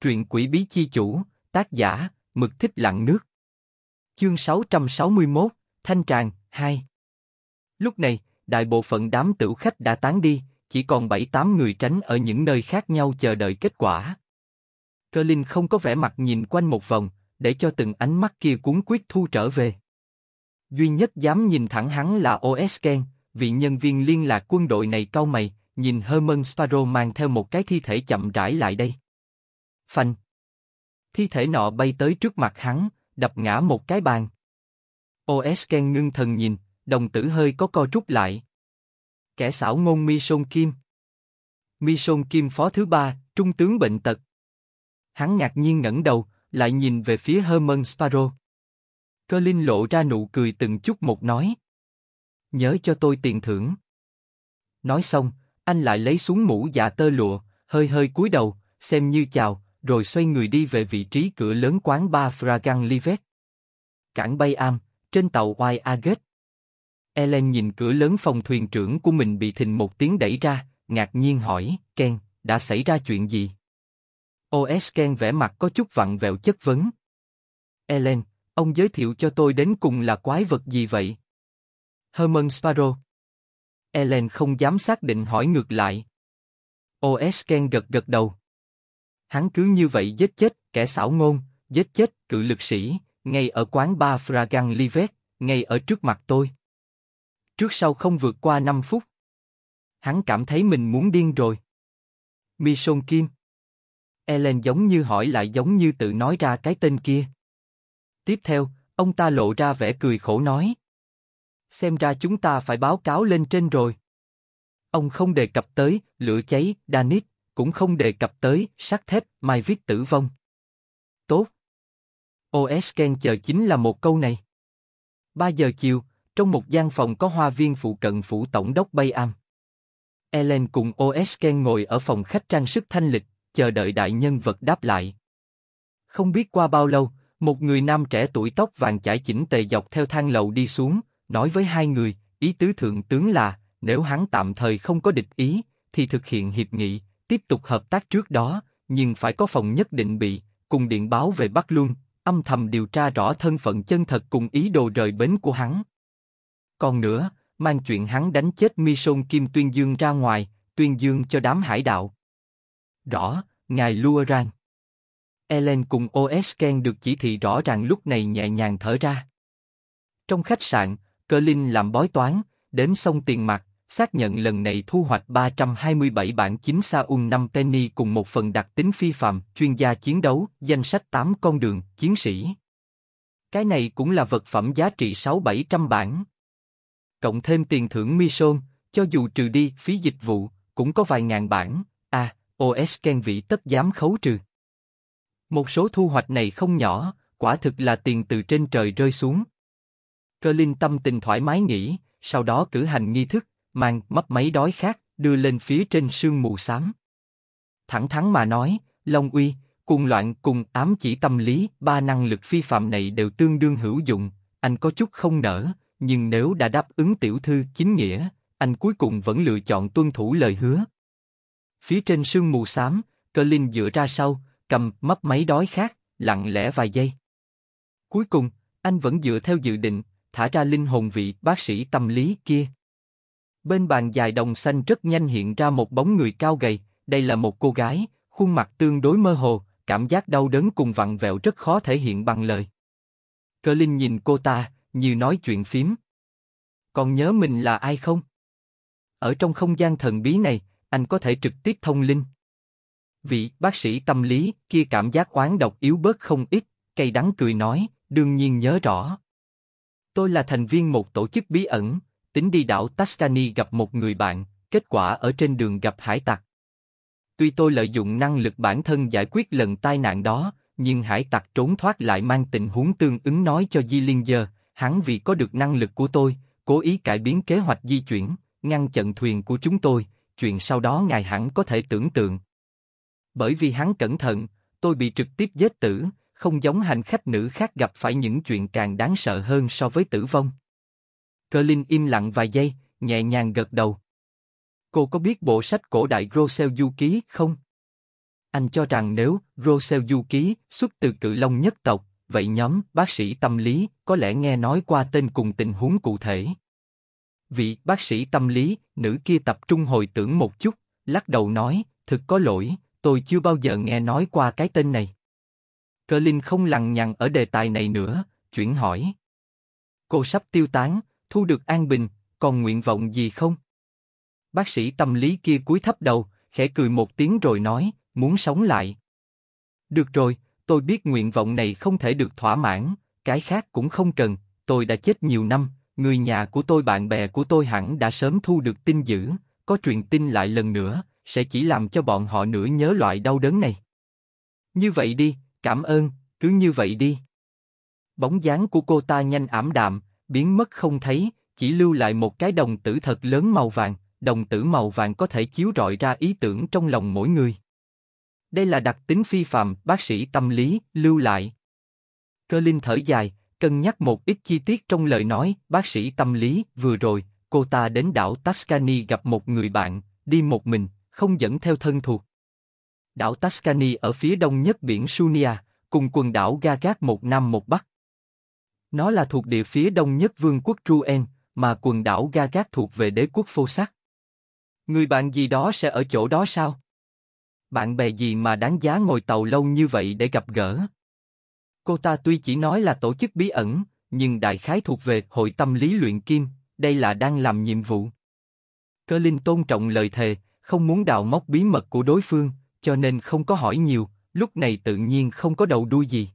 Truyện quỷ bí chi chủ, tác giả, mực thích lặng nước. Chương 661, Thanh Tràng, 2 Lúc này, đại bộ phận đám tiểu khách đã tán đi, chỉ còn bảy tám người tránh ở những nơi khác nhau chờ đợi kết quả. Cơ Linh không có vẻ mặt nhìn quanh một vòng, để cho từng ánh mắt kia cuốn quyết thu trở về. Duy nhất dám nhìn thẳng hắn là Oesken, vị nhân viên liên lạc quân đội này cau mày, nhìn Herman Sparrow mang theo một cái thi thể chậm rãi lại đây. Phanh. Thi thể nọ bay tới trước mặt hắn, đập ngã một cái bàn. Oesken ngưng thần nhìn, đồng tử hơi có co rút lại. Kẻ xảo ngôn Mi Sôn Kim. Mi Sôn Kim phó thứ ba, trung tướng bệnh tật. Hắn ngạc nhiên ngẩng đầu, lại nhìn về phía Herman Sparrow. Cơ Linh lộ ra nụ cười từng chút một nói. Nhớ cho tôi tiền thưởng. Nói xong, anh lại lấy xuống mũ dạ tơ lụa, hơi hơi cúi đầu, xem như chào, rồi xoay người đi về vị trí cửa lớn quán bar Fragan Livet. Cảng bay am, trên tàu White Agate. Ellen nhìn cửa lớn phòng thuyền trưởng của mình bị thình một tiếng đẩy ra, ngạc nhiên hỏi, Ken, đã xảy ra chuyện gì? OS Ken vẻ mặt có chút vặn vẹo chất vấn. Ellen, ông giới thiệu cho tôi đến cùng là quái vật gì vậy? Herman Sparrow. Ellen không dám xác định hỏi ngược lại. OS Ken gật gật đầu. Hắn cứ như vậy giết chết, kẻ xảo ngôn, giết chết, cự lực sĩ, ngay ở quán bar Fragan Livet, ngay ở trước mặt tôi. Trước sau không vượt qua 5 phút. Hắn cảm thấy mình muốn điên rồi. Mission Kim. Ellen giống như hỏi lại giống như tự nói ra cái tên kia. Tiếp theo, ông ta lộ ra vẻ cười khổ nói. Xem ra chúng ta phải báo cáo lên trên rồi. Ông không đề cập tới, lửa cháy, Danit cũng không đề cập tới sắt thép mai viết tử vong. Tốt. Osken chờ chính là một câu này. ba giờ chiều, trong một gian phòng có hoa viên phụ cận phủ tổng đốc Bay Am. Ellen cùng Osken ngồi ở phòng khách trang sức thanh lịch, chờ đợi đại nhân vật đáp lại. Không biết qua bao lâu, một người nam trẻ tuổi tóc vàng chải chỉnh tề dọc theo thang lầu đi xuống, nói với hai người, ý tứ thượng tướng là, nếu hắn tạm thời không có địch ý, thì thực hiện hiệp nghị, tiếp tục hợp tác trước đó, nhưng phải có phòng nhất định bị, cùng điện báo về Bắc Luân, âm thầm điều tra rõ thân phận chân thật cùng ý đồ rời bến của hắn. Còn nữa, mang chuyện hắn đánh chết Mi Sôn Kim Tuyên Dương ra ngoài, tuyên dương cho đám hải đạo. Rõ, ngài Lua Rang. Ellen cùng Oesken được chỉ thị rõ ràng lúc này nhẹ nhàng thở ra. Trong khách sạn, Cơ Linh làm bói toán, đếm xong tiền mặt, Xác nhận lần này thu hoạch 327 bản chính Saun 5 penny cùng một phần đặc tính phi phạm chuyên gia chiến đấu, danh sách 8 con đường, chiến sĩ. Cái này cũng là vật phẩm giá trị 6-700 bản. Cộng thêm tiền thưởng Mission, cho dù trừ đi phí dịch vụ, cũng có vài ngàn bản, à, OS khen vị tất dám khấu trừ. Một số thu hoạch này không nhỏ, quả thực là tiền từ trên trời rơi xuống. Cơ Linh tâm tình thoải mái nghĩ, sau đó cử hành nghi thức, mang mấp máy đói khát, đưa lên phía trên sương mù xám. Thẳng thắn mà nói, Long Uy, cùng loạn cùng ám chỉ tâm lý, ba năng lực phi phạm này đều tương đương hữu dụng, anh có chút không nở, nhưng nếu đã đáp ứng tiểu thư chính nghĩa, anh cuối cùng vẫn lựa chọn tuân thủ lời hứa. Phía trên sương mù xám, cơ linh dựa ra sau, cầm mấp máy đói khát, lặng lẽ vài giây. Cuối cùng, anh vẫn dựa theo dự định, thả ra linh hồn vị bác sĩ tâm lý kia. Bên bàn dài đồng xanh rất nhanh hiện ra một bóng người cao gầy, đây là một cô gái, khuôn mặt tương đối mơ hồ, cảm giác đau đớn cùng vặn vẹo rất khó thể hiện bằng lời. Cơ Linh nhìn cô ta, như nói chuyện phím. Còn nhớ mình là ai không? Ở trong không gian thần bí này, anh có thể trực tiếp thông linh. Vị bác sĩ tâm lý kia cảm giác oán độc yếu bớt không ít, cay đắng cười nói, đương nhiên nhớ rõ. Tôi là thành viên một tổ chức bí ẩn, tính đi đảo Tuscany gặp một người bạn, kết quả ở trên đường gặp hải tặc. Tuy tôi lợi dụng năng lực bản thân giải quyết lần tai nạn đó, nhưng hải tặc trốn thoát lại mang tình huống tương ứng nói cho Di Liên Giờ, hắn vì có được năng lực của tôi, cố ý cải biến kế hoạch di chuyển, ngăn chặn thuyền của chúng tôi, chuyện sau đó ngài hẳn có thể tưởng tượng. Bởi vì hắn cẩn thận, tôi bị trực tiếp giết tử, không giống hành khách nữ khác gặp phải những chuyện càng đáng sợ hơn so với tử vong. Cơ Linh im lặng vài giây, nhẹ nhàng gật đầu. Cô có biết bộ sách cổ đại Rosel Du Ký không? Anh cho rằng nếu Rosel Du Ký xuất từ cự long nhất tộc, vậy nhóm bác sĩ tâm lý có lẽ nghe nói qua tên cùng tình huống cụ thể. Vị bác sĩ tâm lý, nữ kia tập trung hồi tưởng một chút, lắc đầu nói, thực có lỗi, tôi chưa bao giờ nghe nói qua cái tên này. Cơ Linh không lằng nhằng ở đề tài này nữa, chuyển hỏi. Cô sắp tiêu tán, thu được an bình, còn nguyện vọng gì không? Bác sĩ tâm lý kia cúi thấp đầu, khẽ cười một tiếng rồi nói, muốn sống lại. Được rồi, tôi biết nguyện vọng này không thể được thỏa mãn, cái khác cũng không cần, tôi đã chết nhiều năm, người nhà của tôi bạn bè của tôi hẳn đã sớm thu được tin dữ, có truyền tin lại lần nữa, sẽ chỉ làm cho bọn họ nữa nhớ loại đau đớn này. Như vậy đi, cảm ơn, cứ như vậy đi. Bóng dáng của cô ta nhanh ảm đạm, biến mất không thấy, chỉ lưu lại một cái đồng tử thật lớn màu vàng, đồng tử màu vàng có thể chiếu rọi ra ý tưởng trong lòng mỗi người. Đây là đặc tính phi phàm, bác sĩ tâm lý, lưu lại. Cơ Linh thở dài, cân nhắc một ít chi tiết trong lời nói, bác sĩ tâm lý, vừa rồi, cô ta đến đảo Tuscany gặp một người bạn, đi một mình, không dẫn theo thân thuộc. Đảo Tuscany ở phía đông nhất biển Sunia, cùng quần đảo Gagat một nam một bắc. Nó là thuộc địa phía đông nhất vương quốc Truen, mà quần đảo Gagat thuộc về đế quốc Phô Sắc. Người bạn gì đó sẽ ở chỗ đó sao? Bạn bè gì mà đáng giá ngồi tàu lâu như vậy để gặp gỡ? Cô ta tuy chỉ nói là tổ chức bí ẩn, nhưng đại khái thuộc về hội tâm lý luyện kim, đây là đang làm nhiệm vụ. Cơ Linh tôn trọng lời thề, không muốn đào móc bí mật của đối phương, cho nên không có hỏi nhiều, lúc này tự nhiên không có đầu đuôi gì.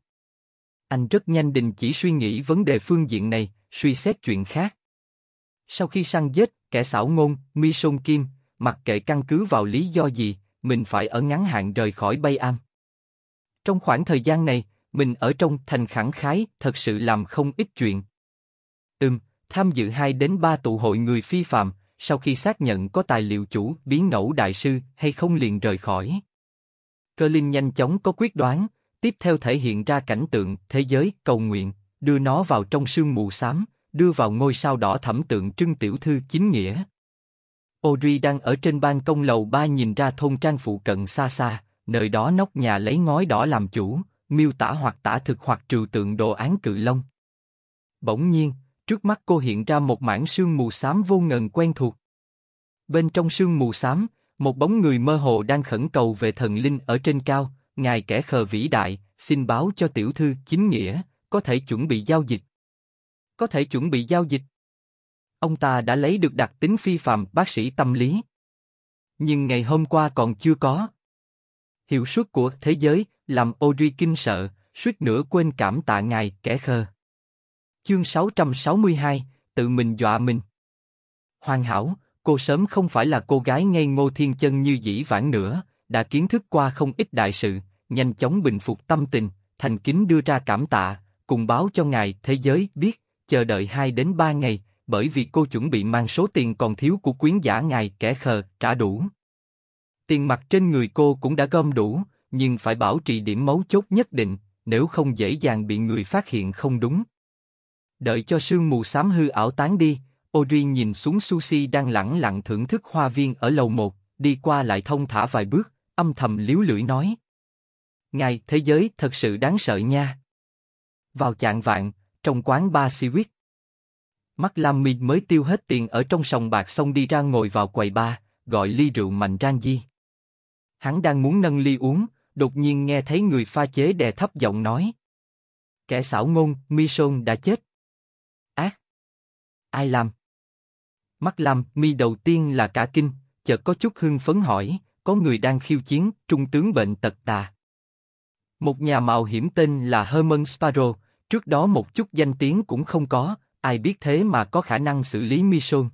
Anh rất nhanh đình chỉ suy nghĩ vấn đề phương diện này, suy xét chuyện khác. Sau khi săn giết, kẻ xảo ngôn, mi sôn kim, mặc kệ căn cứ vào lý do gì, mình phải ở ngắn hạn rời khỏi Bay An. Trong khoảng thời gian này, mình ở trong thành khẳng khái thật sự làm không ít chuyện. Ừm, tham dự 2 đến 3 tụ hội người phi phạm, sau khi xác nhận có tài liệu chủ biến ngẫu đại sư hay không liền rời khỏi. Cơ Linh nhanh chóng có quyết đoán, tiếp theo thể hiện ra cảnh tượng thế giới cầu nguyện, đưa nó vào trong sương mù xám, đưa vào ngôi sao đỏ thẩm tượng trưng tiểu thư chính nghĩa. Audrey đang ở trên ban công lầu ba nhìn ra thôn trang phụ cận xa xa, nơi đó nóc nhà lấy ngói đỏ làm chủ, miêu tả hoặc tả thực hoặc trừ tượng đồ án cự long. Bỗng nhiên, trước mắt cô hiện ra một mảng sương mù xám vô ngần quen thuộc. Bên trong sương mù xám, một bóng người mơ hồ đang khẩn cầu về thần linh ở trên cao, ngài kẻ khờ vĩ đại, xin báo cho tiểu thư chính nghĩa, có thể chuẩn bị giao dịch. Có thể chuẩn bị giao dịch. Ông ta đã lấy được đặc tính phi phạm bác sĩ tâm lý. Nhưng ngày hôm qua còn chưa có. Hiệu suất của thế giới làm Audrey kinh sợ, suýt nữa quên cảm tạ ngài kẻ khờ. Chương 662, tự mình dọa mình. Hoàn hảo, cô sớm không phải là cô gái ngây ngô thiên chân như dĩ vãng nữa, đã kiến thức qua không ít đại sự, nhanh chóng bình phục tâm tình, thành kính đưa ra cảm tạ, cùng báo cho ngài thế giới biết, chờ đợi 2 đến 3 ngày, bởi vì cô chuẩn bị mang số tiền còn thiếu của quyến giả ngài kẻ khờ trả đủ. Tiền mặt trên người cô cũng đã gom đủ, nhưng phải bảo trì điểm mấu chốt nhất định, nếu không dễ dàng bị người phát hiện không đúng. Đợi cho sương mù xám hư ảo tán đi, Audrey nhìn xuống Susie đang lẳng lặng thưởng thức hoa viên ở lầu một, đi qua lại thông thả vài bước, âm thầm liếu lưỡi nói. Ngài, thế giới thật sự đáng sợ nha. Vào chạng vạn, trong quán ba si quyết. Mắt Lam Mi mới tiêu hết tiền ở trong sòng bạc xong đi ra ngồi vào quầy ba, gọi ly rượu mạnh rang di. Hắn đang muốn nâng ly uống, đột nhiên nghe thấy người pha chế đè thấp giọng nói. Kẻ xảo ngôn, Mi sơn đã chết. Ác! Ai làm? Mắt Lam Mi đầu tiên là cả kinh, chợt có chút hưng phấn hỏi, có người đang khiêu chiến trung tướng bệnh tật tà. Một nhà mạo hiểm tên là Herman Sparrow, trước đó một chút danh tiếng cũng không có, ai biết thế mà có khả năng xử lý Mission.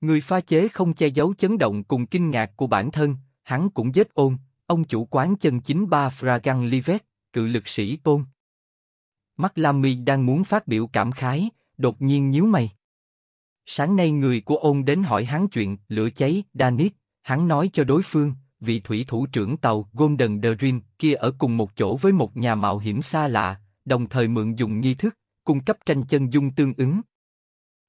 Người pha chế không che giấu chấn động cùng kinh ngạc của bản thân, hắn cũng giết ôn, ông chủ quán chân chính ba Fragan Livet, cự lực sĩ tôn. Mắt Lam đang muốn phát biểu cảm khái, đột nhiên nhíu mày. Sáng nay người của ôn đến hỏi hắn chuyện lửa cháy, Danit. Hắn nói cho đối phương, vị thủy thủ trưởng tàu Golden Dream kia ở cùng một chỗ với một nhà mạo hiểm xa lạ, đồng thời mượn dùng nghi thức, cung cấp tranh chân dung tương ứng.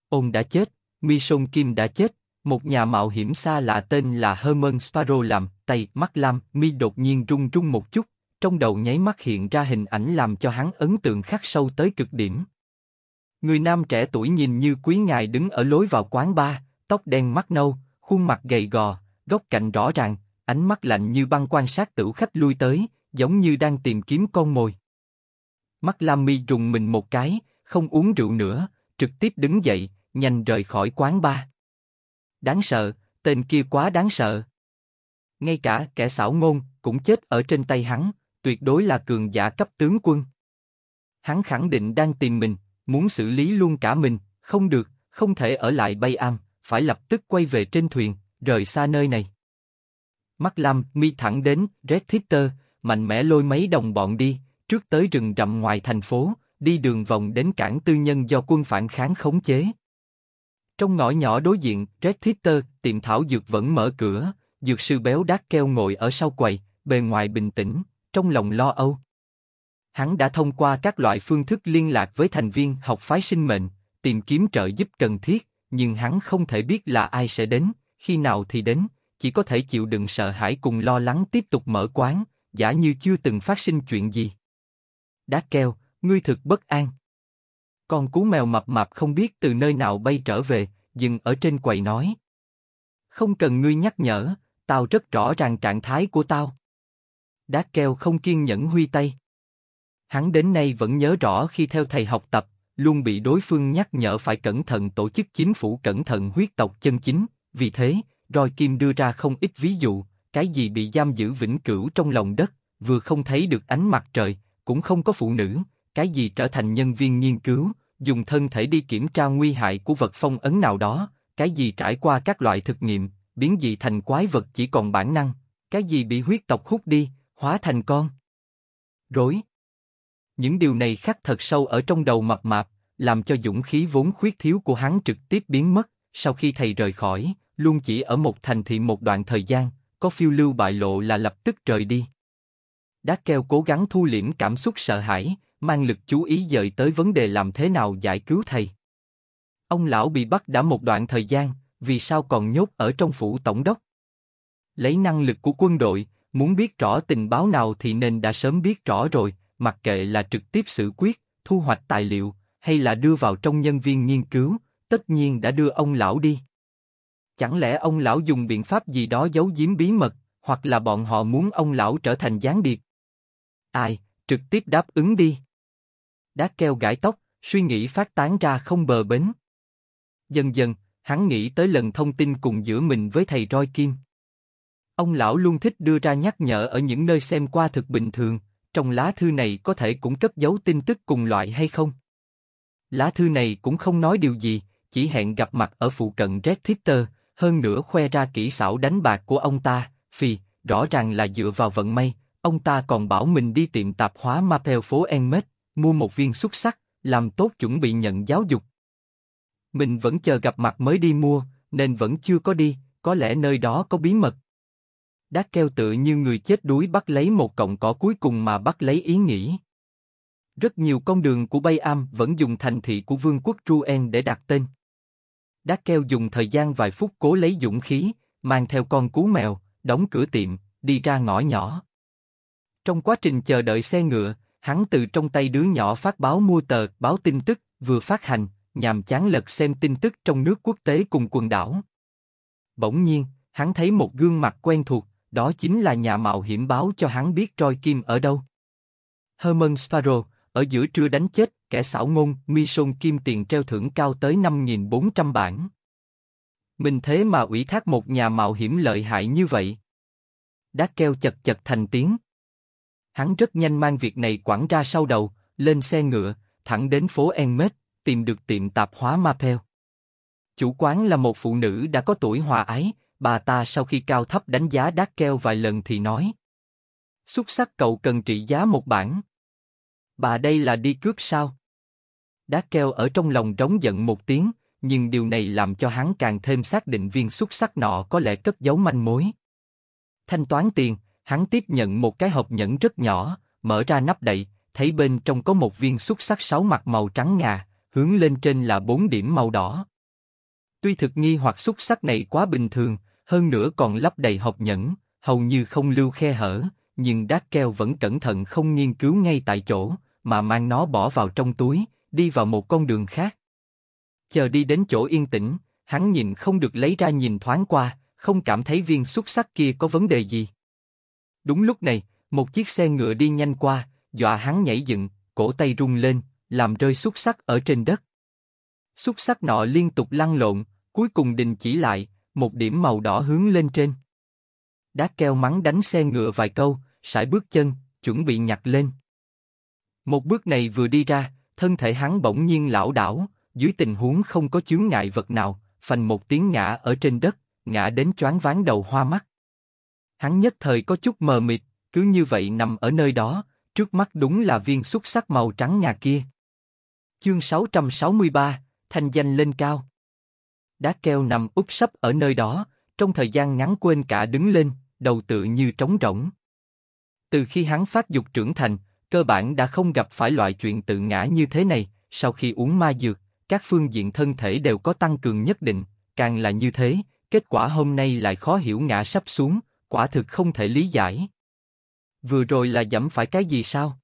Ông đã chết, Mi Kim đã chết, một nhà mạo hiểm xa lạ tên là Herman Sparrow làm, tay mắt lam, Mi đột nhiên rung rung một chút, trong đầu nháy mắt hiện ra hình ảnh làm cho hắn ấn tượng khắc sâu tới cực điểm. Người nam trẻ tuổi nhìn như quý ngài đứng ở lối vào quán bar, tóc đen mắt nâu, khuôn mặt gầy gò, góc cạnh rõ ràng, ánh mắt lạnh như băng quan sát tử khách lui tới, giống như đang tìm kiếm con mồi. Mắt Lam Mi rùng mình một cái, không uống rượu nữa, trực tiếp đứng dậy, nhanh rời khỏi quán ba. Đáng sợ, tên kia quá đáng sợ. Ngay cả kẻ xảo ngôn cũng chết ở trên tay hắn, tuyệt đối là cường giả cấp tướng quân. Hắn khẳng định đang tìm mình, muốn xử lý luôn cả mình, không được, không thể ở lại bay am, phải lập tức quay về trên thuyền, rời xa nơi này. Mắt Lam mi thẳng đến Red Twitter, mạnh mẽ lôi mấy đồng bọn đi, trước tới rừng rậm ngoài thành phố, đi đường vòng đến cảng tư nhân do quân phản kháng khống chế. Trong ngõ nhỏ đối diện, Red Twitter, tiệm thảo dược vẫn mở cửa, dược sư béo đát keo ngồi ở sau quầy, bề ngoài bình tĩnh, trong lòng lo âu. Hắn đã thông qua các loại phương thức liên lạc với thành viên học phái sinh mệnh, tìm kiếm trợ giúp cần thiết, nhưng hắn không thể biết là ai sẽ đến khi nào thì đến, chỉ có thể chịu đựng sợ hãi cùng lo lắng tiếp tục mở quán, giả như chưa từng phát sinh chuyện gì. Đá keo, ngươi thực bất an. Con cú mèo mập mạp không biết từ nơi nào bay trở về, dừng ở trên quầy nói. Không cần ngươi nhắc nhở, tao rất rõ ràng trạng thái của tao. Đá keo không kiên nhẫn huy tay. Hắn đến nay vẫn nhớ rõ khi theo thầy học tập, luôn bị đối phương nhắc nhở phải cẩn thận tổ chức chính phủ cẩn thận huyết tộc chân chính, vì thế, Roy Kim đưa ra không ít ví dụ, cái gì bị giam giữ vĩnh cửu trong lòng đất, vừa không thấy được ánh mặt trời, cũng không có phụ nữ, cái gì trở thành nhân viên nghiên cứu, dùng thân thể đi kiểm tra nguy hại của vật phong ấn nào đó, cái gì trải qua các loại thực nghiệm, biến gì thành quái vật chỉ còn bản năng, cái gì bị huyết tộc hút đi, hóa thành con. Rối. Những điều này khắc thật sâu ở trong đầu mập mạp, làm cho dũng khí vốn khuyết thiếu của hắn trực tiếp biến mất, sau khi thầy rời khỏi, luôn chỉ ở một thành thị một đoạn thời gian, có phiêu lưu bại lộ là lập tức rời đi. Đá keo cố gắng thu liễm cảm xúc sợ hãi, mang lực chú ý dời tới vấn đề làm thế nào giải cứu thầy. Ông lão bị bắt đã một đoạn thời gian, vì sao còn nhốt ở trong phủ tổng đốc? Lấy năng lực của quân đội, muốn biết rõ tình báo nào thì nên đã sớm biết rõ rồi, mặc kệ là trực tiếp xử quyết, thu hoạch tài liệu, hay là đưa vào trong nhân viên nghiên cứu, tất nhiên đã đưa ông lão đi. Chẳng lẽ ông lão dùng biện pháp gì đó giấu giếm bí mật, hoặc là bọn họ muốn ông lão trở thành gián điệp? Ai, trực tiếp đáp ứng đi. Đá keo gãi tóc, suy nghĩ phát tán ra không bờ bến. Dần dần, hắn nghĩ tới lần thông tin cùng giữa mình với thầy Roy Kim. Ông lão luôn thích đưa ra nhắc nhở ở những nơi xem qua thực bình thường, trong lá thư này có thể cũng cất giấu tin tức cùng loại hay không? Lá thư này cũng không nói điều gì, chỉ hẹn gặp mặt ở phụ cận Red Twitter, hơn nữa khoe ra kỹ xảo đánh bạc của ông ta, phi, rõ ràng là dựa vào vận may, ông ta còn bảo mình đi tiệm tạp hóa Mapel phố Enmet, mua một viên xuất sắc, làm tốt chuẩn bị nhận giáo dục. Mình vẫn chờ gặp mặt mới đi mua, nên vẫn chưa có đi, có lẽ nơi đó có bí mật. Đát keo tự như người chết đuối bắt lấy một cọng cỏ cuối cùng mà bắt lấy ý nghĩ. Rất nhiều con đường của Bay Am vẫn dùng thành thị của vương quốc Truen để đặt tên. Đát Keo dùng thời gian vài phút cố lấy dũng khí, mang theo con cú mèo, đóng cửa tiệm, đi ra ngõ nhỏ. Trong quá trình chờ đợi xe ngựa, hắn từ trong tay đứa nhỏ phát báo mua tờ báo tin tức vừa phát hành, nhằm chán lật xem tin tức trong nước quốc tế cùng quần đảo. Bỗng nhiên, hắn thấy một gương mặt quen thuộc, đó chính là nhà mạo hiểm báo cho hắn biết Troy Kim ở đâu. Herman Sparrow ở giữa trưa đánh chết Kẻ xảo ngôn, mi sôn Kim tiền treo thưởng cao tới 5.400 bản. Mình thế mà ủy thác một nhà mạo hiểm lợi hại như vậy. Đá keo chật chật thành tiếng. Hắn rất nhanh mang việc này quảng ra sau đầu, lên xe ngựa, thẳng đến phố Enmet, tìm được tiệm tạp hóa Mapel. Chủ quán là một phụ nữ đã có tuổi hòa ái, bà ta sau khi cao thấp đánh giá đát keo vài lần thì nói. Xuất sắc cậu cần trị giá một bản. Bà đây là đi cướp sao? Đá keo ở trong lòng trống giận một tiếng, nhưng điều này làm cho hắn càng thêm xác định viên xuất sắc nọ có lẽ cất giấu manh mối. Thanh toán tiền, hắn tiếp nhận một cái hộp nhẫn rất nhỏ, mở ra nắp đậy, thấy bên trong có một viên xuất sắc sáu mặt màu trắng ngà, hướng lên trên là bốn điểm màu đỏ. Tuy thực nghi hoặc xuất sắc này quá bình thường, hơn nữa còn lắp đầy hộp nhẫn, hầu như không lưu khe hở, nhưng Đát Keo vẫn cẩn thận không nghiên cứu ngay tại chỗ, mà mang nó bỏ vào trong túi, đi vào một con đường khác. Chờ đi đến chỗ yên tĩnh, hắn nhìn không được lấy ra nhìn thoáng qua, không cảm thấy viên xuất sắc kia có vấn đề gì. Đúng lúc này, một chiếc xe ngựa đi nhanh qua, dọa hắn nhảy dựng, cổ tay rung lên, làm rơi xuất sắc ở trên đất. Xuất sắc nọ liên tục lăn lộn, cuối cùng đình chỉ lại, một điểm màu đỏ hướng lên trên. Đá keo mắng đánh xe ngựa vài câu, sải bước chân, chuẩn bị nhặt lên. Một bước này vừa đi ra, thân thể hắn bỗng nhiên lão đảo, dưới tình huống không có chướng ngại vật nào, phành một tiếng ngã ở trên đất, ngã đến choáng váng đầu hoa mắt. Hắn nhất thời có chút mờ mịt, cứ như vậy nằm ở nơi đó, trước mắt đúng là viên xúc sắc màu trắng nhà kia. Chương 663, thanh danh lên cao. Đá keo nằm úp sấp ở nơi đó, trong thời gian ngắn quên cả đứng lên, đầu tự như trống rỗng. Từ khi hắn phát dục trưởng thành, cơ bản đã không gặp phải loại chuyện tự ngã như thế này, sau khi uống ma dược, các phương diện thân thể đều có tăng cường nhất định, càng là như thế, kết quả hôm nay lại khó hiểu ngã sắp xuống, quả thực không thể lý giải. Vừa rồi là dẫm phải cái gì sao?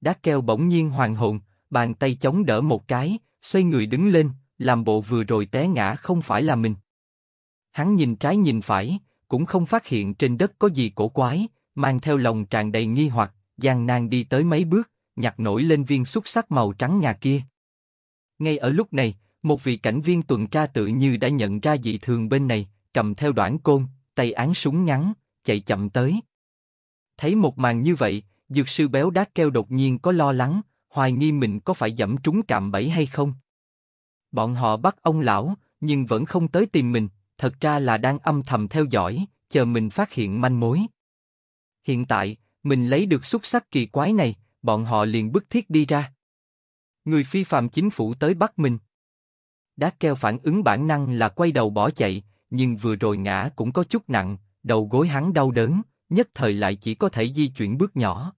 Đát keo bỗng nhiên hoàng hồn, bàn tay chống đỡ một cái, xoay người đứng lên, làm bộ vừa rồi té ngã không phải là mình. Hắn nhìn trái nhìn phải, cũng không phát hiện trên đất có gì cổ quái, mang theo lòng tràn đầy nghi hoặc, gian nan đi tới mấy bước, nhặt nổi lên viên xúc sắc màu trắng nhà kia. Ngay ở lúc này, một vị cảnh viên tuần tra tự như đã nhận ra dị thường bên này, cầm theo đoạn côn, tay án súng ngắn, chạy chậm tới. Thấy một màn như vậy, dược sư béo đát keo đột nhiên có lo lắng, hoài nghi mình có phải dẫm trúng cạm bẫy hay không. Bọn họ bắt ông lão, nhưng vẫn không tới tìm mình, thật ra là đang âm thầm theo dõi, chờ mình phát hiện manh mối. Hiện tại, mình lấy được xuất sắc kỳ quái này, bọn họ liền bức thiết đi ra. Người phi phạm chính phủ tới bắt mình. Đá keo phản ứng bản năng là quay đầu bỏ chạy, nhưng vừa rồi ngã cũng có chút nặng, đầu gối hắn đau đớn, nhất thời lại chỉ có thể di chuyển bước nhỏ.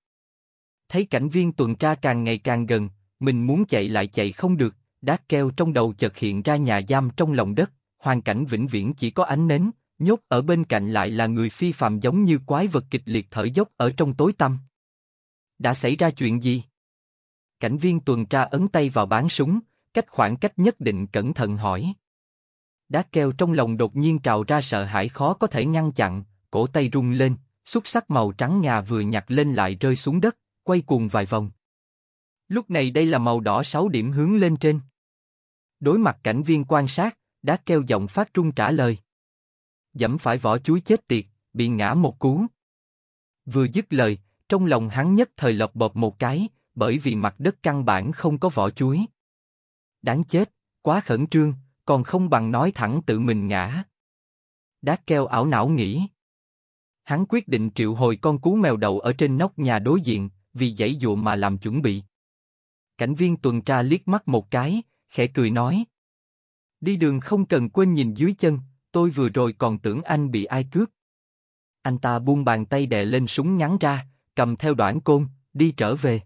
Thấy cảnh viên tuần tra càng ngày càng gần, mình muốn chạy lại chạy không được, đá keo trong đầu chợt hiện ra nhà giam trong lòng đất, hoàn cảnh vĩnh viễn chỉ có ánh nến, nhốt ở bên cạnh lại là người phi phàm giống như quái vật kịch liệt thở dốc ở trong tối tăm. Đã xảy ra chuyện gì? Cảnh viên tuần tra ấn tay vào bán súng, cách khoảng cách nhất định cẩn thận hỏi. Đá keo trong lòng đột nhiên trào ra sợ hãi khó có thể ngăn chặn, cổ tay rung lên, xúc sắc màu trắng ngà vừa nhặt lên lại rơi xuống đất, quay cuồng vài vòng. Lúc này đây là màu đỏ 6 điểm hướng lên trên. Đối mặt cảnh viên quan sát, đá keo giọng phát trung trả lời dẫm phải vỏ chuối chết tiệt, bị ngã một cú. Vừa dứt lời, trong lòng hắn nhất thời lọc bột một cái, bởi vì mặt đất căn bản không có vỏ chuối. Đáng chết, quá khẩn trương, còn không bằng nói thẳng tự mình ngã. Đá keo ảo não nghĩ. Hắn quyết định triệu hồi con cú mèo đầu ở trên nóc nhà đối diện, vì dãy dụ mà làm chuẩn bị. Cảnh viên tuần tra liếc mắt một cái, khẽ cười nói. Đi đường không cần quên nhìn dưới chân, Tôi vừa rồi còn tưởng anh bị ai cướp. Anh ta buông bàn tay đè lên súng ngắn ra, cầm theo đoạn côn, đi trở về.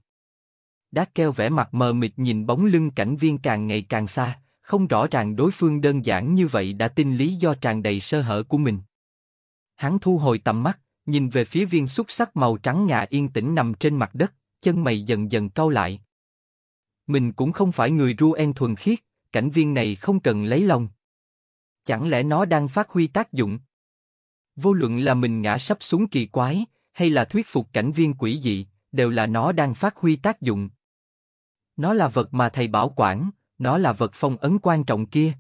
Đát keo vẻ mặt mờ mịt nhìn bóng lưng cảnh viên càng ngày càng xa, không rõ ràng đối phương đơn giản như vậy đã tin lý do tràn đầy sơ hở của mình. Hắn thu hồi tầm mắt, nhìn về phía viên xuất sắc màu trắng ngà yên tĩnh nằm trên mặt đất, chân mày dần dần cau lại. Mình cũng không phải người ru en thuần khiết, cảnh viên này không cần lấy lòng, Chẳng lẽ nó đang phát huy tác dụng? Vô luận là mình ngã sắp xuống kỳ quái, hay là thuyết phục cảnh viên quỷ dị, đều là nó đang phát huy tác dụng. Nó là vật mà thầy bảo quản, nó là vật phong ấn quan trọng kia.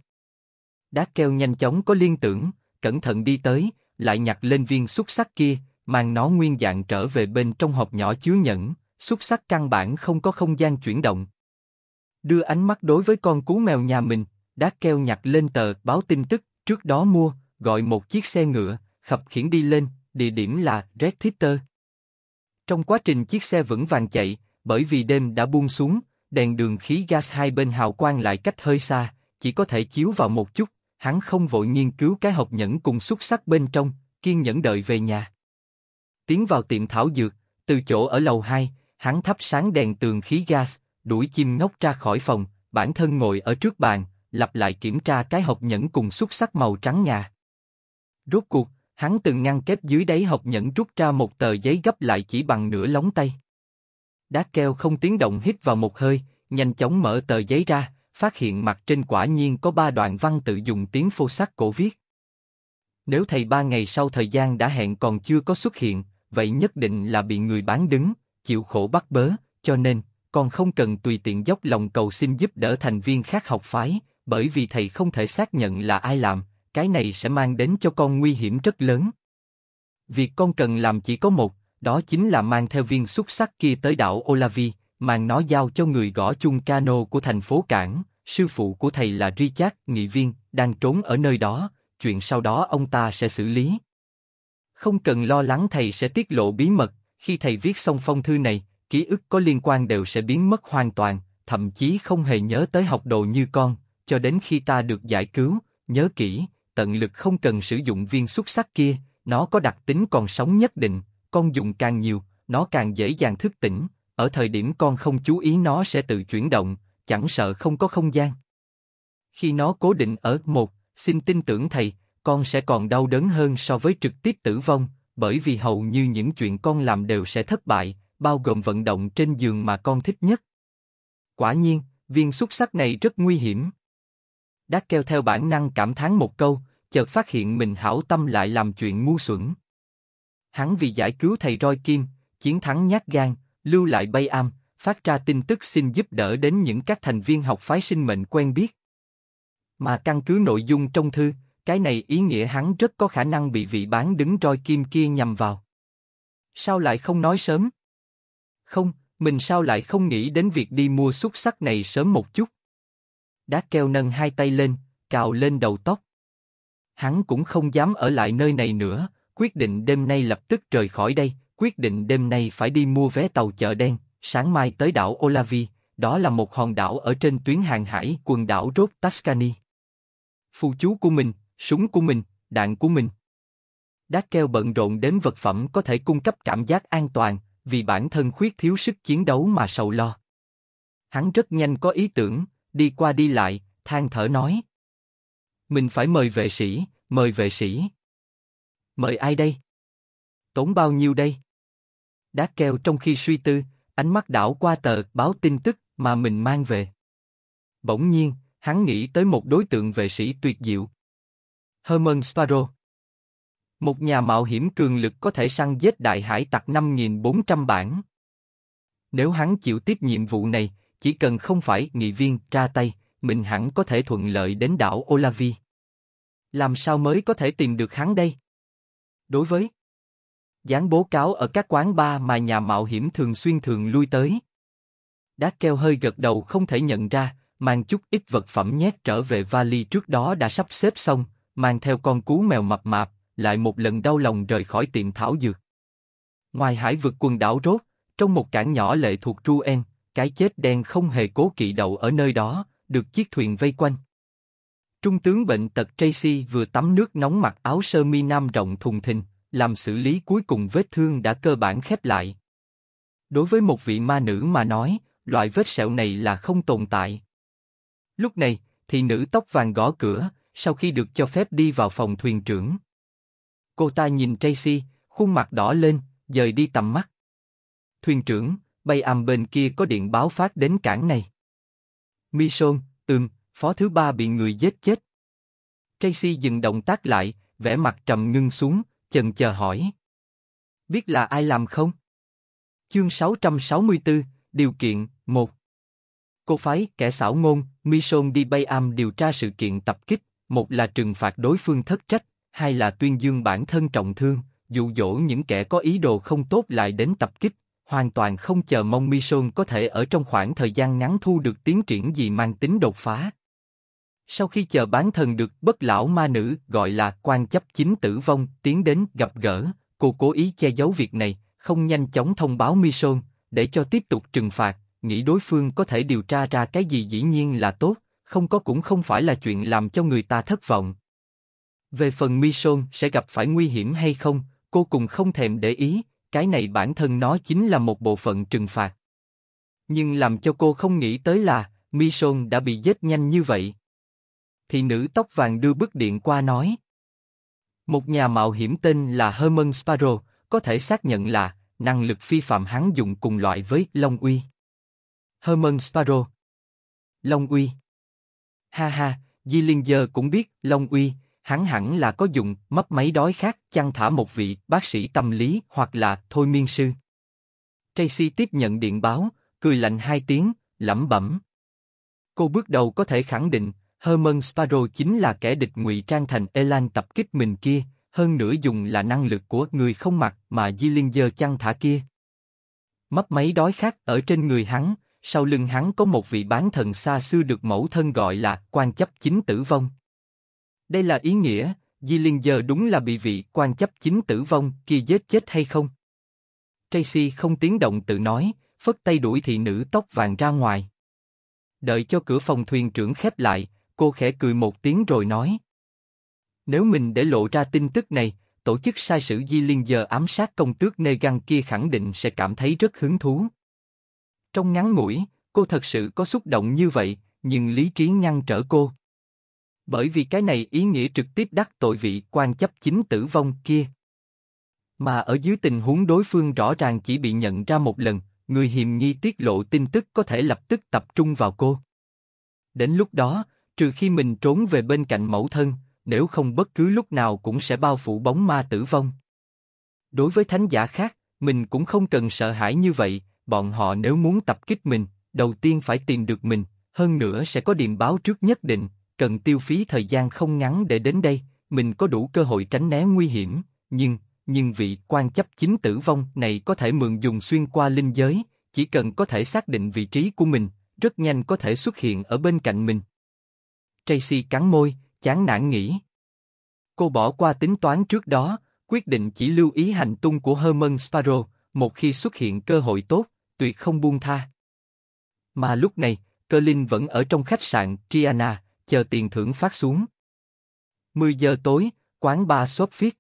Đát keo nhanh chóng có liên tưởng, cẩn thận đi tới, lại nhặt lên viên xúc sắc kia, mang nó nguyên dạng trở về bên trong hộp nhỏ chứa nhẫn, xúc sắc căn bản không có không gian chuyển động. Đưa ánh mắt đối với con cú mèo nhà mình, đá keo nhặt lên tờ báo tin tức, trước đó mua, gọi một chiếc xe ngựa, khập khiển đi lên, địa điểm là Red Theater. Trong quá trình chiếc xe vững vàng chạy, bởi vì đêm đã buông xuống, đèn đường khí gas hai bên hào quang lại cách hơi xa, chỉ có thể chiếu vào một chút, hắn không vội nghiên cứu cái hộp nhẫn cùng xuất sắc bên trong, kiên nhẫn đợi về nhà. Tiến vào tiệm thảo dược, từ chỗ ở lầu 2, hắn thắp sáng đèn tường khí gas, đuổi chim ngốc ra khỏi phòng, bản thân ngồi ở trước bàn, lặp lại kiểm tra cái hộp nhẫn cùng xuất sắc màu trắng nhà. Rốt cuộc, hắn từng ngăn kép dưới đáy hộp nhẫn rút ra một tờ giấy gấp lại chỉ bằng nửa lóng tay. Đá keo không tiếng động hít vào một hơi, nhanh chóng mở tờ giấy ra, phát hiện mặt trên quả nhiên có ba đoạn văn tự dùng tiếng phô sắc cổ viết. Nếu thầy ba ngày sau thời gian đã hẹn còn chưa có xuất hiện, vậy nhất định là bị người bán đứng, chịu khổ bắt bớ, cho nên, còn không cần tùy tiện dốc lòng cầu xin giúp đỡ thành viên khác học phái, bởi vì thầy không thể xác nhận là ai làm, cái này sẽ mang đến cho con nguy hiểm rất lớn. Việc con cần làm chỉ có một, đó chính là mang theo viên xuất sắc kia tới đảo Olavi, mang nó giao cho người gõ chung cano của thành phố Cảng, sư phụ của thầy là Richard, nghị viên, đang trốn ở nơi đó, chuyện sau đó ông ta sẽ xử lý. Không cần lo lắng thầy sẽ tiết lộ bí mật, khi thầy viết xong phong thư này, ký ức có liên quan đều sẽ biến mất hoàn toàn, thậm chí không hề nhớ tới học đồ như con cho đến khi ta được giải cứu, nhớ kỹ, tận lực không cần sử dụng viên xuất sắc kia, nó có đặc tính còn sống nhất định, con dùng càng nhiều, nó càng dễ dàng thức tỉnh, ở thời điểm con không chú ý nó sẽ tự chuyển động, chẳng sợ không có không gian. Khi nó cố định ở một, xin tin tưởng thầy, con sẽ còn đau đớn hơn so với trực tiếp tử vong, bởi vì hầu như những chuyện con làm đều sẽ thất bại, bao gồm vận động trên giường mà con thích nhất. Quả nhiên, viên xuất sắc này rất nguy hiểm. Đát kêu theo bản năng cảm thán một câu, chợt phát hiện mình hảo tâm lại làm chuyện ngu xuẩn. Hắn vì giải cứu thầy Roi Kim, chiến thắng nhát gan, lưu lại bay am, phát ra tin tức xin giúp đỡ đến những các thành viên học phái sinh mệnh quen biết. Mà căn cứ nội dung trong thư, cái này ý nghĩa hắn rất có khả năng bị vị bán đứng Roi Kim kia nhầm vào. Sao lại không nói sớm? Không, mình sao lại không nghĩ đến việc đi mua xuất sắc này sớm một chút? Đá keo nâng hai tay lên, cào lên đầu tóc. Hắn cũng không dám ở lại nơi này nữa, quyết định đêm nay lập tức rời khỏi đây, quyết định đêm nay phải đi mua vé tàu chợ đen, sáng mai tới đảo Olavi, đó là một hòn đảo ở trên tuyến hàng hải quần đảo Rốt Tuscany. Phù chú của mình, súng của mình, đạn của mình. Đá keo bận rộn đến vật phẩm có thể cung cấp cảm giác an toàn, vì bản thân khuyết thiếu sức chiến đấu mà sầu lo. Hắn rất nhanh có ý tưởng, đi qua đi lại, than thở nói: mình phải mời vệ sĩ, mời vệ sĩ. Mời ai đây? Tốn bao nhiêu đây? Đá keo trong khi suy tư, ánh mắt đảo qua tờ báo tin tức mà mình mang về. Bỗng nhiên, hắn nghĩ tới một đối tượng vệ sĩ tuyệt diệu. Herman Sparrow. Một nhà mạo hiểm cường lực có thể săn giết đại hải tặc 5.400 bản. Nếu hắn chịu tiếp nhiệm vụ này, chỉ cần không phải nghị viên ra tay, mình hẳn có thể thuận lợi đến đảo Olavi. Làm sao mới có thể tìm được hắn đây? Đối với dán bố cáo ở các quán bar mà nhà mạo hiểm thường xuyên thường lui tới. Đá keo hơi gật đầu không thể nhận ra, mang chút ít vật phẩm nhét trở về vali trước đó đã sắp xếp xong, mang theo con cú mèo mập mạp, lại một lần đau lòng rời khỏi tiệm thảo dược. Ngoài hải vực quần đảo rốt, trong một cảng nhỏ lệ thuộc Truen, cái chết đen không hề cố kỵ đậu ở nơi đó, được chiếc thuyền vây quanh. Trung tướng bệnh tật Tracy vừa tắm nước nóng mặc áo sơ mi nam rộng thùng thình, làm xử lý cuối cùng vết thương đã cơ bản khép lại. Đối với một vị ma nữ mà nói, loại vết sẹo này là không tồn tại. Lúc này, thì nữ tóc vàng gõ cửa, sau khi được cho phép đi vào phòng thuyền trưởng. Cô ta nhìn Tracy, khuôn mặt đỏ lên, dời đi tầm mắt. Thuyền trưởng, bay âm bên kia có điện báo phát đến cảng này. Michon, ừm, phó thứ ba bị người giết chết. Tracy dừng động tác lại, vẻ mặt trầm ngưng xuống, chần chờ hỏi. Biết là ai làm không? Chương 664, Điều kiện 1 Cô phái, kẻ xảo ngôn, Michon đi bay âm điều tra sự kiện tập kích, một là trừng phạt đối phương thất trách, hai là tuyên dương bản thân trọng thương, dụ dỗ những kẻ có ý đồ không tốt lại đến tập kích, hoàn toàn không chờ mong Mission có thể ở trong khoảng thời gian ngắn thu được tiến triển gì mang tính đột phá. Sau khi chờ bán thần được bất lão ma nữ gọi là quan chấp chính tử vong tiến đến gặp gỡ, cô cố ý che giấu việc này, không nhanh chóng thông báo Mission để cho tiếp tục trừng phạt, nghĩ đối phương có thể điều tra ra cái gì dĩ nhiên là tốt, không có cũng không phải là chuyện làm cho người ta thất vọng. Về phần Mission sẽ gặp phải nguy hiểm hay không, cô cùng không thèm để ý, cái này bản thân nó chính là một bộ phận trừng phạt. Nhưng làm cho cô không nghĩ tới là, Michon đã bị giết nhanh như vậy. Thì nữ tóc vàng đưa bức điện qua nói. Một nhà mạo hiểm tên là Herman Sparrow, có thể xác nhận là, năng lực phi phạm hắn dùng cùng loại với Long Uy. Herman Sparrow Long Uy Ha ha, Di Linh Giờ cũng biết Long Uy, hắn hẳn là có dùng mấp máy đói khác chăn thả một vị bác sĩ tâm lý hoặc là thôi miên sư. Tracy tiếp nhận điện báo, cười lạnh hai tiếng, lẩm bẩm. Cô bước đầu có thể khẳng định, Herman Sparrow chính là kẻ địch ngụy trang thành Elan tập kích mình kia, hơn nữa dùng là năng lực của người không mặt mà Zillinger chăn thả kia. Mấp máy đói khác ở trên người hắn, sau lưng hắn có một vị bán thần xa xưa được mẫu thân gọi là quan chấp chính tử vong. Đây là ý nghĩa, Di linh giờ đúng là bị vị quan chấp chính tử vong kia giết chết hay không? Tracy không tiếng động tự nói, phất tay đuổi thị nữ tóc vàng ra ngoài. Đợi cho cửa phòng thuyền trưởng khép lại, cô khẽ cười một tiếng rồi nói. Nếu mình để lộ ra tin tức này, tổ chức sai sử Di linh giờ ám sát công tước găng kia khẳng định sẽ cảm thấy rất hứng thú. Trong ngắn ngủi, cô thật sự có xúc động như vậy, nhưng lý trí ngăn trở cô. Bởi vì cái này ý nghĩa trực tiếp đắc tội vị quan chấp chính tử vong kia. Mà ở dưới tình huống đối phương rõ ràng chỉ bị nhận ra một lần, người hiềm nghi tiết lộ tin tức có thể lập tức tập trung vào cô. Đến lúc đó, trừ khi mình trốn về bên cạnh mẫu thân, nếu không bất cứ lúc nào cũng sẽ bao phủ bóng ma tử vong. Đối với thánh giả khác, mình cũng không cần sợ hãi như vậy, bọn họ nếu muốn tập kích mình, đầu tiên phải tìm được mình, hơn nữa sẽ có điểm báo trước nhất định, cần tiêu phí thời gian không ngắn để đến đây, mình có đủ cơ hội tránh né nguy hiểm, nhưng, nhưng vị quan chấp chính tử vong này có thể mượn dùng xuyên qua linh giới, chỉ cần có thể xác định vị trí của mình, rất nhanh có thể xuất hiện ở bên cạnh mình. Tracy cắn môi, chán nản nghĩ. Cô bỏ qua tính toán trước đó, quyết định chỉ lưu ý hành tung của Herman Sparrow, một khi xuất hiện cơ hội tốt, tuyệt không buông tha. Mà lúc này, Cơ Linh vẫn ở trong khách sạn Triana, chờ tiền thưởng phát xuống. 10 giờ tối, quán ba xốp phiết.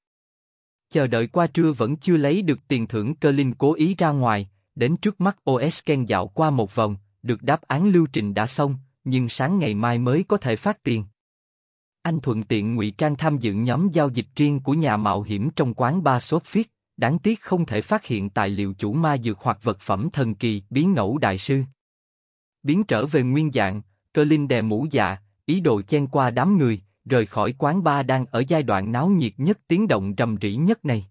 Chờ đợi qua trưa vẫn chưa lấy được tiền thưởng cơ linh cố ý ra ngoài, đến trước mắt OS Ken dạo qua một vòng, được đáp án lưu trình đã xong, nhưng sáng ngày mai mới có thể phát tiền. Anh thuận tiện ngụy trang tham dự nhóm giao dịch riêng của nhà mạo hiểm trong quán ba sốt phiết, đáng tiếc không thể phát hiện tài liệu chủ ma dược hoặc vật phẩm thần kỳ biến ngẫu đại sư. Biến trở về nguyên dạng, cơ linh đè mũ dạ, ý đồ chen qua đám người, rời khỏi quán bar đang ở giai đoạn náo nhiệt nhất tiếng động rầm rỉ nhất này.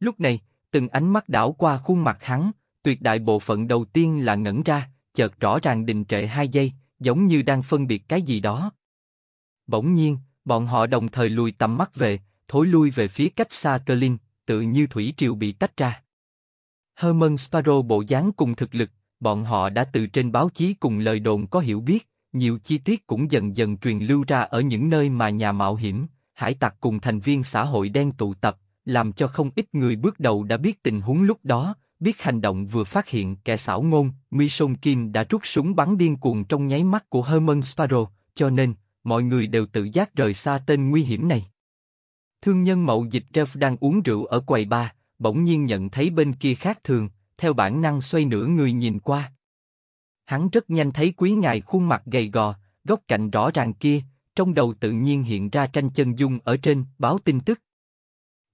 Lúc này, từng ánh mắt đảo qua khuôn mặt hắn, tuyệt đại bộ phận đầu tiên là ngẩn ra, chợt rõ ràng đình trệ hai giây, giống như đang phân biệt cái gì đó. Bỗng nhiên, bọn họ đồng thời lùi tầm mắt về, thối lui về phía cách xa cơ linh, tự như thủy triều bị tách ra. Herman Sparrow bộ dáng cùng thực lực, bọn họ đã từ trên báo chí cùng lời đồn có hiểu biết, nhiều chi tiết cũng dần dần truyền lưu ra ở những nơi mà nhà mạo hiểm, hải tặc cùng thành viên xã hội đen tụ tập, làm cho không ít người bước đầu đã biết tình huống lúc đó, biết hành động vừa phát hiện kẻ xảo ngôn, Mission Kim đã rút súng bắn điên cuồng trong nháy mắt của Herman Sparrow, cho nên, mọi người đều tự giác rời xa tên nguy hiểm này. Thương nhân mậu dịch Jeff đang uống rượu ở quầy bar, bỗng nhiên nhận thấy bên kia khác thường, theo bản năng xoay nửa người nhìn qua, Hắn rất nhanh thấy quý ngài khuôn mặt gầy gò, góc cạnh rõ ràng kia, trong đầu tự nhiên hiện ra tranh chân dung ở trên báo tin tức.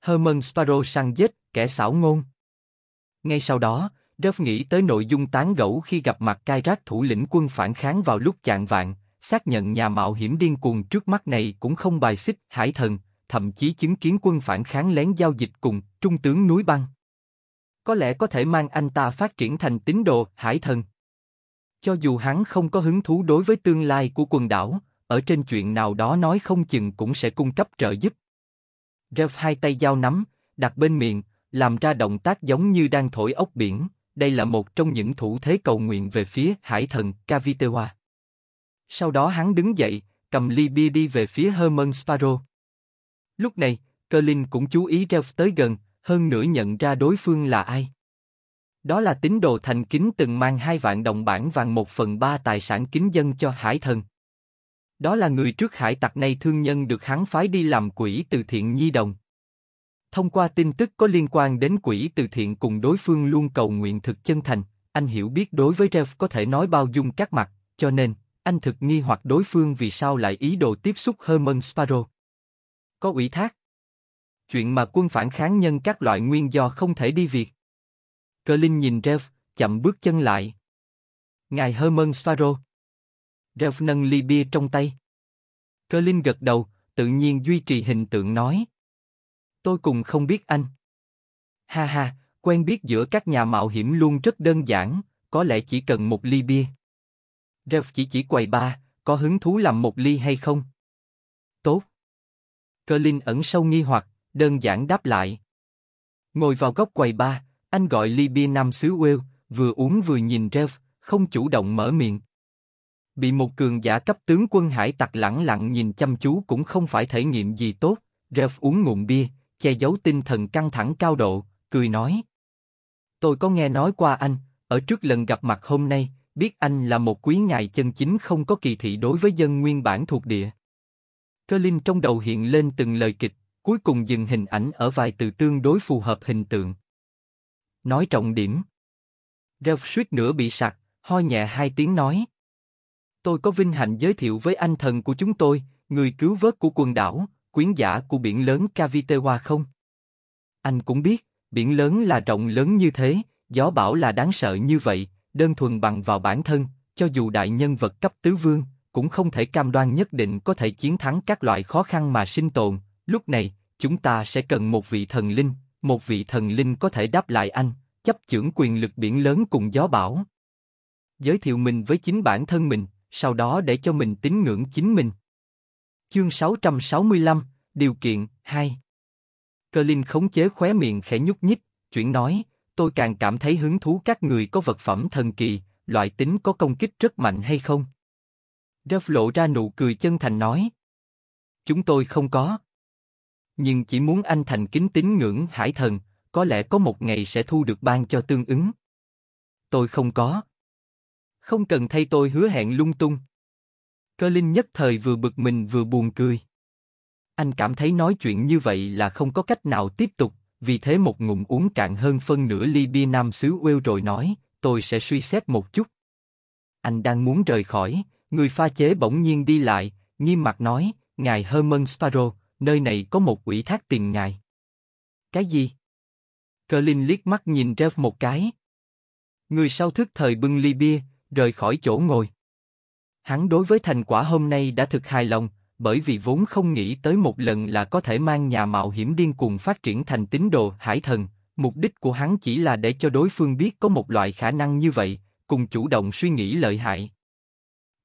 Herman Sparrow săn giết kẻ xảo ngôn. Ngay sau đó, Ralph nghĩ tới nội dung tán gẫu khi gặp mặt cai rác thủ lĩnh quân phản kháng vào lúc chạng vạn, xác nhận nhà mạo hiểm điên cuồng trước mắt này cũng không bài xích hải thần, thậm chí chứng kiến quân phản kháng lén giao dịch cùng trung tướng núi băng. Có lẽ có thể mang anh ta phát triển thành tín đồ hải thần. Cho dù hắn không có hứng thú đối với tương lai của quần đảo, ở trên chuyện nào đó nói không chừng cũng sẽ cung cấp trợ giúp. Rev hai tay giao nắm, đặt bên miệng, làm ra động tác giống như đang thổi ốc biển. Đây là một trong những thủ thế cầu nguyện về phía hải thần Cavitewa. Sau đó hắn đứng dậy, cầm ly bia đi về phía Herman Sparrow. Lúc này, Cơ cũng chú ý Ralph tới gần, hơn nữa nhận ra đối phương là ai. Đó là tín đồ thành kính từng mang hai vạn đồng bảng vàng một phần ba tài sản kính dân cho hải thần. Đó là người trước hải tặc này thương nhân được hắn phái đi làm quỹ từ thiện nhi đồng. Thông qua tin tức có liên quan đến quỹ từ thiện cùng đối phương luôn cầu nguyện thực chân thành, anh hiểu biết đối với Rev có thể nói bao dung các mặt, cho nên, anh thực nghi hoặc đối phương vì sao lại ý đồ tiếp xúc Herman Sparrow. Có ủy thác. Chuyện mà quân phản kháng nhân các loại nguyên do không thể đi việc. Kerlin nhìn Rev, chậm bước chân lại. Ngài Herman Sparrow. Rev nâng ly bia trong tay. Kerlin gật đầu, tự nhiên duy trì hình tượng nói. Tôi cùng không biết anh. Ha ha, quen biết giữa các nhà mạo hiểm luôn rất đơn giản, có lẽ chỉ cần một ly bia. Rev chỉ chỉ quầy ba, có hứng thú làm một ly hay không? Tốt. Cơ Linh ẩn sâu nghi hoặc, đơn giản đáp lại. Ngồi vào góc quầy ba, anh gọi ly bia nam xứ Wales, vừa uống vừa nhìn Rev, không chủ động mở miệng. Bị một cường giả cấp tướng quân hải tặc lẳng lặng nhìn chăm chú cũng không phải thể nghiệm gì tốt, Rev uống ngụm bia, che giấu tinh thần căng thẳng cao độ, cười nói. Tôi có nghe nói qua anh, ở trước lần gặp mặt hôm nay, biết anh là một quý ngài chân chính không có kỳ thị đối với dân nguyên bản thuộc địa. Cơ linh trong đầu hiện lên từng lời kịch, cuối cùng dừng hình ảnh ở vài từ tương đối phù hợp hình tượng nói trọng điểm. Ralph suýt nữa bị sặc, ho nhẹ hai tiếng nói. Tôi có vinh hạnh giới thiệu với anh thần của chúng tôi, người cứu vớt của quần đảo, quyến giả của biển lớn Cavitewa không? Anh cũng biết, biển lớn là rộng lớn như thế, gió bão là đáng sợ như vậy, đơn thuần bằng vào bản thân, cho dù đại nhân vật cấp tứ vương, cũng không thể cam đoan nhất định có thể chiến thắng các loại khó khăn mà sinh tồn. Lúc này, chúng ta sẽ cần một vị thần linh, một vị thần linh có thể đáp lại anh, chấp chưởng quyền lực biển lớn cùng gió bão. Giới thiệu mình với chính bản thân mình, sau đó để cho mình tín ngưỡng chính mình. Chương 665, Điều kiện 2 Cơ Linh khống chế khóe miệng khẽ nhúc nhích, chuyển nói, tôi càng cảm thấy hứng thú các người có vật phẩm thần kỳ, loại tính có công kích rất mạnh hay không. Ralph lộ ra nụ cười chân thành nói. Chúng tôi không có nhưng chỉ muốn anh thành kính tín ngưỡng hải thần, có lẽ có một ngày sẽ thu được ban cho tương ứng. Tôi không có. Không cần thay tôi hứa hẹn lung tung. Cơ Linh nhất thời vừa bực mình vừa buồn cười. Anh cảm thấy nói chuyện như vậy là không có cách nào tiếp tục, vì thế một ngụm uống cạn hơn phân nửa ly bia nam xứ Wales rồi nói, tôi sẽ suy xét một chút. Anh đang muốn rời khỏi, người pha chế bỗng nhiên đi lại, nghiêm mặt nói, ngài Herman Sparrow, nơi này có một ủy thác tiền ngài. Cái gì? Cơ Linh liếc mắt nhìn Rev một cái. Người sau thức thời bưng ly bia, rời khỏi chỗ ngồi. Hắn đối với thành quả hôm nay đã thực hài lòng, bởi vì vốn không nghĩ tới một lần là có thể mang nhà mạo hiểm điên cuồng phát triển thành tín đồ hải thần. Mục đích của hắn chỉ là để cho đối phương biết có một loại khả năng như vậy, cùng chủ động suy nghĩ lợi hại.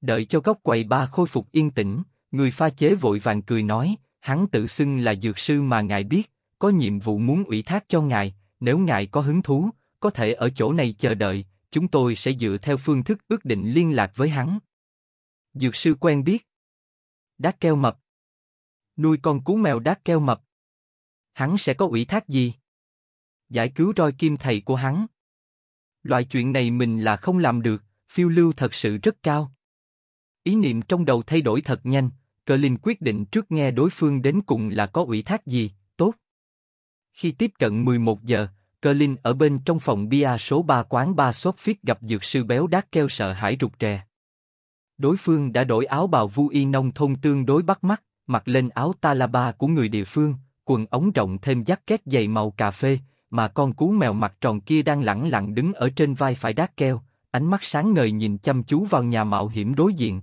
Đợi cho góc quầy ba khôi phục yên tĩnh, người pha chế vội vàng cười nói, hắn tự xưng là dược sư mà ngài biết, có nhiệm vụ muốn ủy thác cho ngài, nếu ngài có hứng thú, có thể ở chỗ này chờ đợi, chúng tôi sẽ dựa theo phương thức ước định liên lạc với hắn. Dược sư quen biết. Đát keo mập. Nuôi con cú mèo đát keo mập. Hắn sẽ có ủy thác gì? Giải cứu roi kim thầy của hắn. Loại chuyện này mình là không làm được, phiêu lưu thật sự rất cao. Ý niệm trong đầu thay đổi thật nhanh, Cờ Linh quyết định trước nghe đối phương đến cùng là có ủy thác gì, tốt. Khi tiếp cận 11 giờ, Cờ Linh ở bên trong phòng bia số 3 quán ba sốt phiết gặp dược sư béo đát keo sợ hãi rụt rè. Đối phương đã đổi áo bào vu y nông thôn tương đối bắt mắt, mặc lên áo talaba của người địa phương, quần ống rộng thêm két dày màu cà phê, mà con cú mèo mặt tròn kia đang lẳng lặng đứng ở trên vai phải đát keo, ánh mắt sáng ngời nhìn chăm chú vào nhà mạo hiểm đối diện,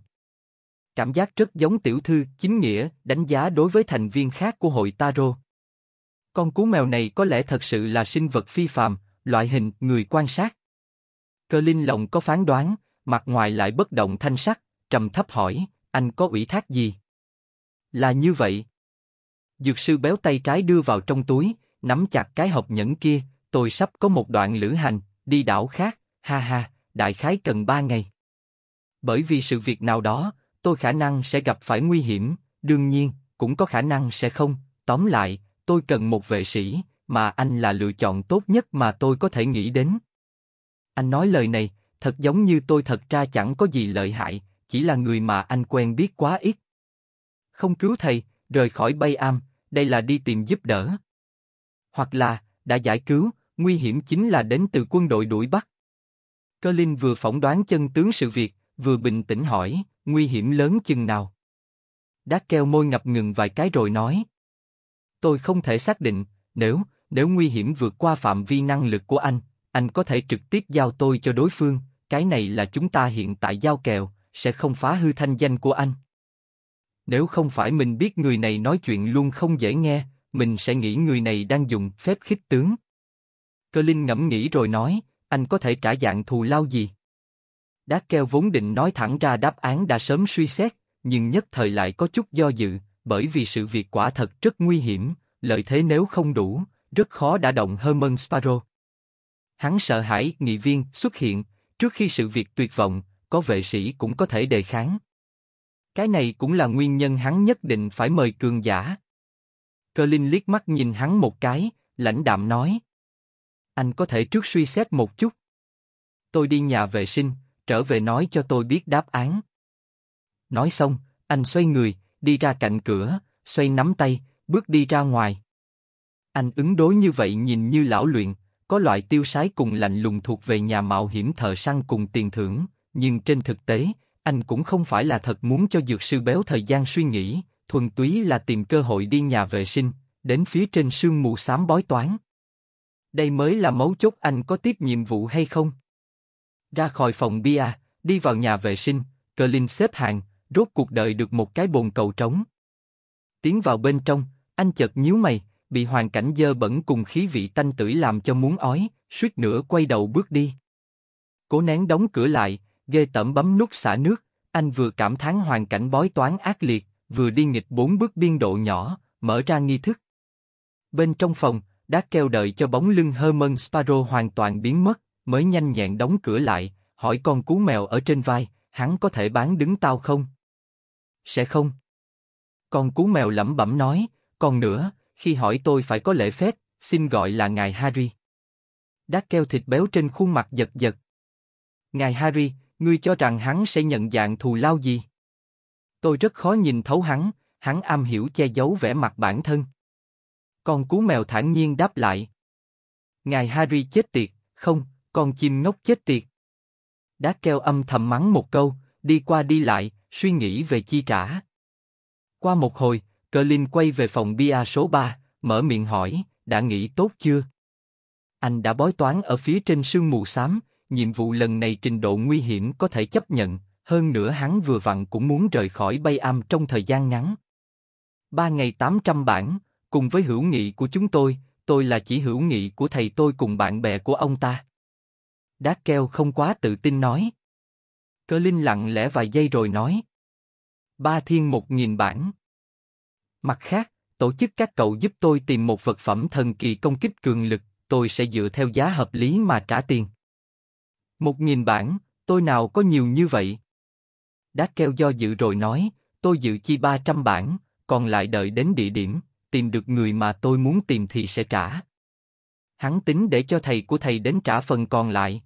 cảm giác rất giống tiểu thư chính nghĩa đánh giá đối với thành viên khác của hội tarot Con cú mèo này có lẽ thật sự là sinh vật phi phàm, loại hình người quan sát. Cơ linh lòng có phán đoán, mặt ngoài lại bất động thanh sắc, trầm thấp hỏi, anh có ủy thác gì? Là như vậy. Dược sư béo tay trái đưa vào trong túi, nắm chặt cái hộp nhẫn kia, tôi sắp có một đoạn lữ hành, đi đảo khác, ha ha, đại khái cần ba ngày. Bởi vì sự việc nào đó, tôi khả năng sẽ gặp phải nguy hiểm, đương nhiên, cũng có khả năng sẽ không. Tóm lại, tôi cần một vệ sĩ, mà anh là lựa chọn tốt nhất mà tôi có thể nghĩ đến. Anh nói lời này, thật giống như tôi thật ra chẳng có gì lợi hại, chỉ là người mà anh quen biết quá ít. Không cứu thầy, rời khỏi bay am, đây là đi tìm giúp đỡ. Hoặc là, đã giải cứu, nguy hiểm chính là đến từ quân đội đuổi bắt. Cơ Linh vừa phỏng đoán chân tướng sự việc, vừa bình tĩnh hỏi, nguy hiểm lớn chừng nào. Đát keo môi ngập ngừng vài cái rồi nói. Tôi không thể xác định, nếu, nếu nguy hiểm vượt qua phạm vi năng lực của anh, anh có thể trực tiếp giao tôi cho đối phương, cái này là chúng ta hiện tại giao kèo, sẽ không phá hư thanh danh của anh. Nếu không phải mình biết người này nói chuyện luôn không dễ nghe, mình sẽ nghĩ người này đang dùng phép khích tướng. Cơ Linh ngẫm nghĩ rồi nói, anh có thể trả dạng thù lao gì? Đá keo vốn định nói thẳng ra đáp án đã sớm suy xét, nhưng nhất thời lại có chút do dự, bởi vì sự việc quả thật rất nguy hiểm, lợi thế nếu không đủ, rất khó đã động Herman Sparrow. Hắn sợ hãi nghị viên xuất hiện, trước khi sự việc tuyệt vọng, có vệ sĩ cũng có thể đề kháng. Cái này cũng là nguyên nhân hắn nhất định phải mời cường giả. Cơ Linh liếc mắt nhìn hắn một cái, lãnh đạm nói. Anh có thể trước suy xét một chút. Tôi đi nhà vệ sinh, trở về nói cho tôi biết đáp án. Nói xong, anh xoay người, đi ra cạnh cửa, xoay nắm tay, bước đi ra ngoài. Anh ứng đối như vậy nhìn như lão luyện, có loại tiêu sái cùng lạnh lùng thuộc về nhà mạo hiểm thợ săn cùng tiền thưởng, nhưng trên thực tế, anh cũng không phải là thật muốn cho dược sư béo thời gian suy nghĩ, thuần túy là tìm cơ hội đi nhà vệ sinh, đến phía trên sương mù xám bói toán. Đây mới là mấu chốt anh có tiếp nhiệm vụ hay không. Ra khỏi phòng bia, đi vào nhà vệ sinh, cờ linh xếp hàng, rốt cuộc đợi được một cái bồn cầu trống. Tiến vào bên trong, anh chợt nhíu mày, bị hoàn cảnh dơ bẩn cùng khí vị tanh tưởi làm cho muốn ói, suýt nữa quay đầu bước đi. Cố nén đóng cửa lại, ghê tẩm bấm nút xả nước, anh vừa cảm thán hoàn cảnh bói toán ác liệt, vừa đi nghịch bốn bước biên độ nhỏ, mở ra nghi thức. Bên trong phòng, đá keo đợi cho bóng lưng Herman Sparrow hoàn toàn biến mất, mới nhanh nhẹn đóng cửa lại, hỏi con cú mèo ở trên vai, hắn có thể bán đứng tao không? Sẽ không. Con cú mèo lẩm bẩm nói, còn nữa, khi hỏi tôi phải có lễ phép, xin gọi là ngài Harry. Đát keo thịt béo trên khuôn mặt giật giật. Ngài Harry, ngươi cho rằng hắn sẽ nhận dạng thù lao gì? Tôi rất khó nhìn thấu hắn, hắn am hiểu che giấu vẻ mặt bản thân. Con cú mèo thản nhiên đáp lại. Ngài Harry chết tiệt, không, con chim ngốc chết tiệt. Đá keo âm thầm mắng một câu, đi qua đi lại, suy nghĩ về chi trả. Qua một hồi, Cơ Linh quay về phòng bia số 3, mở miệng hỏi, đã nghĩ tốt chưa? Anh đã bói toán ở phía trên sương mù xám, nhiệm vụ lần này trình độ nguy hiểm có thể chấp nhận, hơn nữa hắn vừa vặn cũng muốn rời khỏi bay âm trong thời gian ngắn. Ba ngày 800 bản, cùng với hữu nghị của chúng tôi, tôi là chỉ hữu nghị của thầy tôi cùng bạn bè của ông ta. Đát Keo không quá tự tin nói. Cơ Linh lặng lẽ vài giây rồi nói. Ba thiên một nghìn bản. Mặt khác, tổ chức các cậu giúp tôi tìm một vật phẩm thần kỳ công kích cường lực, tôi sẽ dựa theo giá hợp lý mà trả tiền. Một nghìn bản, tôi nào có nhiều như vậy? Đát Keo do dự rồi nói, tôi dự chi ba trăm bản, còn lại đợi đến địa điểm, tìm được người mà tôi muốn tìm thì sẽ trả. Hắn tính để cho thầy của thầy đến trả phần còn lại.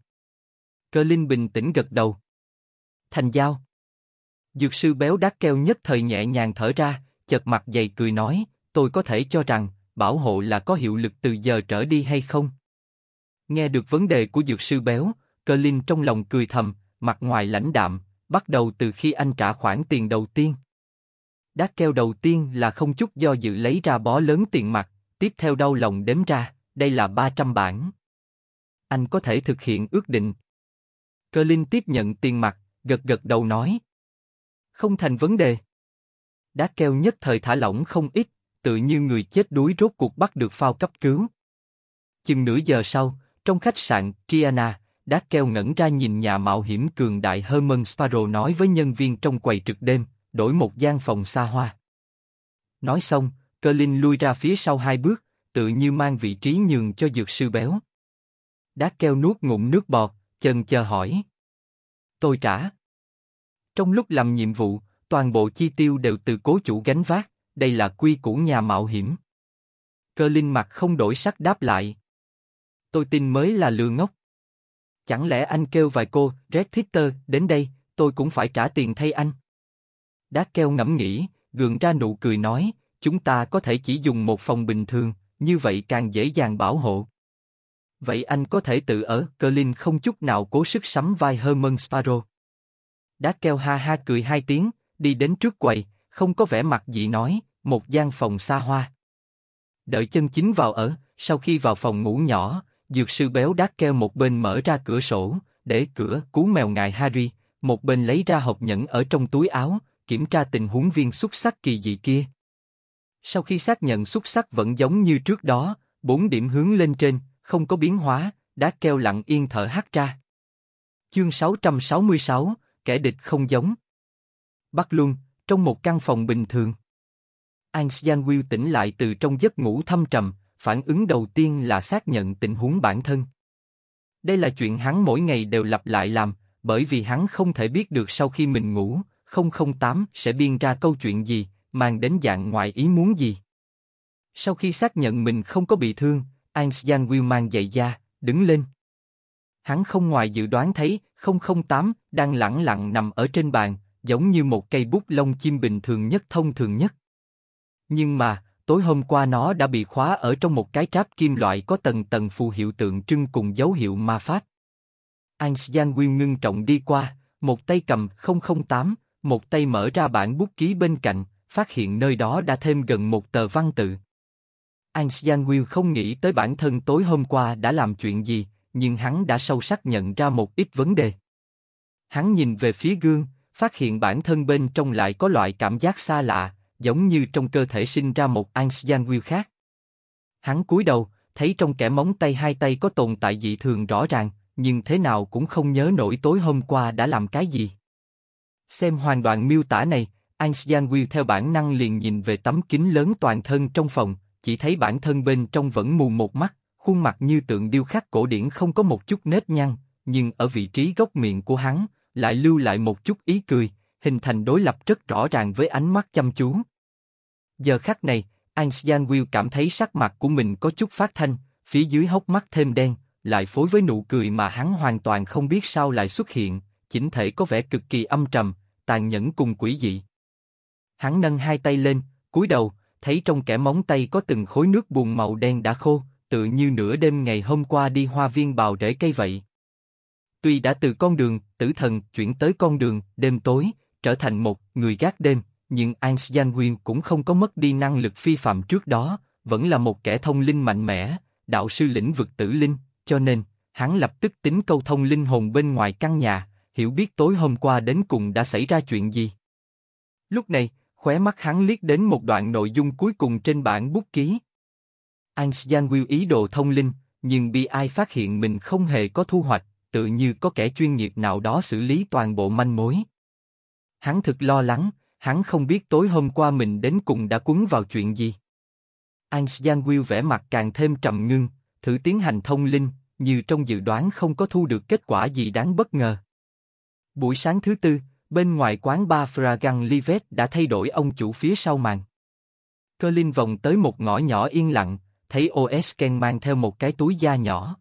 Cơ Linh bình tĩnh gật đầu. Thành giao. Dược sư béo đát keo nhất thời nhẹ nhàng thở ra, chợt mặt dày cười nói, tôi có thể cho rằng, bảo hộ là có hiệu lực từ giờ trở đi hay không? Nghe được vấn đề của dược sư béo, Cơ Linh trong lòng cười thầm, mặt ngoài lãnh đạm, bắt đầu từ khi anh trả khoản tiền đầu tiên. Đát keo đầu tiên là không chút do dự lấy ra bó lớn tiền mặt, tiếp theo đau lòng đếm ra, đây là 300 bản. Anh có thể thực hiện ước định, Cơ Linh tiếp nhận tiền mặt, gật gật đầu nói. Không thành vấn đề. Đá keo nhất thời thả lỏng không ít, tự như người chết đuối rốt cuộc bắt được phao cấp cứu. Chừng nửa giờ sau, trong khách sạn Triana, Đá keo ngẩn ra nhìn nhà mạo hiểm cường đại Herman Sparrow nói với nhân viên trong quầy trực đêm, đổi một gian phòng xa hoa. Nói xong, Cơ Linh lui ra phía sau hai bước, tự như mang vị trí nhường cho dược sư béo. Đá keo nuốt ngụm nước bọt, chần chờ hỏi. Tôi trả. Trong lúc làm nhiệm vụ, toàn bộ chi tiêu đều từ cố chủ gánh vác, đây là quy củ nhà mạo hiểm. Cơ linh mặt không đổi sắc đáp lại. Tôi tin mới là lừa ngốc. Chẳng lẽ anh kêu vài cô, Red Twitter, đến đây, tôi cũng phải trả tiền thay anh. Đá keo ngẫm nghĩ, gượng ra nụ cười nói, chúng ta có thể chỉ dùng một phòng bình thường, như vậy càng dễ dàng bảo hộ. Vậy anh có thể tự ở, Curlin không chút nào cố sức sắm vai Herman Sparrow. Đá keo ha ha cười hai tiếng, đi đến trước quầy, không có vẻ mặt gì nói, một gian phòng xa hoa. Đợi chân chính vào ở, sau khi vào phòng ngủ nhỏ, dược sư béo đát keo một bên mở ra cửa sổ, để cửa cú mèo ngài Harry, một bên lấy ra hộp nhẫn ở trong túi áo, kiểm tra tình huống viên xuất sắc kỳ dị kia. Sau khi xác nhận xuất sắc vẫn giống như trước đó, bốn điểm hướng lên trên, không có biến hóa, đá keo lặng yên thở hắt ra. Chương 666, kẻ địch không giống. Bắc Luân, trong một căn phòng bình thường. Anh Will tỉnh lại từ trong giấc ngủ thâm trầm, phản ứng đầu tiên là xác nhận tình huống bản thân. Đây là chuyện hắn mỗi ngày đều lặp lại làm, bởi vì hắn không thể biết được sau khi mình ngủ, 008 sẽ biên ra câu chuyện gì, mang đến dạng ngoại ý muốn gì. Sau khi xác nhận mình không có bị thương, Einstein mang dậy da, đứng lên. Hắn không ngoài dự đoán thấy 008 đang lẳng lặng nằm ở trên bàn, giống như một cây bút lông chim bình thường nhất thông thường nhất. Nhưng mà, tối hôm qua nó đã bị khóa ở trong một cái tráp kim loại có tầng tầng phù hiệu tượng trưng cùng dấu hiệu ma pháp. Einstein Will ngưng trọng đi qua, một tay cầm 008, một tay mở ra bản bút ký bên cạnh, phát hiện nơi đó đã thêm gần một tờ văn tự. Anh Will không nghĩ tới bản thân tối hôm qua đã làm chuyện gì, nhưng hắn đã sâu sắc nhận ra một ít vấn đề. Hắn nhìn về phía gương, phát hiện bản thân bên trong lại có loại cảm giác xa lạ, giống như trong cơ thể sinh ra một Einstein Will khác. Hắn cúi đầu, thấy trong kẻ móng tay hai tay có tồn tại dị thường rõ ràng, nhưng thế nào cũng không nhớ nổi tối hôm qua đã làm cái gì. Xem hoàn đoạn miêu tả này, Einstein Will theo bản năng liền nhìn về tấm kính lớn toàn thân trong phòng, chỉ thấy bản thân bên trong vẫn mù một mắt, khuôn mặt như tượng điêu khắc cổ điển không có một chút nếp nhăn, nhưng ở vị trí góc miệng của hắn lại lưu lại một chút ý cười, hình thành đối lập rất rõ ràng với ánh mắt chăm chú. Giờ khắc này, Einstein Will cảm thấy sắc mặt của mình có chút phát thanh, phía dưới hốc mắt thêm đen, lại phối với nụ cười mà hắn hoàn toàn không biết sao lại xuất hiện, chỉnh thể có vẻ cực kỳ âm trầm, tàn nhẫn cùng quỷ dị. Hắn nâng hai tay lên, cúi đầu, thấy trong kẻ móng tay có từng khối nước buồn màu đen đã khô, tự như nửa đêm ngày hôm qua đi hoa viên bào rễ cây vậy. Tuy đã từ con đường, tử thần, chuyển tới con đường, đêm tối, trở thành một người gác đêm, nhưng Einstein Nguyên cũng không có mất đi năng lực phi phạm trước đó, vẫn là một kẻ thông linh mạnh mẽ, đạo sư lĩnh vực tử linh, cho nên, hắn lập tức tính câu thông linh hồn bên ngoài căn nhà, hiểu biết tối hôm qua đến cùng đã xảy ra chuyện gì. Lúc này, Khóe mắt hắn liếc đến một đoạn nội dung cuối cùng trên bản bút ký. Einstein will ý đồ thông linh, nhưng bị ai phát hiện mình không hề có thu hoạch, tự như có kẻ chuyên nghiệp nào đó xử lý toàn bộ manh mối. Hắn thực lo lắng, hắn không biết tối hôm qua mình đến cùng đã cuốn vào chuyện gì. Einstein will vẻ mặt càng thêm trầm ngưng, thử tiến hành thông linh, như trong dự đoán không có thu được kết quả gì đáng bất ngờ. Buổi sáng thứ tư, Bên ngoài quán bar Fragan Livet đã thay đổi ông chủ phía sau màn. Cơ vòng tới một ngõ nhỏ yên lặng, thấy Osken mang theo một cái túi da nhỏ.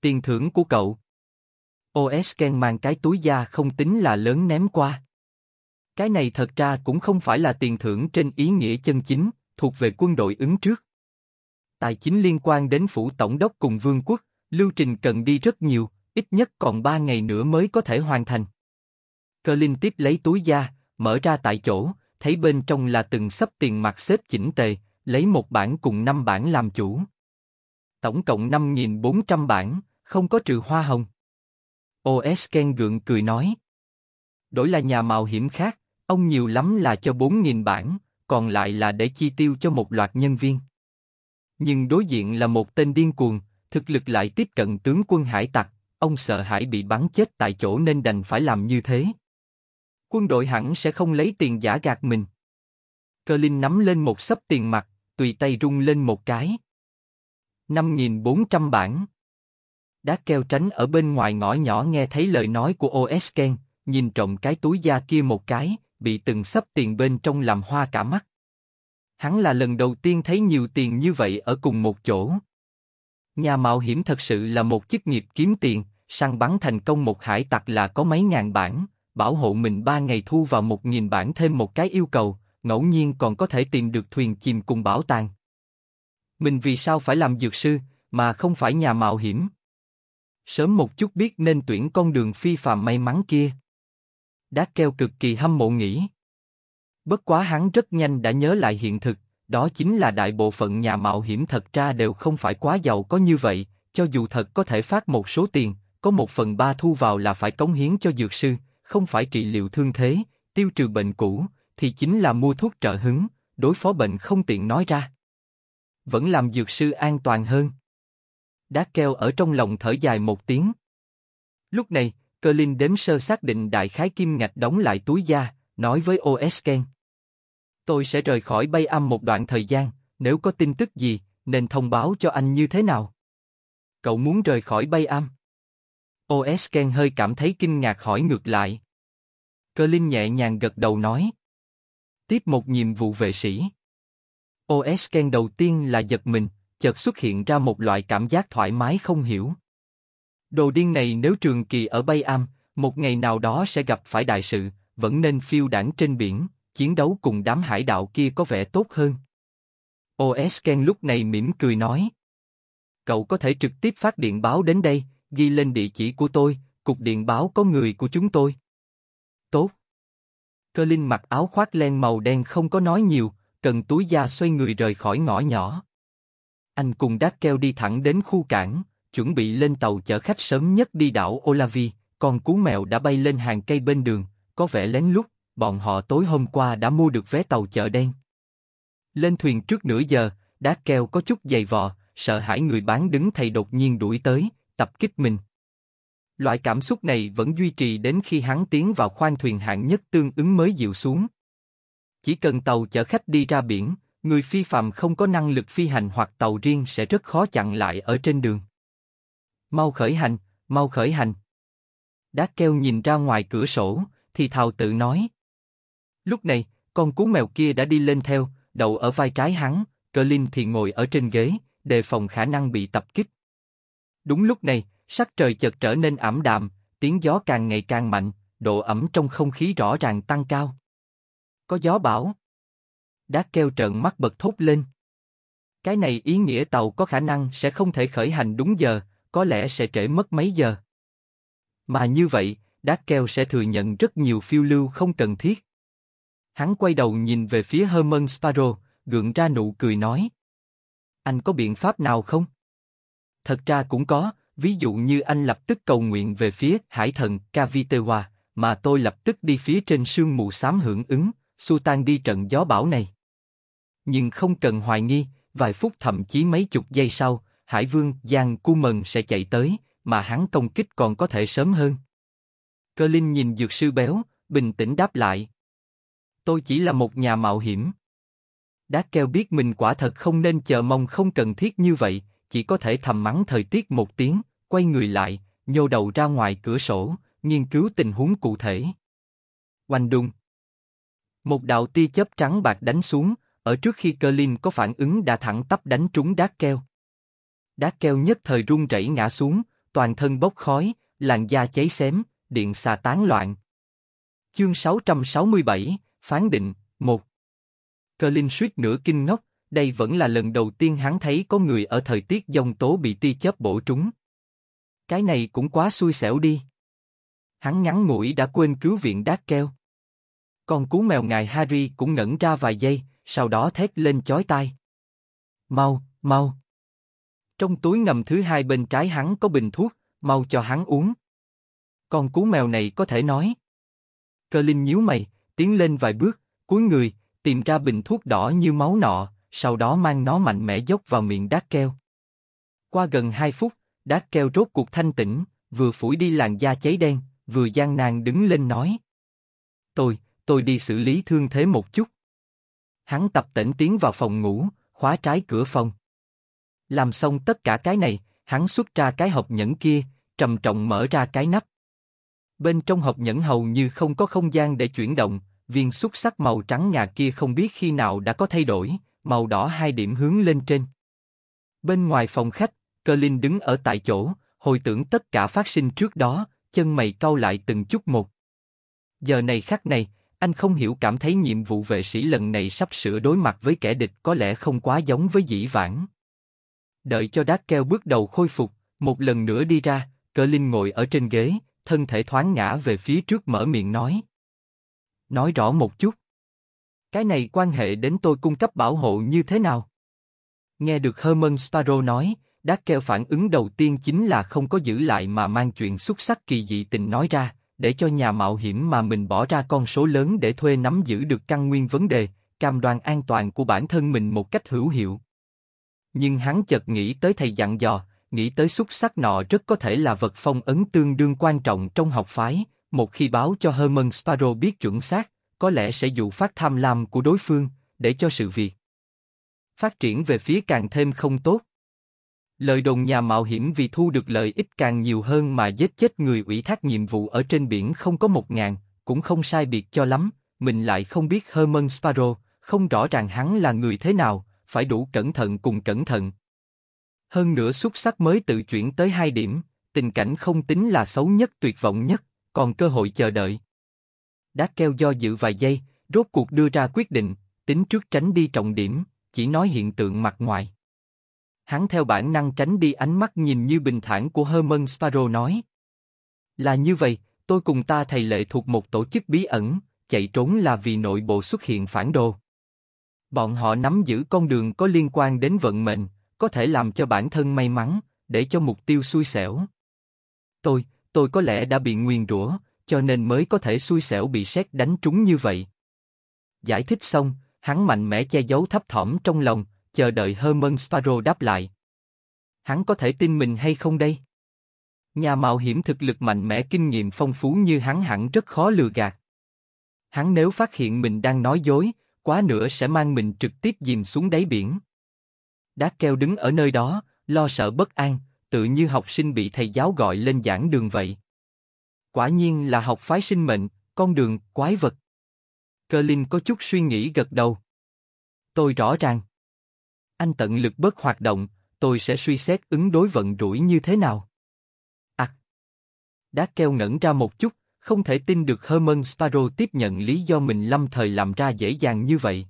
Tiền thưởng của cậu. Osken mang cái túi da không tính là lớn ném qua. Cái này thật ra cũng không phải là tiền thưởng trên ý nghĩa chân chính, thuộc về quân đội ứng trước. Tài chính liên quan đến phủ tổng đốc cùng vương quốc, lưu trình cần đi rất nhiều, ít nhất còn 3 ngày nữa mới có thể hoàn thành. Cơ Linh tiếp lấy túi da, mở ra tại chỗ, thấy bên trong là từng sấp tiền mặt xếp chỉnh tề, lấy một bản cùng năm bản làm chủ. Tổng cộng 5.400 bản, không có trừ hoa hồng. Osken gượng cười nói. Đổi là nhà mạo hiểm khác, ông nhiều lắm là cho 4.000 bản, còn lại là để chi tiêu cho một loạt nhân viên. Nhưng đối diện là một tên điên cuồng, thực lực lại tiếp cận tướng quân hải tặc, ông sợ hãi bị bắn chết tại chỗ nên đành phải làm như thế quân đội hẳn sẽ không lấy tiền giả gạt mình. Cơ Linh nắm lên một sấp tiền mặt, tùy tay rung lên một cái. 5.400 bảng. Đá keo tránh ở bên ngoài ngõ nhỏ nghe thấy lời nói của Oesken, nhìn trộm cái túi da kia một cái, bị từng sấp tiền bên trong làm hoa cả mắt. Hắn là lần đầu tiên thấy nhiều tiền như vậy ở cùng một chỗ. Nhà mạo hiểm thật sự là một chức nghiệp kiếm tiền, săn bắn thành công một hải tặc là có mấy ngàn bảng, bảo hộ mình ba ngày thu vào một nghìn bản thêm một cái yêu cầu, ngẫu nhiên còn có thể tìm được thuyền chìm cùng bảo tàng. Mình vì sao phải làm dược sư, mà không phải nhà mạo hiểm? Sớm một chút biết nên tuyển con đường phi phàm may mắn kia. Đát keo cực kỳ hâm mộ nghĩ. Bất quá hắn rất nhanh đã nhớ lại hiện thực, đó chính là đại bộ phận nhà mạo hiểm thật ra đều không phải quá giàu có như vậy, cho dù thật có thể phát một số tiền, có một phần ba thu vào là phải cống hiến cho dược sư, không phải trị liệu thương thế, tiêu trừ bệnh cũ, thì chính là mua thuốc trợ hứng, đối phó bệnh không tiện nói ra. Vẫn làm dược sư an toàn hơn. Đá keo ở trong lòng thở dài một tiếng. Lúc này, Cơ Linh đếm sơ xác định đại khái kim ngạch đóng lại túi da, nói với Osken. Tôi sẽ rời khỏi bay âm một đoạn thời gian, nếu có tin tức gì, nên thông báo cho anh như thế nào? Cậu muốn rời khỏi bay âm? Oesken hơi cảm thấy kinh ngạc hỏi ngược lại. Cơ Linh nhẹ nhàng gật đầu nói. Tiếp một nhiệm vụ vệ sĩ. Oesken đầu tiên là giật mình, chợt xuất hiện ra một loại cảm giác thoải mái không hiểu. Đồ điên này nếu trường kỳ ở Bay Am, một ngày nào đó sẽ gặp phải đại sự, vẫn nên phiêu đảng trên biển, chiến đấu cùng đám hải đạo kia có vẻ tốt hơn. Oesken lúc này mỉm cười nói. Cậu có thể trực tiếp phát điện báo đến đây, ghi lên địa chỉ của tôi, cục điện báo có người của chúng tôi. Tốt. Cơ Linh mặc áo khoác len màu đen không có nói nhiều, cần túi da xoay người rời khỏi ngõ nhỏ. Anh cùng Đát Keo đi thẳng đến khu cảng, chuẩn bị lên tàu chở khách sớm nhất đi đảo Olavi, còn cú mèo đã bay lên hàng cây bên đường, có vẻ lén lút, bọn họ tối hôm qua đã mua được vé tàu chợ đen. Lên thuyền trước nửa giờ, Đát Keo có chút dày vò, sợ hãi người bán đứng thầy đột nhiên đuổi tới, tập kích mình. Loại cảm xúc này vẫn duy trì đến khi hắn tiến vào khoang thuyền hạng nhất tương ứng mới dịu xuống. Chỉ cần tàu chở khách đi ra biển, người phi phạm không có năng lực phi hành hoặc tàu riêng sẽ rất khó chặn lại ở trên đường. Mau khởi hành, mau khởi hành. Đát keo nhìn ra ngoài cửa sổ, thì thào tự nói. Lúc này, con cú mèo kia đã đi lên theo, đầu ở vai trái hắn, Cơ Linh thì ngồi ở trên ghế, đề phòng khả năng bị tập kích. Đúng lúc này, sắc trời chợt trở nên ẩm đạm, tiếng gió càng ngày càng mạnh, độ ẩm trong không khí rõ ràng tăng cao. Có gió bão. đá keo trợn mắt bật thốt lên. Cái này ý nghĩa tàu có khả năng sẽ không thể khởi hành đúng giờ, có lẽ sẽ trễ mất mấy giờ. Mà như vậy, đá keo sẽ thừa nhận rất nhiều phiêu lưu không cần thiết. Hắn quay đầu nhìn về phía Herman Sparrow, gượng ra nụ cười nói. Anh có biện pháp nào không? Thật ra cũng có, ví dụ như anh lập tức cầu nguyện về phía hải thần Kavitewa, mà tôi lập tức đi phía trên sương mù xám hưởng ứng, xua tan đi trận gió bão này. Nhưng không cần hoài nghi, vài phút thậm chí mấy chục giây sau, Hải Vương Giang Cu Mần sẽ chạy tới, mà hắn công kích còn có thể sớm hơn. Cơ Linh nhìn dược sư béo, bình tĩnh đáp lại. Tôi chỉ là một nhà mạo hiểm. Đát keo biết mình quả thật không nên chờ mong không cần thiết như vậy, chỉ có thể thầm mắng thời tiết một tiếng, quay người lại, nhô đầu ra ngoài cửa sổ, nghiên cứu tình huống cụ thể. Oanh đùng. Một đạo tia chớp trắng bạc đánh xuống, ở trước khi cơ linh có phản ứng đã thẳng tắp đánh trúng đá keo. Đá keo nhất thời rung rẩy ngã xuống, toàn thân bốc khói, làn da cháy xém, điện xà tán loạn. Chương 667, Phán định, 1 Cơ linh suýt nửa kinh ngốc, đây vẫn là lần đầu tiên hắn thấy có người ở thời tiết giông tố bị tia chớp bổ trúng. Cái này cũng quá xui xẻo đi. Hắn ngắn mũi đã quên cứu viện đát keo. Còn cú mèo ngài Harry cũng ngẩn ra vài giây, sau đó thét lên chói tai. Mau, mau. Trong túi ngầm thứ hai bên trái hắn có bình thuốc, mau cho hắn uống. Con cú mèo này có thể nói. Cơ Linh nhíu mày, tiến lên vài bước, cúi người, tìm ra bình thuốc đỏ như máu nọ, sau đó mang nó mạnh mẽ dốc vào miệng đát keo. Qua gần 2 phút, đát keo rốt cuộc thanh tĩnh, vừa phủi đi làn da cháy đen, vừa gian nàng đứng lên nói. Tôi, tôi đi xử lý thương thế một chút. Hắn tập tỉnh tiến vào phòng ngủ, khóa trái cửa phòng. Làm xong tất cả cái này, hắn xuất ra cái hộp nhẫn kia, trầm trọng mở ra cái nắp. Bên trong hộp nhẫn hầu như không có không gian để chuyển động, viên xúc sắc màu trắng ngà kia không biết khi nào đã có thay đổi, màu đỏ hai điểm hướng lên trên. Bên ngoài phòng khách, Cơ Linh đứng ở tại chỗ, hồi tưởng tất cả phát sinh trước đó, chân mày cau lại từng chút một. Giờ này khắc này, anh không hiểu cảm thấy nhiệm vụ vệ sĩ lần này sắp sửa đối mặt với kẻ địch có lẽ không quá giống với dĩ vãng. Đợi cho đát keo bước đầu khôi phục, một lần nữa đi ra, Cơ Linh ngồi ở trên ghế, thân thể thoáng ngã về phía trước mở miệng nói. Nói rõ một chút. Cái này quan hệ đến tôi cung cấp bảo hộ như thế nào? Nghe được Herman Sparrow nói, Darkel phản ứng đầu tiên chính là không có giữ lại mà mang chuyện xuất sắc kỳ dị tình nói ra, để cho nhà mạo hiểm mà mình bỏ ra con số lớn để thuê nắm giữ được căn nguyên vấn đề, cam đoan an toàn của bản thân mình một cách hữu hiệu. Nhưng hắn chợt nghĩ tới thầy dặn dò, nghĩ tới xuất sắc nọ rất có thể là vật phong ấn tương đương quan trọng trong học phái, một khi báo cho Herman Sparrow biết chuẩn xác, có lẽ sẽ dụ phát tham lam của đối phương, để cho sự việc phát triển về phía càng thêm không tốt. Lời đồn nhà mạo hiểm vì thu được lợi ích càng nhiều hơn mà giết chết người ủy thác nhiệm vụ ở trên biển không có một ngàn, cũng không sai biệt cho lắm, mình lại không biết Herman Sparrow, không rõ ràng hắn là người thế nào, phải đủ cẩn thận cùng cẩn thận. Hơn nữa xuất sắc mới tự chuyển tới hai điểm, tình cảnh không tính là xấu nhất tuyệt vọng nhất, còn cơ hội chờ đợi. Đá keo do dự vài giây, rốt cuộc đưa ra quyết định, tính trước tránh đi trọng điểm, chỉ nói hiện tượng mặt ngoài. Hắn theo bản năng tránh đi ánh mắt nhìn như bình thản của Herman Sparrow nói. Là như vậy, tôi cùng ta thầy lệ thuộc một tổ chức bí ẩn, chạy trốn là vì nội bộ xuất hiện phản đồ. Bọn họ nắm giữ con đường có liên quan đến vận mệnh, có thể làm cho bản thân may mắn, để cho mục tiêu xui xẻo. Tôi, tôi có lẽ đã bị nguyền rủa, cho nên mới có thể xui xẻo bị sét đánh trúng như vậy. Giải thích xong, hắn mạnh mẽ che giấu thấp thỏm trong lòng, chờ đợi Herman Sparrow đáp lại. Hắn có thể tin mình hay không đây? Nhà mạo hiểm thực lực mạnh mẽ kinh nghiệm phong phú như hắn hẳn rất khó lừa gạt. Hắn nếu phát hiện mình đang nói dối, quá nữa sẽ mang mình trực tiếp dìm xuống đáy biển. Đá keo đứng ở nơi đó, lo sợ bất an, tự như học sinh bị thầy giáo gọi lên giảng đường vậy. Quả nhiên là học phái sinh mệnh, con đường, quái vật. Cơ Linh có chút suy nghĩ gật đầu. Tôi rõ ràng. Anh tận lực bớt hoạt động, tôi sẽ suy xét ứng đối vận rủi như thế nào. À. Đá keo ngẩn ra một chút, không thể tin được Herman Sparrow tiếp nhận lý do mình lâm thời làm ra dễ dàng như vậy.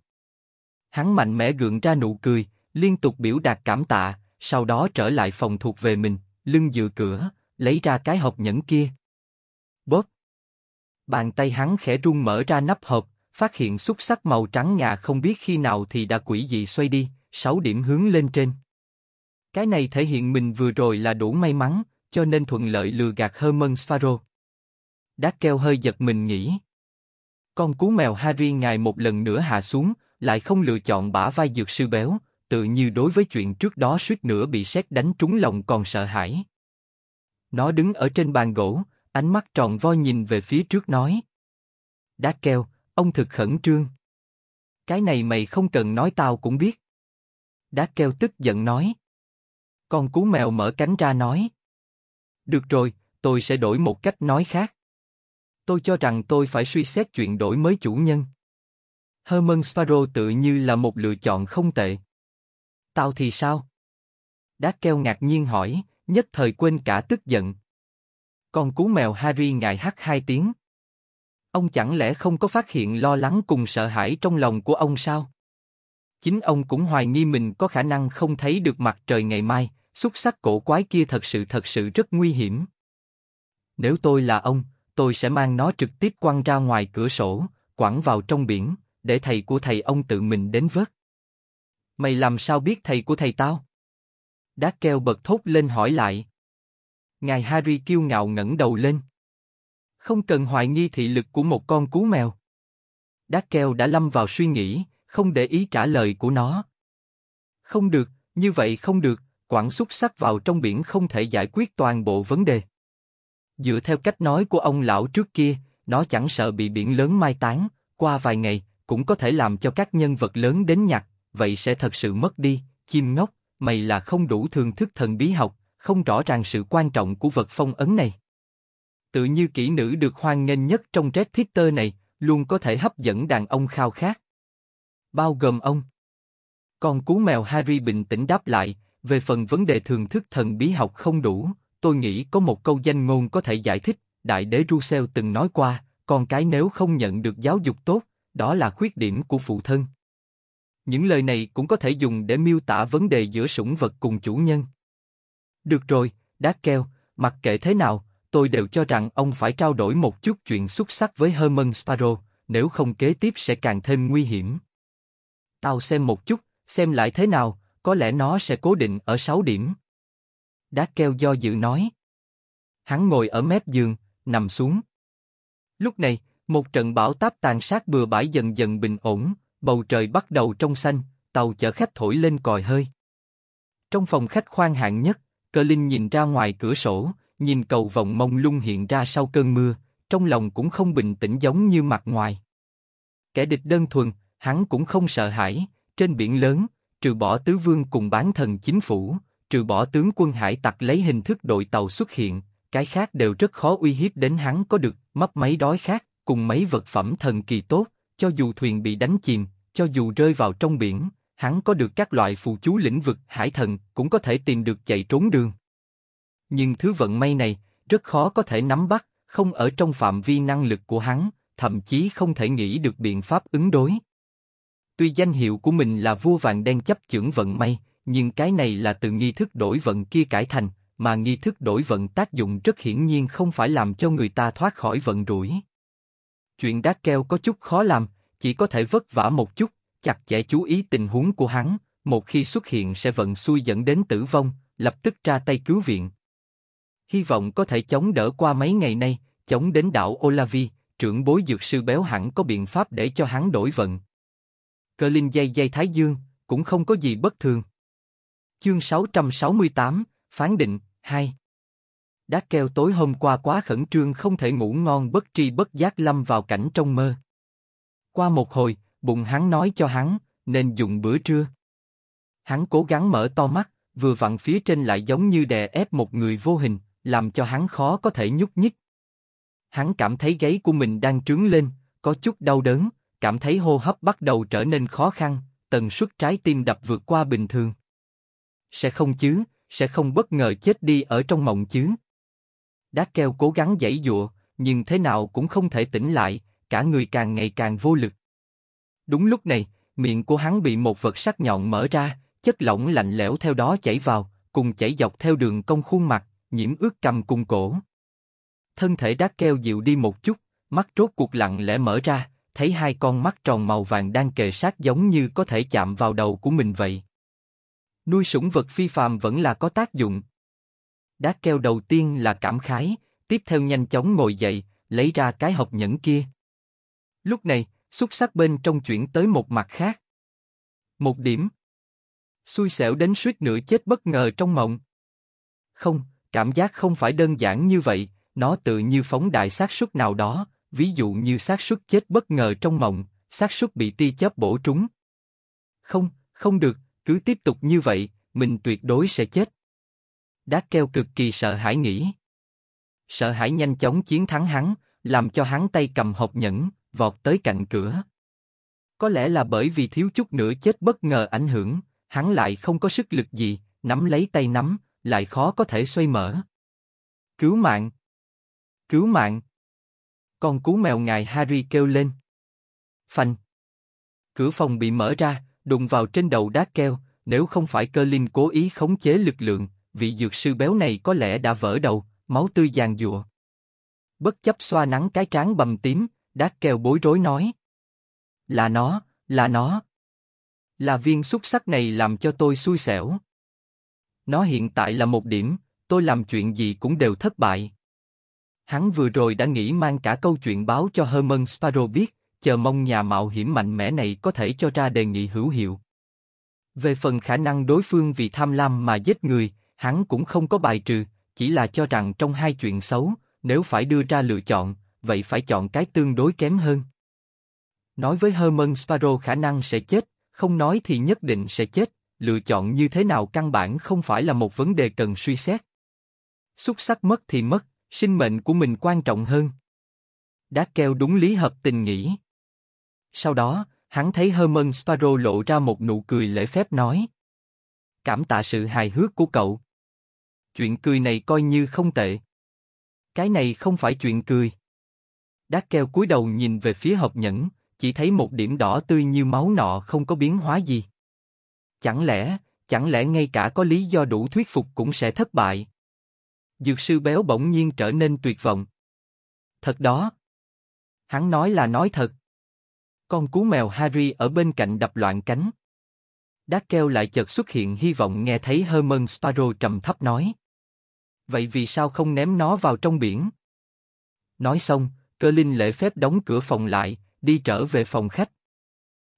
Hắn mạnh mẽ gượng ra nụ cười, liên tục biểu đạt cảm tạ, sau đó trở lại phòng thuộc về mình, lưng dựa cửa, lấy ra cái hộp nhẫn kia. Bóp. Bàn tay hắn khẽ run mở ra nắp hộp, phát hiện xúc sắc màu trắng ngà không biết khi nào thì đã quỷ dị xoay đi, sáu điểm hướng lên trên. Cái này thể hiện mình vừa rồi là đủ may mắn, cho nên thuận lợi lừa gạt Herman Sparrow. Đát keo hơi giật mình nghĩ. Con cú mèo Harry ngài một lần nữa hạ xuống, lại không lựa chọn bả vai dược sư béo, tự như đối với chuyện trước đó suýt nữa bị sét đánh trúng lòng còn sợ hãi. Nó đứng ở trên bàn gỗ, ánh mắt tròn voi nhìn về phía trước nói. Đá keo, ông thực khẩn trương. Cái này mày không cần nói tao cũng biết. Đá keo tức giận nói. Con cú mèo mở cánh ra nói. Được rồi, tôi sẽ đổi một cách nói khác. Tôi cho rằng tôi phải suy xét chuyện đổi mới chủ nhân. Herman Sparrow tự như là một lựa chọn không tệ. Tao thì sao? Đá keo ngạc nhiên hỏi, nhất thời quên cả tức giận. Con cú mèo Harry ngại hắt hai tiếng. Ông chẳng lẽ không có phát hiện lo lắng cùng sợ hãi trong lòng của ông sao? Chính ông cũng hoài nghi mình có khả năng không thấy được mặt trời ngày mai, xúc sắc cổ quái kia thật sự thật sự rất nguy hiểm. Nếu tôi là ông, tôi sẽ mang nó trực tiếp quăng ra ngoài cửa sổ, quẳng vào trong biển, để thầy của thầy ông tự mình đến vớt. Mày làm sao biết thầy của thầy tao? Đá keo bật thốt lên hỏi lại. Ngài Harry kiêu ngạo ngẩng đầu lên. Không cần hoài nghi thị lực của một con cú mèo. Đakeo đã lâm vào suy nghĩ, không để ý trả lời của nó. Không được, như vậy không được, quảng xuất sắc vào trong biển không thể giải quyết toàn bộ vấn đề. Dựa theo cách nói của ông lão trước kia, nó chẳng sợ bị biển lớn mai táng. qua vài ngày, cũng có thể làm cho các nhân vật lớn đến nhặt, vậy sẽ thật sự mất đi, chim ngốc, mày là không đủ thường thức thần bí học, không rõ ràng sự quan trọng của vật phong ấn này. Tự như kỹ nữ được hoan nghênh nhất trong Red Theater này, luôn có thể hấp dẫn đàn ông khao khát. Bao gồm ông. Còn cú mèo Harry bình tĩnh đáp lại, về phần vấn đề thường thức thần bí học không đủ, tôi nghĩ có một câu danh ngôn có thể giải thích, đại đế Russell từng nói qua, con cái nếu không nhận được giáo dục tốt, đó là khuyết điểm của phụ thân. Những lời này cũng có thể dùng để miêu tả vấn đề giữa sủng vật cùng chủ nhân. Được rồi, đá keo, mặc kệ thế nào, tôi đều cho rằng ông phải trao đổi một chút chuyện xuất sắc với Herman Sparrow, nếu không kế tiếp sẽ càng thêm nguy hiểm. Tao xem một chút, xem lại thế nào, có lẽ nó sẽ cố định ở 6 điểm. Đá keo do dự nói. Hắn ngồi ở mép giường, nằm xuống. Lúc này, một trận bão táp tàn sát bừa bãi dần dần bình ổn, bầu trời bắt đầu trong xanh, tàu chở khách thổi lên còi hơi. Trong phòng khách khoan hạng nhất, Cơ Linh nhìn ra ngoài cửa sổ, nhìn cầu vòng mông lung hiện ra sau cơn mưa, trong lòng cũng không bình tĩnh giống như mặt ngoài. Kẻ địch đơn thuần, hắn cũng không sợ hãi. Trên biển lớn, trừ bỏ tứ vương cùng bán thần chính phủ, trừ bỏ tướng quân hải tặc lấy hình thức đội tàu xuất hiện, cái khác đều rất khó uy hiếp đến hắn có được. Mấp máy đói khác, cùng mấy vật phẩm thần kỳ tốt, cho dù thuyền bị đánh chìm, cho dù rơi vào trong biển, hắn có được các loại phù chú lĩnh vực hải thần cũng có thể tìm được chạy trốn đường. Nhưng thứ vận may này rất khó có thể nắm bắt, không ở trong phạm vi năng lực của hắn, thậm chí không thể nghĩ được biện pháp ứng đối. Tuy danh hiệu của mình là vua vàng đen chấp chưởng vận may, nhưng cái này là từ nghi thức đổi vận kia cải thành, mà nghi thức đổi vận tác dụng rất hiển nhiên không phải làm cho người ta thoát khỏi vận rủi. Chuyện đát keo có chút khó làm, chỉ có thể vất vả một chút, chặt chẽ chú ý tình huống của hắn, một khi xuất hiện sẽ vận xui dẫn đến tử vong, lập tức ra tay cứu viện. Hy vọng có thể chống đỡ qua mấy ngày nay, chống đến đảo Olavi, trưởng bối dược sư béo hẳn có biện pháp để cho hắn đổi vận. Cơ linh dây dây Thái Dương, cũng không có gì bất thường. Chương 668, Phán định, 2 Đá keo tối hôm qua quá khẩn trương không thể ngủ ngon bất tri bất giác lâm vào cảnh trong mơ. Qua một hồi, bụng hắn nói cho hắn nên dùng bữa trưa. Hắn cố gắng mở to mắt, vừa vặn phía trên lại giống như đè ép một người vô hình, làm cho hắn khó có thể nhúc nhích. Hắn cảm thấy gáy của mình đang trướng lên, có chút đau đớn, cảm thấy hô hấp bắt đầu trở nên khó khăn, tần suất trái tim đập vượt qua bình thường. Sẽ không chứ, sẽ không bất ngờ chết đi ở trong mộng chứ. Đá keo cố gắng giãy dụa, nhưng thế nào cũng không thể tỉnh lại, cả người càng ngày càng vô lực. Đúng lúc này, miệng của hắn bị một vật sắc nhọn mở ra, chất lỏng lạnh lẽo theo đó chảy vào, cùng chảy dọc theo đường cong khuôn mặt, nhiễm ướt cầm cung cổ. Thân thể đá keo dịu đi một chút, mắt rốt cuộc lặng lẽ mở ra, thấy hai con mắt tròn màu vàng đang kề sát giống như có thể chạm vào đầu của mình vậy. Nuôi sủng vật phi phàm vẫn là có tác dụng. Đá keo đầu tiên là cảm khái, tiếp theo nhanh chóng ngồi dậy, lấy ra cái hộp nhẫn kia. Lúc này, xuất sắc bên trong chuyển tới một mặt khác. Một điểm. Xui xẻo đến suýt nửa chết bất ngờ trong mộng. Không, cảm giác không phải đơn giản như vậy, nó tự như phóng đại xác suất nào đó, ví dụ như xác suất chết bất ngờ trong mộng, xác suất bị tia chớp bổ trúng. Không, không được, cứ tiếp tục như vậy, mình tuyệt đối sẽ chết. Đá keo cực kỳ sợ hãi nghĩ. Sợ hãi nhanh chóng chiến thắng hắn, làm cho hắn tay cầm hộp nhẫn, vọt tới cạnh cửa. Có lẽ là bởi vì thiếu chút nữa chết bất ngờ ảnh hưởng, hắn lại không có sức lực gì, nắm lấy tay nắm, lại khó có thể xoay mở. Cứu mạng! Cứu mạng! Con cú mèo ngài Harry kêu lên. Phanh! Cửa phòng bị mở ra, đụng vào trên đầu đá keo, nếu không phải cơ linh cố ý khống chế lực lượng, vị dược sư béo này có lẽ đã vỡ đầu, máu tươi giàn giụa. Bất chấp xoa nắng cái trán bầm tím, Đát kèo bối rối nói. Là nó, là nó. Là viên xúc sắc này làm cho tôi xui xẻo. Nó hiện tại là một điểm, tôi làm chuyện gì cũng đều thất bại. Hắn vừa rồi đã nghĩ mang cả câu chuyện báo cho Herman Sparrow biết, chờ mong nhà mạo hiểm mạnh mẽ này có thể cho ra đề nghị hữu hiệu. Về phần khả năng đối phương vì tham lam mà giết người, hắn cũng không có bài trừ, chỉ là cho rằng trong hai chuyện xấu, nếu phải đưa ra lựa chọn, vậy phải chọn cái tương đối kém hơn. Nói với Herman Sparrow khả năng sẽ chết, không nói thì nhất định sẽ chết, lựa chọn như thế nào căn bản không phải là một vấn đề cần suy xét. Xuất sắc mất thì mất, sinh mệnh của mình quan trọng hơn. Đá keo đúng lý hợp tình nghĩ. Sau đó, hắn thấy Herman Sparrow lộ ra một nụ cười lễ phép nói. Cảm tạ sự hài hước của cậu. Chuyện cười này coi như không tệ. Cái này không phải chuyện cười. Đát keo cúi đầu nhìn về phía hộp nhẫn, chỉ thấy một điểm đỏ tươi như máu nọ không có biến hóa gì. Chẳng lẽ, chẳng lẽ ngay cả có lý do đủ thuyết phục cũng sẽ thất bại? Dược sư béo bỗng nhiên trở nên tuyệt vọng. Thật đó. Hắn nói là nói thật. Con cú mèo Harry ở bên cạnh đập loạn cánh. Đát keo lại chợt xuất hiện hy vọng nghe thấy Herman Sparrow trầm thấp nói. Vậy vì sao không ném nó vào trong biển? Nói xong, Cơ linh lễ phép đóng cửa phòng lại, đi trở về phòng khách.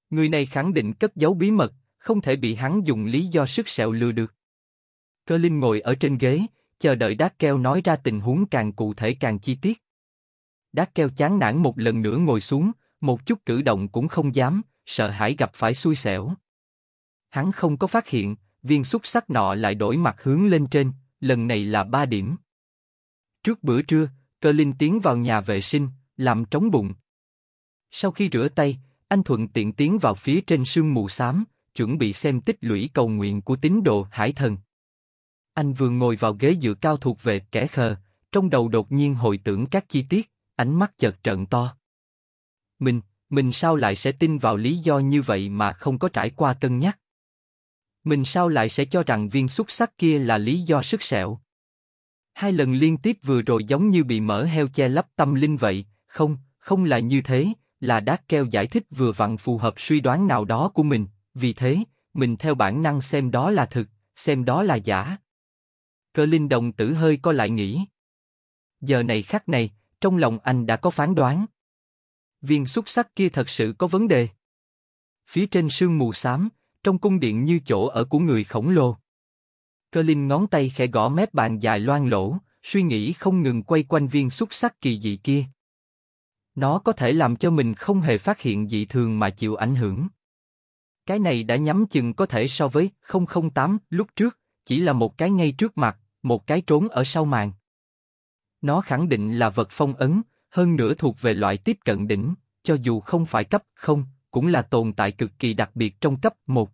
Người này khẳng định cất giấu bí mật, không thể bị hắn dùng lý do sức sẹo lừa được. Cơ linh ngồi ở trên ghế, chờ đợi Đát Keo nói ra tình huống càng cụ thể càng chi tiết. Đát Keo chán nản một lần nữa ngồi xuống, một chút cử động cũng không dám, sợ hãi gặp phải xui xẻo. Hắn không có phát hiện, viên xúc sắc nọ lại đổi mặt hướng lên trên, lần này là ba điểm. Trước bữa trưa, Cơ Linh tiến vào nhà vệ sinh, làm trống bụng. Sau khi rửa tay, anh thuận tiện tiến vào phía trên sương mù xám, chuẩn bị xem tích lũy cầu nguyện của tín đồ hải thần. Anh vừa ngồi vào ghế dựa cao thuộc về kẻ khờ, trong đầu đột nhiên hồi tưởng các chi tiết, ánh mắt chợt trợn to. Mình, mình sao lại sẽ tin vào lý do như vậy mà không có trải qua cân nhắc? Mình sao lại sẽ cho rằng viên xuất sắc kia là lý do sức sẹo, Hai lần liên tiếp vừa rồi giống như bị mở heo che lấp tâm linh vậy, không, không là như thế, là Đát Keo giải thích vừa vặn phù hợp suy đoán nào đó của mình, vì thế, mình theo bản năng xem đó là thực, xem đó là giả. Cơ linh đồng tử hơi co lại nghĩ. Giờ này khắc này, trong lòng anh đã có phán đoán. Viên xuất sắc kia thật sự có vấn đề. Phía trên sương mù xám, trong cung điện như chỗ ở của người khổng lồ. Cơ Linh ngón tay khẽ gõ mép bàn dài loang lỗ, suy nghĩ không ngừng quay quanh viên xúc sắc kỳ dị kia. Nó có thể làm cho mình không hề phát hiện dị thường mà chịu ảnh hưởng. Cái này đã nhắm chừng có thể so với 008 lúc trước, chỉ là một cái ngay trước mặt, một cái trốn ở sau màn. Nó khẳng định là vật phong ấn, hơn nữa thuộc về loại tiếp cận đỉnh, cho dù không phải cấp không, cũng là tồn tại cực kỳ đặc biệt trong cấp 1.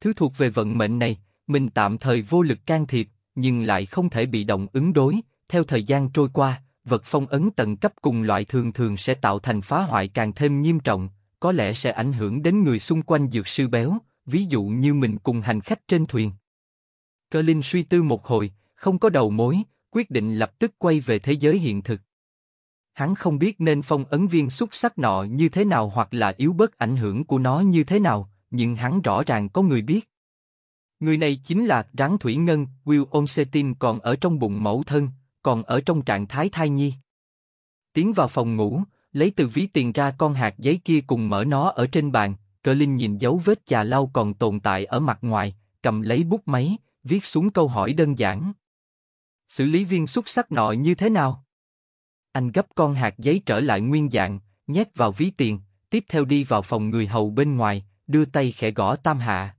Thứ thuộc về vận mệnh này, mình tạm thời vô lực can thiệp, nhưng lại không thể bị động ứng đối. Theo thời gian trôi qua, vật phong ấn tận cấp cùng loại thường thường sẽ tạo thành phá hoại càng thêm nghiêm trọng, có lẽ sẽ ảnh hưởng đến người xung quanh dược sư béo, ví dụ như mình cùng hành khách trên thuyền. Cơ Linh suy tư một hồi, không có đầu mối, quyết định lập tức quay về thế giới hiện thực. Hắn không biết nên phong ấn viên xuất sắc nọ như thế nào hoặc là yếu bớt ảnh hưởng của nó như thế nào, nhưng hắn rõ ràng có người biết. Người này chính là rắn thủy ngân, Will Onsetin còn ở trong bụng mẫu thân, còn ở trong trạng thái thai nhi. Tiến vào phòng ngủ, lấy từ ví tiền ra con hạt giấy kia cùng mở nó ở trên bàn, cơ linh nhìn dấu vết chà lau còn tồn tại ở mặt ngoài, cầm lấy bút máy, viết xuống câu hỏi đơn giản. Xử lý viên xuất sắc nọ như thế nào? Anh gấp con hạt giấy trở lại nguyên dạng, nhét vào ví tiền, tiếp theo đi vào phòng người hầu bên ngoài, đưa tay khẽ gõ tam hạ.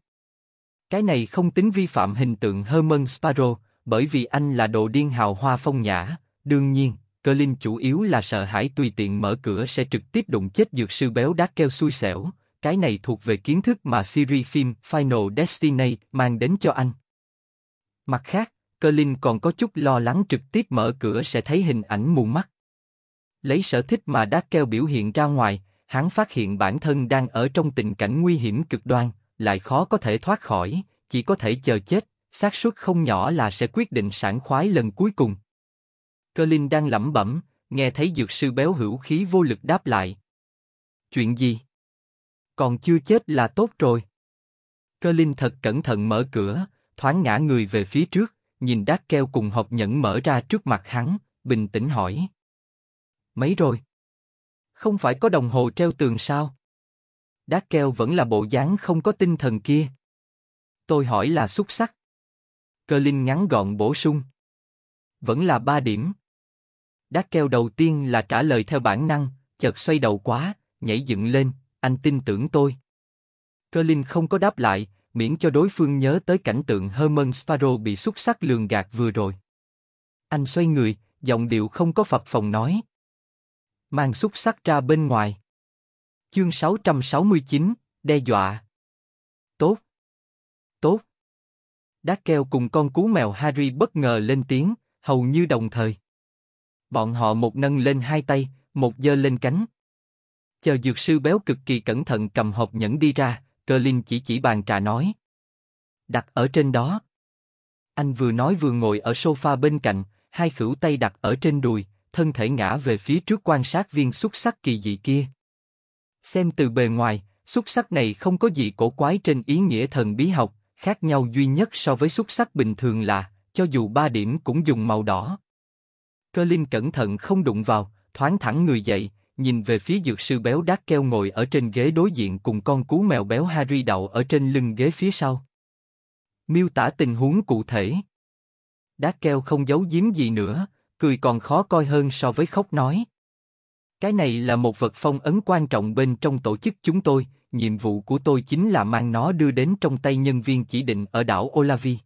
Cái này không tính vi phạm hình tượng Herman Sparrow, bởi vì anh là đồ điên hào hoa phong nhã, đương nhiên, cơ linh chủ yếu là sợ hãi tùy tiện mở cửa sẽ trực tiếp đụng chết dược sư béo đát keo xui xẻo, cái này thuộc về kiến thức mà series phim Final Destiny mang đến cho anh. Mặt khác, cơ linh còn có chút lo lắng trực tiếp mở cửa sẽ thấy hình ảnh mù mắt. Lấy sở thích mà đát keo biểu hiện ra ngoài, hắn phát hiện bản thân đang ở trong tình cảnh nguy hiểm cực đoan, lại khó có thể thoát khỏi, chỉ có thể chờ chết, xác suất không nhỏ là sẽ quyết định sản khoái lần cuối cùng. Cơ Linh đang lẩm bẩm, nghe thấy dược sư béo hữu khí vô lực đáp lại. Chuyện gì? Còn chưa chết là tốt rồi. Cơ Linh thật cẩn thận mở cửa, thoáng ngã người về phía trước, nhìn đát keo cùng hộp nhẫn mở ra trước mặt hắn, bình tĩnh hỏi. Mấy rồi? Không phải có đồng hồ treo tường sao? keo vẫn là bộ dáng không có tinh thần kia. Tôi hỏi là xuất sắc. Cơ Linh ngắn gọn bổ sung. Vẫn là ba điểm. keo đầu tiên là trả lời theo bản năng, chợt xoay đầu quá, nhảy dựng lên, anh tin tưởng tôi. Cơ Linh không có đáp lại, miễn cho đối phương nhớ tới cảnh tượng Herman Sparrow bị xuất sắc lường gạt vừa rồi. Anh xoay người, giọng điệu không có phập phồng nói. Mang xuất sắc ra bên ngoài. Chương 669, đe dọa. Tốt. Tốt. Đá keo cùng con cú mèo Harry bất ngờ lên tiếng, hầu như đồng thời. Bọn họ một nâng lên hai tay, một giơ lên cánh. Chờ dược sư béo cực kỳ cẩn thận cầm hộp nhẫn đi ra, Cơ Linh chỉ chỉ bàn trà nói. Đặt ở trên đó. Anh vừa nói vừa ngồi ở sofa bên cạnh, hai khửu tay đặt ở trên đùi, thân thể ngã về phía trước quan sát viên xuất sắc kỳ dị kia. Xem từ bề ngoài, xuất sắc này không có gì cổ quái trên ý nghĩa thần bí học, khác nhau duy nhất so với xuất sắc bình thường là, cho dù ba điểm cũng dùng màu đỏ. Cơ Linh cẩn thận không đụng vào, thoáng thẳng người dậy, nhìn về phía dược sư béo đát keo ngồi ở trên ghế đối diện cùng con cú mèo béo Harry đậu ở trên lưng ghế phía sau. Miêu tả tình huống cụ thể. Đát keo không giấu giếm gì nữa, cười còn khó coi hơn so với khóc nói. Cái này là một vật phong ấn quan trọng bên trong tổ chức chúng tôi, nhiệm vụ của tôi chính là mang nó đưa đến trong tay nhân viên chỉ định ở đảo Olavi.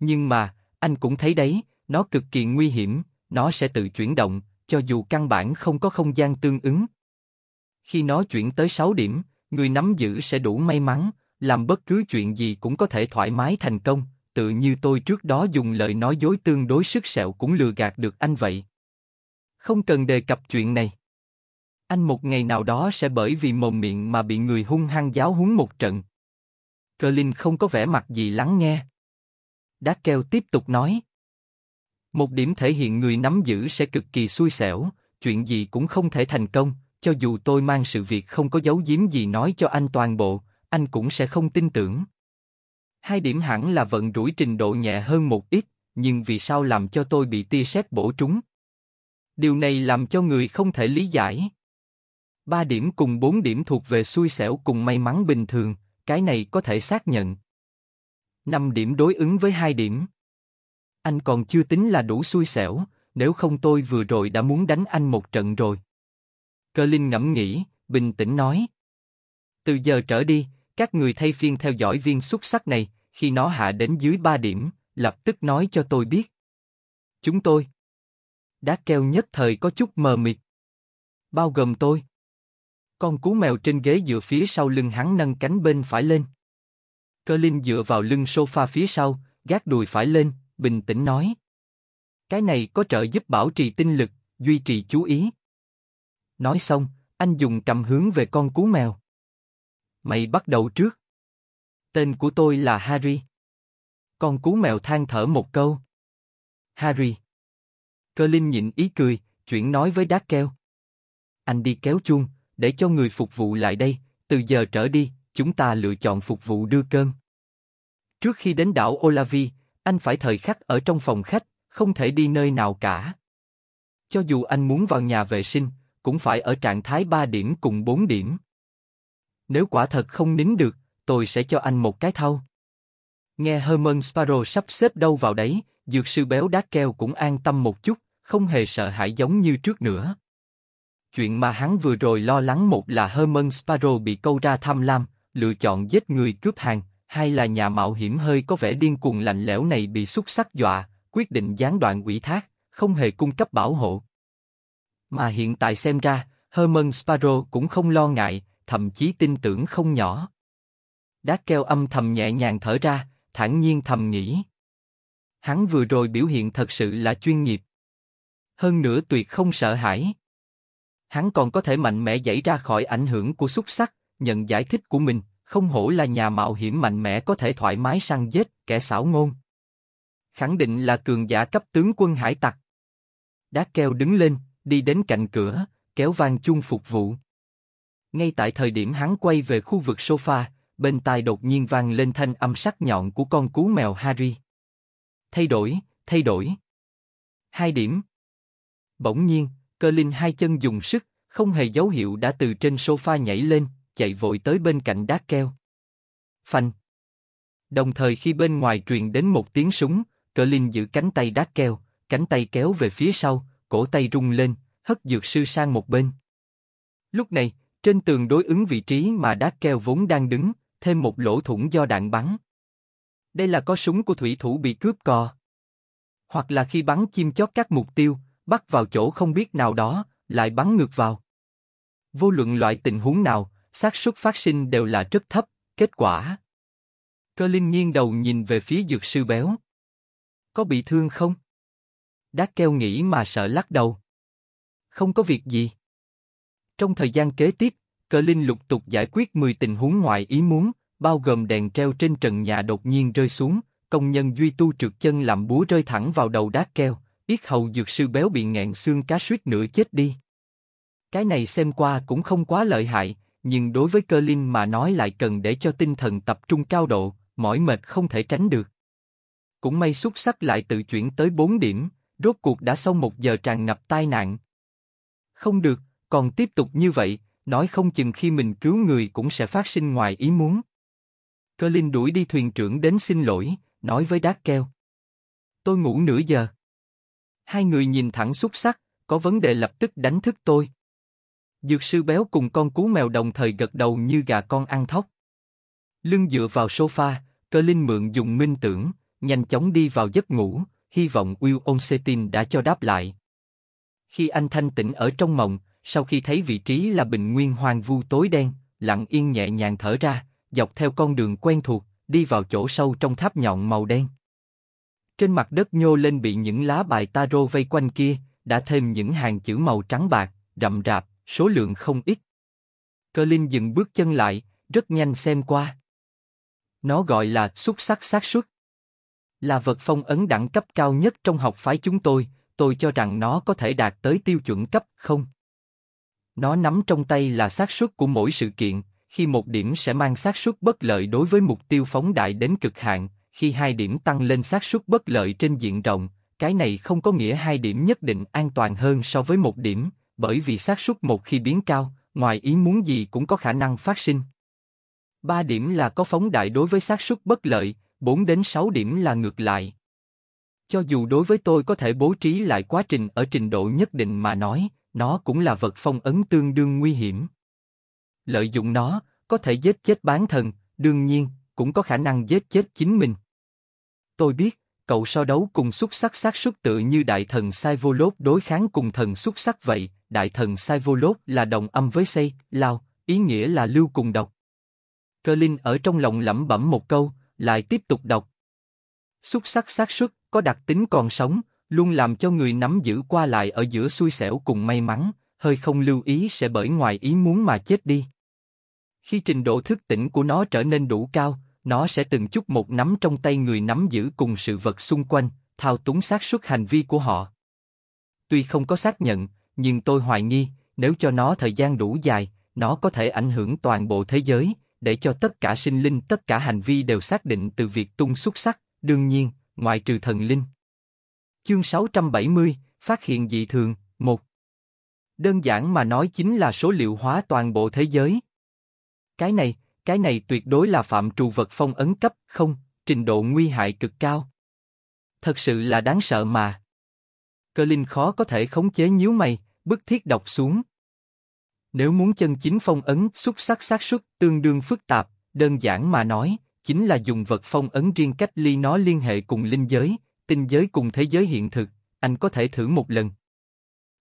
Nhưng mà, anh cũng thấy đấy, nó cực kỳ nguy hiểm, nó sẽ tự chuyển động, cho dù căn bản không có không gian tương ứng. Khi nó chuyển tới sáu điểm, người nắm giữ sẽ đủ may mắn, làm bất cứ chuyện gì cũng có thể thoải mái thành công, tự như tôi trước đó dùng lời nói dối tương đối sức sẹo cũng lừa gạt được anh vậy. Không cần đề cập chuyện này. Anh một ngày nào đó sẽ bởi vì mồm miệng mà bị người hung hăng giáo huấn một trận. Cơ Linh không có vẻ mặt gì lắng nghe. Đá keo tiếp tục nói. Một điểm thể hiện người nắm giữ sẽ cực kỳ xui xẻo, chuyện gì cũng không thể thành công, cho dù tôi mang sự việc không có giấu giếm gì nói cho anh toàn bộ, anh cũng sẽ không tin tưởng. Hai điểm hẳn là vận rủi trình độ nhẹ hơn một ít, nhưng vì sao làm cho tôi bị tia sét bổ trúng? Điều này làm cho người không thể lý giải ba điểm cùng bốn điểm thuộc về xui xẻo cùng may mắn bình thường, cái này có thể xác nhận. Năm điểm đối ứng với hai điểm. Anh còn chưa tính là đủ xui xẻo, nếu không tôi vừa rồi đã muốn đánh anh một trận rồi. Cơ Linh ngẫm nghĩ, bình tĩnh nói. Từ giờ trở đi, các người thay phiên theo dõi viên xuất sắc này, khi nó hạ đến dưới ba điểm, lập tức nói cho tôi biết. Chúng tôi. Đá keo nhất thời có chút mờ mịt. Bao gồm tôi. Con cú mèo trên ghế dựa phía sau lưng hắn nâng cánh bên phải lên. Cơ Linh dựa vào lưng sofa phía sau, gác đùi phải lên, bình tĩnh nói. Cái này có trợ giúp bảo trì tinh lực, duy trì chú ý. Nói xong, anh dùng cầm hướng về con cú mèo. Mày bắt đầu trước. Tên của tôi là Harry. Con cú mèo than thở một câu. Harry. Cơ Linh nhịn ý cười, chuyển nói với Đát Keo. Anh đi kéo chuông, để cho người phục vụ lại đây. Từ giờ trở đi, chúng ta lựa chọn phục vụ đưa cơm. Trước khi đến đảo Olavi, anh phải thời khắc ở trong phòng khách, không thể đi nơi nào cả. Cho dù anh muốn vào nhà vệ sinh, cũng phải ở trạng thái 3 điểm cùng 4 điểm. Nếu quả thật không nín được, tôi sẽ cho anh một cái thau. Nghe Herman Sparrow sắp xếp đâu vào đấy, dược sư béo đá keo cũng an tâm một chút, không hề sợ hãi giống như trước nữa. Chuyện mà hắn vừa rồi lo lắng một là Herman Sparrow bị câu ra tham lam, lựa chọn giết người cướp hàng, hai là nhà mạo hiểm hơi có vẻ điên cuồng lạnh lẽo này bị xúc sắc dọa, quyết định gián đoạn ủy thác, không hề cung cấp bảo hộ. Mà hiện tại xem ra, Herman Sparrow cũng không lo ngại, thậm chí tin tưởng không nhỏ. đá keo âm thầm nhẹ nhàng thở ra, thản nhiên thầm nghĩ. Hắn vừa rồi biểu hiện thật sự là chuyên nghiệp. Hơn nữa tuyệt không sợ hãi hắn còn có thể mạnh mẽ dậy ra khỏi ảnh hưởng của xuất sắc, nhận giải thích của mình, không hổ là nhà mạo hiểm mạnh mẽ có thể thoải mái săn giết kẻ xảo ngôn. Khẳng định là cường giả cấp tướng quân hải tặc. Đá keo đứng lên, đi đến cạnh cửa, kéo vang chuông phục vụ. Ngay tại thời điểm hắn quay về khu vực sofa, bên tai đột nhiên vang lên thanh âm sắc nhọn của con cú mèo Harry. Thay đổi, thay đổi. Hai điểm. Bỗng nhiên, Cơ Linh hai chân dùng sức, không hề dấu hiệu đã từ trên sofa nhảy lên, chạy vội tới bên cạnh đát keo. Phanh. Đồng thời khi bên ngoài truyền đến một tiếng súng, Cơ Linh giữ cánh tay đát keo, cánh tay kéo về phía sau, cổ tay rung lên, hất dược sư sang một bên. Lúc này, trên tường đối ứng vị trí mà đát keo vốn đang đứng, thêm một lỗ thủng do đạn bắn. Đây là có súng của thủy thủ bị cướp cò. Hoặc là khi bắn chim chót các mục tiêu, bắt vào chỗ không biết nào đó, lại bắn ngược vào. Vô luận loại tình huống nào, xác suất phát sinh đều là rất thấp, kết quả. Cơ linh nghiêng đầu nhìn về phía dược sư béo. Có bị thương không? Đát keo nghĩ mà sợ lắc đầu. Không có việc gì. Trong thời gian kế tiếp, Cờ Linh lục tục giải quyết 10 tình huống ngoài ý muốn, bao gồm đèn treo trên trần nhà đột nhiên rơi xuống, công nhân duy tu trượt chân làm búa rơi thẳng vào đầu đát keo, Yết hầu dược sư béo bị nghẹn xương cá suýt nữa chết đi. Cái này xem qua cũng không quá lợi hại, nhưng đối với cơ linh mà nói lại cần để cho tinh thần tập trung cao độ, mỏi mệt không thể tránh được. Cũng may xuất sắc lại tự chuyển tới 4 điểm, rốt cuộc đã xong một giờ tràn ngập tai nạn. Không được, còn tiếp tục như vậy, nói không chừng khi mình cứu người cũng sẽ phát sinh ngoài ý muốn. Cơ Linh đuổi đi thuyền trưởng đến xin lỗi, nói với Đát Keo. Tôi ngủ nửa giờ. Hai người nhìn thẳng xuất sắc, có vấn đề lập tức đánh thức tôi. Dược sư béo cùng con cú mèo đồng thời gật đầu như gà con ăn thóc. Lưng dựa vào sofa, cơ linh mượn dùng minh tưởng, nhanh chóng đi vào giấc ngủ, hy vọng Will Onsetin đã cho đáp lại. Khi anh thanh tỉnh ở trong mộng, sau khi thấy vị trí là bình nguyên hoàng vu tối đen, lặng yên nhẹ nhàng thở ra, dọc theo con đường quen thuộc, đi vào chỗ sâu trong tháp nhọn màu đen. Trên mặt đất nhô lên bị những lá bài tarot vây quanh kia, đã thêm những hàng chữ màu trắng bạc, rậm rạp, số lượng không ít. Cơ Linh dừng bước chân lại, rất nhanh xem qua. Nó gọi là xuất sắc xác suất. Là vật phong ấn đẳng cấp cao nhất trong học phái chúng tôi, tôi cho rằng nó có thể đạt tới tiêu chuẩn cấp không. Nó nắm trong tay là xác suất của mỗi sự kiện, khi một điểm sẽ mang xác suất bất lợi đối với mục tiêu phóng đại đến cực hạn, khi hai điểm tăng lên xác suất bất lợi trên diện rộng, cái này không có nghĩa hai điểm nhất định an toàn hơn so với một điểm, bởi vì xác suất một khi biến cao, ngoài ý muốn gì cũng có khả năng phát sinh. 3 điểm là có phóng đại đối với xác suất bất lợi, 4 đến 6 điểm là ngược lại. Cho dù đối với tôi có thể bố trí lại quá trình ở trình độ nhất định mà nói, nó cũng là vật phong ấn tương đương nguy hiểm. Lợi dụng nó, có thể giết chết bán thần, đương nhiên, cũng có khả năng giết chết chính mình. Tôi biết, cậu so đấu cùng xuất sắc sát xuất tự như đại thần sai vô lốt đối kháng cùng thần xuất sắc vậy, đại thần sai vô lốt là đồng âm với say lao, ý nghĩa là lưu cùng đọc. Cơ Linh ở trong lòng lẩm bẩm một câu, lại tiếp tục đọc. Xuất sắc sát xuất có đặc tính còn sống, luôn làm cho người nắm giữ qua lại ở giữa xui xẻo cùng may mắn, hơi không lưu ý sẽ bởi ngoài ý muốn mà chết đi. Khi trình độ thức tỉnh của nó trở nên đủ cao, nó sẽ từng chút một nắm trong tay người nắm giữ cùng sự vật xung quanh, thao túng xác suất hành vi của họ. Tuy không có xác nhận, nhưng tôi hoài nghi, nếu cho nó thời gian đủ dài, nó có thể ảnh hưởng toàn bộ thế giới, để cho tất cả sinh linh tất cả hành vi đều xác định từ việc tung xuất sắc, đương nhiên, ngoại trừ thần linh. Chương 670, phát hiện dị thường, 1 Đơn giản mà nói chính là số liệu hóa toàn bộ thế giới. Cái này, cái này tuyệt đối là phạm trù vật phong ấn cấp, không, trình độ nguy hại cực cao. Thật sự là đáng sợ mà. Cơ linh khó có thể khống chế nhíu mày, bức thiết đọc xuống. Nếu muốn chân chính phong ấn xuất sắc xác suất tương đương phức tạp, đơn giản mà nói, chính là dùng vật phong ấn riêng cách ly nó liên hệ cùng linh giới, tinh giới cùng thế giới hiện thực, anh có thể thử một lần.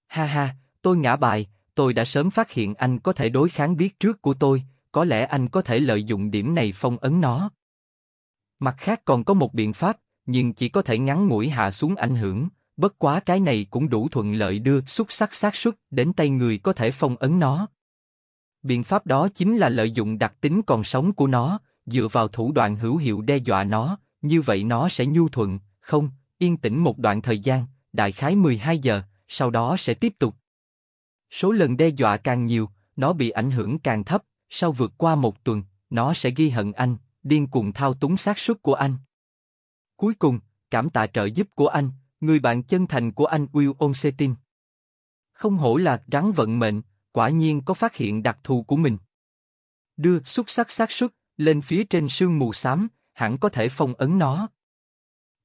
Ha ha, tôi ngã bài, tôi đã sớm phát hiện anh có thể đối kháng biết trước của tôi, có lẽ anh có thể lợi dụng điểm này phong ấn nó. Mặt khác còn có một biện pháp, nhưng chỉ có thể ngắn mũi hạ xuống ảnh hưởng, bất quá cái này cũng đủ thuận lợi đưa xuất sắc xác suất đến tay người có thể phong ấn nó. Biện pháp đó chính là lợi dụng đặc tính còn sống của nó, dựa vào thủ đoạn hữu hiệu đe dọa nó, như vậy nó sẽ nhu thuận, không, yên tĩnh một đoạn thời gian, đại khái 12 giờ, sau đó sẽ tiếp tục. Số lần đe dọa càng nhiều, nó bị ảnh hưởng càng thấp, sau vượt qua một tuần, nó sẽ ghi hận anh, điên cuồng thao túng xác suất của anh. Cuối cùng, cảm tạ trợ giúp của anh, người bạn chân thành của anh Will Onsetin. Không hổ là rắn vận mệnh, quả nhiên có phát hiện đặc thù của mình. Đưa xuất sắc xác suất lên phía trên sương mù xám, hẳn có thể phong ấn nó.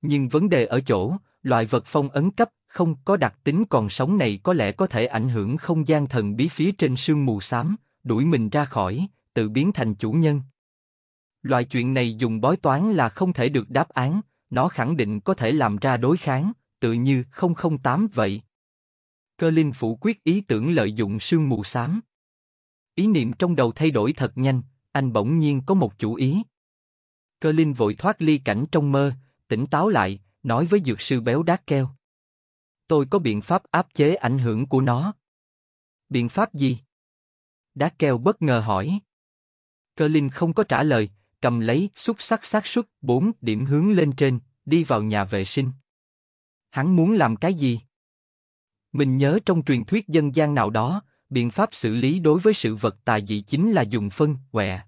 Nhưng vấn đề ở chỗ, loại vật phong ấn cấp không có đặc tính còn sống này có lẽ có thể ảnh hưởng không gian thần bí phía trên sương mù xám, đuổi mình ra khỏi, tự biến thành chủ nhân. Loại chuyện này dùng bói toán là không thể được đáp án, nó khẳng định có thể làm ra đối kháng, tự như 008 vậy. Cơ linh phủ quyết ý tưởng lợi dụng sương mù xám. Ý niệm trong đầu thay đổi thật nhanh, anh bỗng nhiên có một chủ ý. Cơ linh vội thoát ly cảnh trong mơ, tỉnh táo lại, nói với dược sư béo đát keo. Tôi có biện pháp áp chế ảnh hưởng của nó. Biện pháp gì? Đá keo bất ngờ hỏi. Cơ Linh không có trả lời, cầm lấy xúc sắc xác suất 4 điểm hướng lên trên, đi vào nhà vệ sinh. Hắn muốn làm cái gì? Mình nhớ trong truyền thuyết dân gian nào đó, biện pháp xử lý đối với sự vật tà dị chính là dùng phân, quẹ.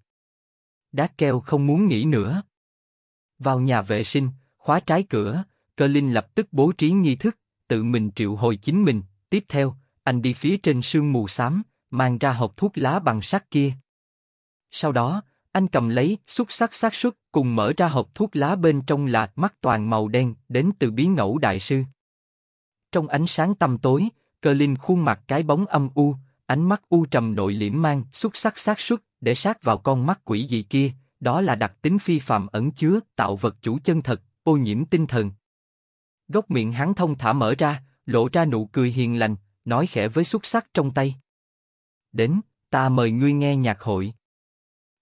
Đá keo không muốn nghĩ nữa. Vào nhà vệ sinh, khóa trái cửa, cơ linh lập tức bố trí nghi thức, tự mình triệu hồi chính mình. Tiếp theo, anh đi phía trên sương mù xám, mang ra hộp thuốc lá bằng sắt kia. Sau đó, anh cầm lấy xúc sắc xác suất cùng mở ra hộp thuốc lá bên trong là mắt toàn màu đen đến từ bí ngẫu đại sư. Trong ánh sáng tăm tối, Cơ Linh khuôn mặt cái bóng âm u, ánh mắt u trầm nội liễm mang xúc sắc xác suất để sát vào con mắt quỷ dị kia, đó là đặc tính phi phàm ẩn chứa tạo vật chủ chân thật, ô nhiễm tinh thần. Góc miệng hắn thông thả mở ra, lộ ra nụ cười hiền lành, nói khẽ với xúc sắc trong tay đến, ta mời ngươi nghe nhạc hội.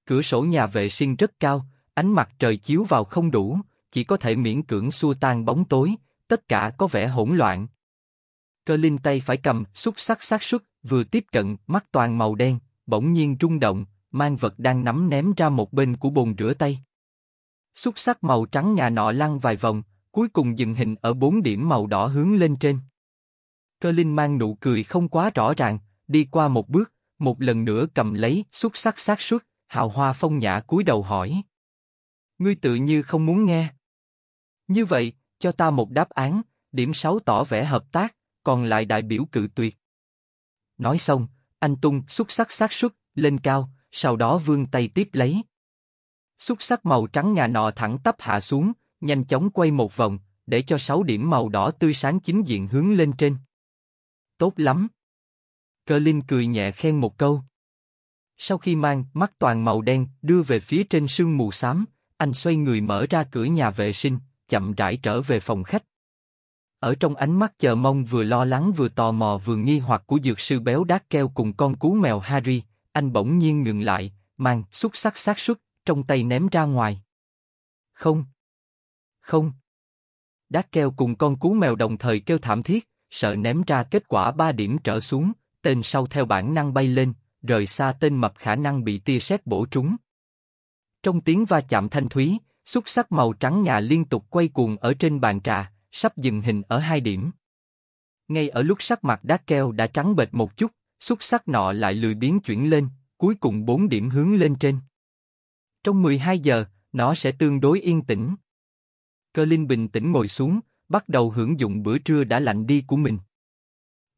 Cửa sổ nhà vệ sinh rất cao, ánh mặt trời chiếu vào không đủ, chỉ có thể miễn cưỡng xua tan bóng tối, tất cả có vẻ hỗn loạn. Cơ linh tay phải cầm, xúc sắc sát xuất, vừa tiếp cận, mắt toàn màu đen, bỗng nhiên rung động, mang vật đang nắm ném ra một bên của bồn rửa tay. Xúc sắc màu trắng nhà nọ lăn vài vòng, cuối cùng dừng hình ở bốn điểm màu đỏ hướng lên trên. Cơ linh mang nụ cười không quá rõ ràng, đi qua một bước, một lần nữa cầm lấy xuất sắc xác suất, hào hoa phong nhã cúi đầu hỏi. Ngươi tự như không muốn nghe. Như vậy, cho ta một đáp án, điểm 6 tỏ vẻ hợp tác, còn lại đại biểu cự tuyệt. Nói xong, anh tung xuất sắc xác suất lên cao, sau đó vươn tay tiếp lấy. xuất sắc màu trắng ngà nọ thẳng tắp hạ xuống, nhanh chóng quay một vòng, để cho sáu điểm màu đỏ tươi sáng chính diện hướng lên trên. Tốt lắm! Cơ Linh cười nhẹ khen một câu. Sau khi mang mắt toàn màu đen đưa về phía trên sương mù xám, anh xoay người mở ra cửa nhà vệ sinh, chậm rãi trở về phòng khách. Ở trong ánh mắt chờ mong vừa lo lắng vừa tò mò vừa nghi hoặc của dược sư béo đát keo cùng con cú mèo Harry, anh bỗng nhiên ngừng lại, mang xúc sắc xác suất, trong tay ném ra ngoài. Không. Không. Đát keo cùng con cú mèo đồng thời kêu thảm thiết, sợ ném ra kết quả ba điểm trở xuống, tên sau theo bản năng bay lên, rời xa tên mập khả năng bị tia sét bổ trúng. Trong tiếng va chạm thanh thúy, xúc sắc màu trắng nhà liên tục quay cuồng ở trên bàn trà, sắp dừng hình ở hai điểm. Ngay ở lúc sắc mặt đá keo đã trắng bệt một chút, xúc sắc nọ lại lười biến chuyển lên, cuối cùng bốn điểm hướng lên trên. Trong 12 giờ, nó sẽ tương đối yên tĩnh. Cơ Linh bình tĩnh ngồi xuống, bắt đầu hưởng dụng bữa trưa đã lạnh đi của mình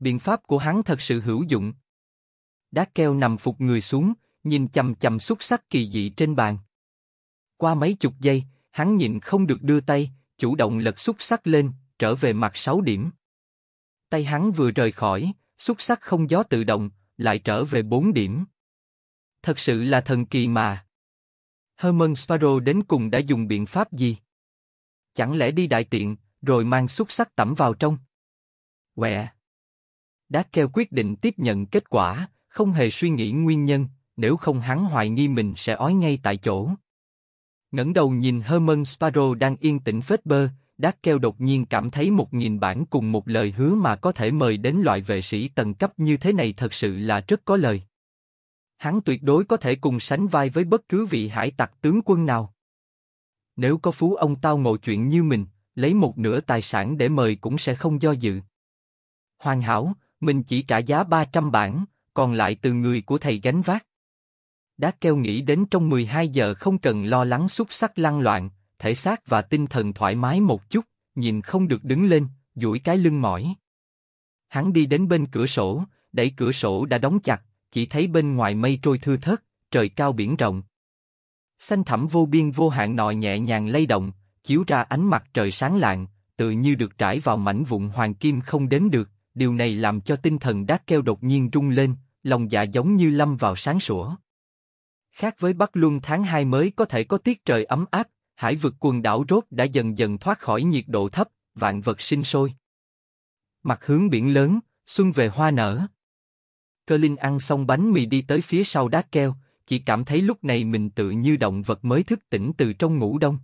biện pháp của hắn thật sự hữu dụng. Đá keo nằm phục người xuống, nhìn chầm chầm xuất sắc kỳ dị trên bàn. Qua mấy chục giây, hắn nhịn không được đưa tay, chủ động lật xúc sắc lên, trở về mặt 6 điểm. Tay hắn vừa rời khỏi, xúc sắc không gió tự động, lại trở về 4 điểm. Thật sự là thần kỳ mà. Herman Sparrow đến cùng đã dùng biện pháp gì? Chẳng lẽ đi đại tiện, rồi mang xúc sắc tẩm vào trong? Quẹ! Kêu quyết định tiếp nhận kết quả, không hề suy nghĩ nguyên nhân, nếu không hắn hoài nghi mình sẽ ói ngay tại chỗ. ngẩng đầu nhìn Herman Sparrow đang yên tĩnh phết bơ, Kêu đột nhiên cảm thấy một nghìn bản cùng một lời hứa mà có thể mời đến loại vệ sĩ tầng cấp như thế này thật sự là rất có lời. Hắn tuyệt đối có thể cùng sánh vai với bất cứ vị hải tặc tướng quân nào. Nếu có phú ông tao ngộ chuyện như mình, lấy một nửa tài sản để mời cũng sẽ không do dự. Hoàn hảo, mình chỉ trả giá 300 bảng, còn lại từ người của thầy gánh vác. Đá keo nghĩ đến trong 12 giờ không cần lo lắng xúc sắc lăn loạn, thể xác và tinh thần thoải mái một chút, nhìn không được đứng lên, duỗi cái lưng mỏi. Hắn đi đến bên cửa sổ, đẩy cửa sổ đã đóng chặt, chỉ thấy bên ngoài mây trôi thưa thớt, trời cao biển rộng. Xanh thẳm vô biên vô hạn nọ nhẹ nhàng lay động, chiếu ra ánh mặt trời sáng lạng, tự như được trải vào mảnh vụn hoàng kim không đến được, điều này làm cho tinh thần đát keo đột nhiên rung lên, lòng dạ giống như lâm vào sáng sủa. Khác với Bắc Luân tháng 2 mới có thể có tiết trời ấm áp, hải vực quần đảo rốt đã dần dần thoát khỏi nhiệt độ thấp, vạn vật sinh sôi. Mặt hướng biển lớn, xuân về hoa nở. Cơ Linh ăn xong bánh mì đi tới phía sau đá keo, chỉ cảm thấy lúc này mình tự như động vật mới thức tỉnh từ trong ngủ đông.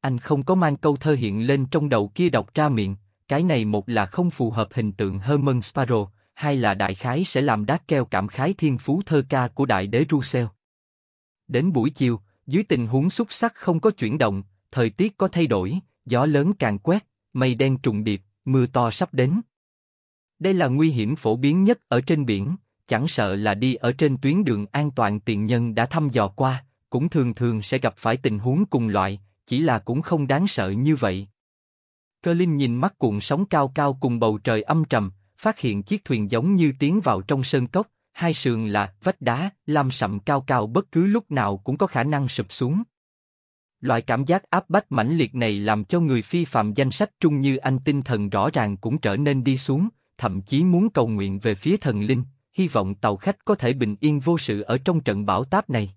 Anh không có mang câu thơ hiện lên trong đầu kia đọc ra miệng, cái này một là không phù hợp hình tượng Herman Sparrow, hai là đại khái sẽ làm đát keo cảm khái thiên phú thơ ca của đại đế Russell. Đến buổi chiều, dưới tình huống xuất sắc không có chuyển động, thời tiết có thay đổi, gió lớn càng quét, mây đen trùng điệp, mưa to sắp đến. Đây là nguy hiểm phổ biến nhất ở trên biển, chẳng sợ là đi ở trên tuyến đường an toàn tiền nhân đã thăm dò qua, cũng thường thường sẽ gặp phải tình huống cùng loại, chỉ là cũng không đáng sợ như vậy. Cơ Linh nhìn mắt cuộn sóng cao cao cùng bầu trời âm trầm, phát hiện chiếc thuyền giống như tiến vào trong sơn cốc, hai sườn là vách đá, lam sậm cao cao bất cứ lúc nào cũng có khả năng sụp xuống. Loại cảm giác áp bách mãnh liệt này làm cho người phi phạm danh sách trung như anh tinh thần rõ ràng cũng trở nên đi xuống, thậm chí muốn cầu nguyện về phía thần linh, hy vọng tàu khách có thể bình yên vô sự ở trong trận bão táp này.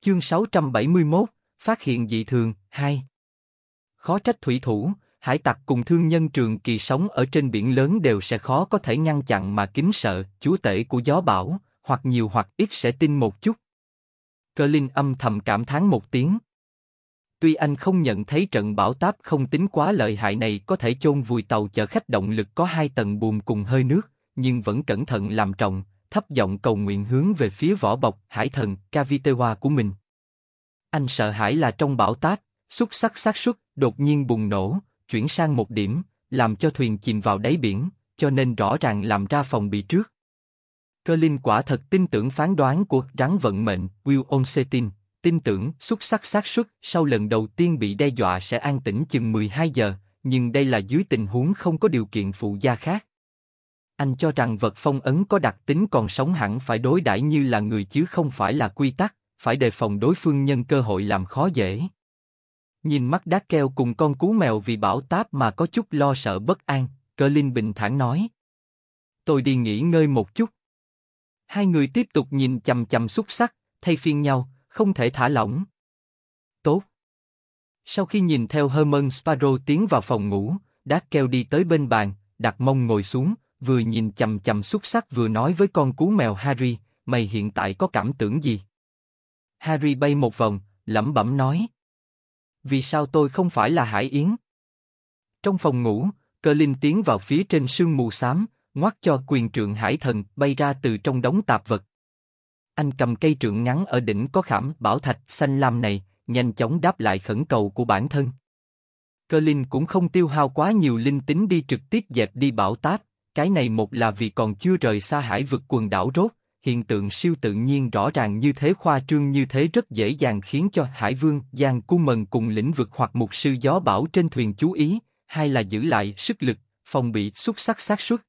Chương 671, Phát hiện dị thường, 2 Khó trách thủy thủ, hải tặc cùng thương nhân trường kỳ sống ở trên biển lớn đều sẽ khó có thể ngăn chặn mà kính sợ chúa tể của gió bão, hoặc nhiều hoặc ít sẽ tin một chút. Cơ Linh âm thầm cảm thán một tiếng. Tuy anh không nhận thấy trận bão táp không tính quá lợi hại này có thể chôn vùi tàu chở khách động lực có hai tầng buồm cùng hơi nước, nhưng vẫn cẩn thận làm trọng, thấp giọng cầu nguyện hướng về phía vỏ bọc hải thần Cavitewa của mình. Anh sợ hãi là trong bão táp, xúc sắc xác suất đột nhiên bùng nổ, chuyển sang một điểm, làm cho thuyền chìm vào đáy biển, cho nên rõ ràng làm ra phòng bị trước. Cơ Linh quả thật tin tưởng phán đoán của rắn vận mệnh Will Onsetin, tin tưởng xuất sắc xác suất sau lần đầu tiên bị đe dọa sẽ an tĩnh chừng 12 giờ, nhưng đây là dưới tình huống không có điều kiện phụ gia khác. Anh cho rằng vật phong ấn có đặc tính còn sống hẳn phải đối đãi như là người chứ không phải là quy tắc, phải đề phòng đối phương nhân cơ hội làm khó dễ. Nhìn mắt đá keo cùng con cú mèo vì bão táp mà có chút lo sợ bất an, Cơ Linh bình thản nói. Tôi đi nghỉ ngơi một chút. Hai người tiếp tục nhìn chầm chầm xuất sắc, thay phiên nhau, không thể thả lỏng. Tốt. Sau khi nhìn theo Herman Sparrow tiến vào phòng ngủ, đá keo đi tới bên bàn, đặt mông ngồi xuống, vừa nhìn chầm chầm xuất sắc vừa nói với con cú mèo Harry, mày hiện tại có cảm tưởng gì? Harry bay một vòng, lẩm bẩm nói vì sao tôi không phải là Hải Yến? Trong phòng ngủ, cơ linh tiến vào phía trên sương mù xám, ngoắt cho quyền trượng hải thần bay ra từ trong đống tạp vật. Anh cầm cây trượng ngắn ở đỉnh có khảm bảo thạch xanh lam này, nhanh chóng đáp lại khẩn cầu của bản thân. Cơ linh cũng không tiêu hao quá nhiều linh tính đi trực tiếp dẹp đi bảo táp, cái này một là vì còn chưa rời xa hải vực quần đảo rốt, hiện tượng siêu tự nhiên rõ ràng như thế khoa trương như thế rất dễ dàng khiến cho Hải Vương, Giang Cung Mần cùng lĩnh vực hoặc mục sư gió bão trên thuyền chú ý, hay là giữ lại sức lực, phòng bị xuất sắc xác suất.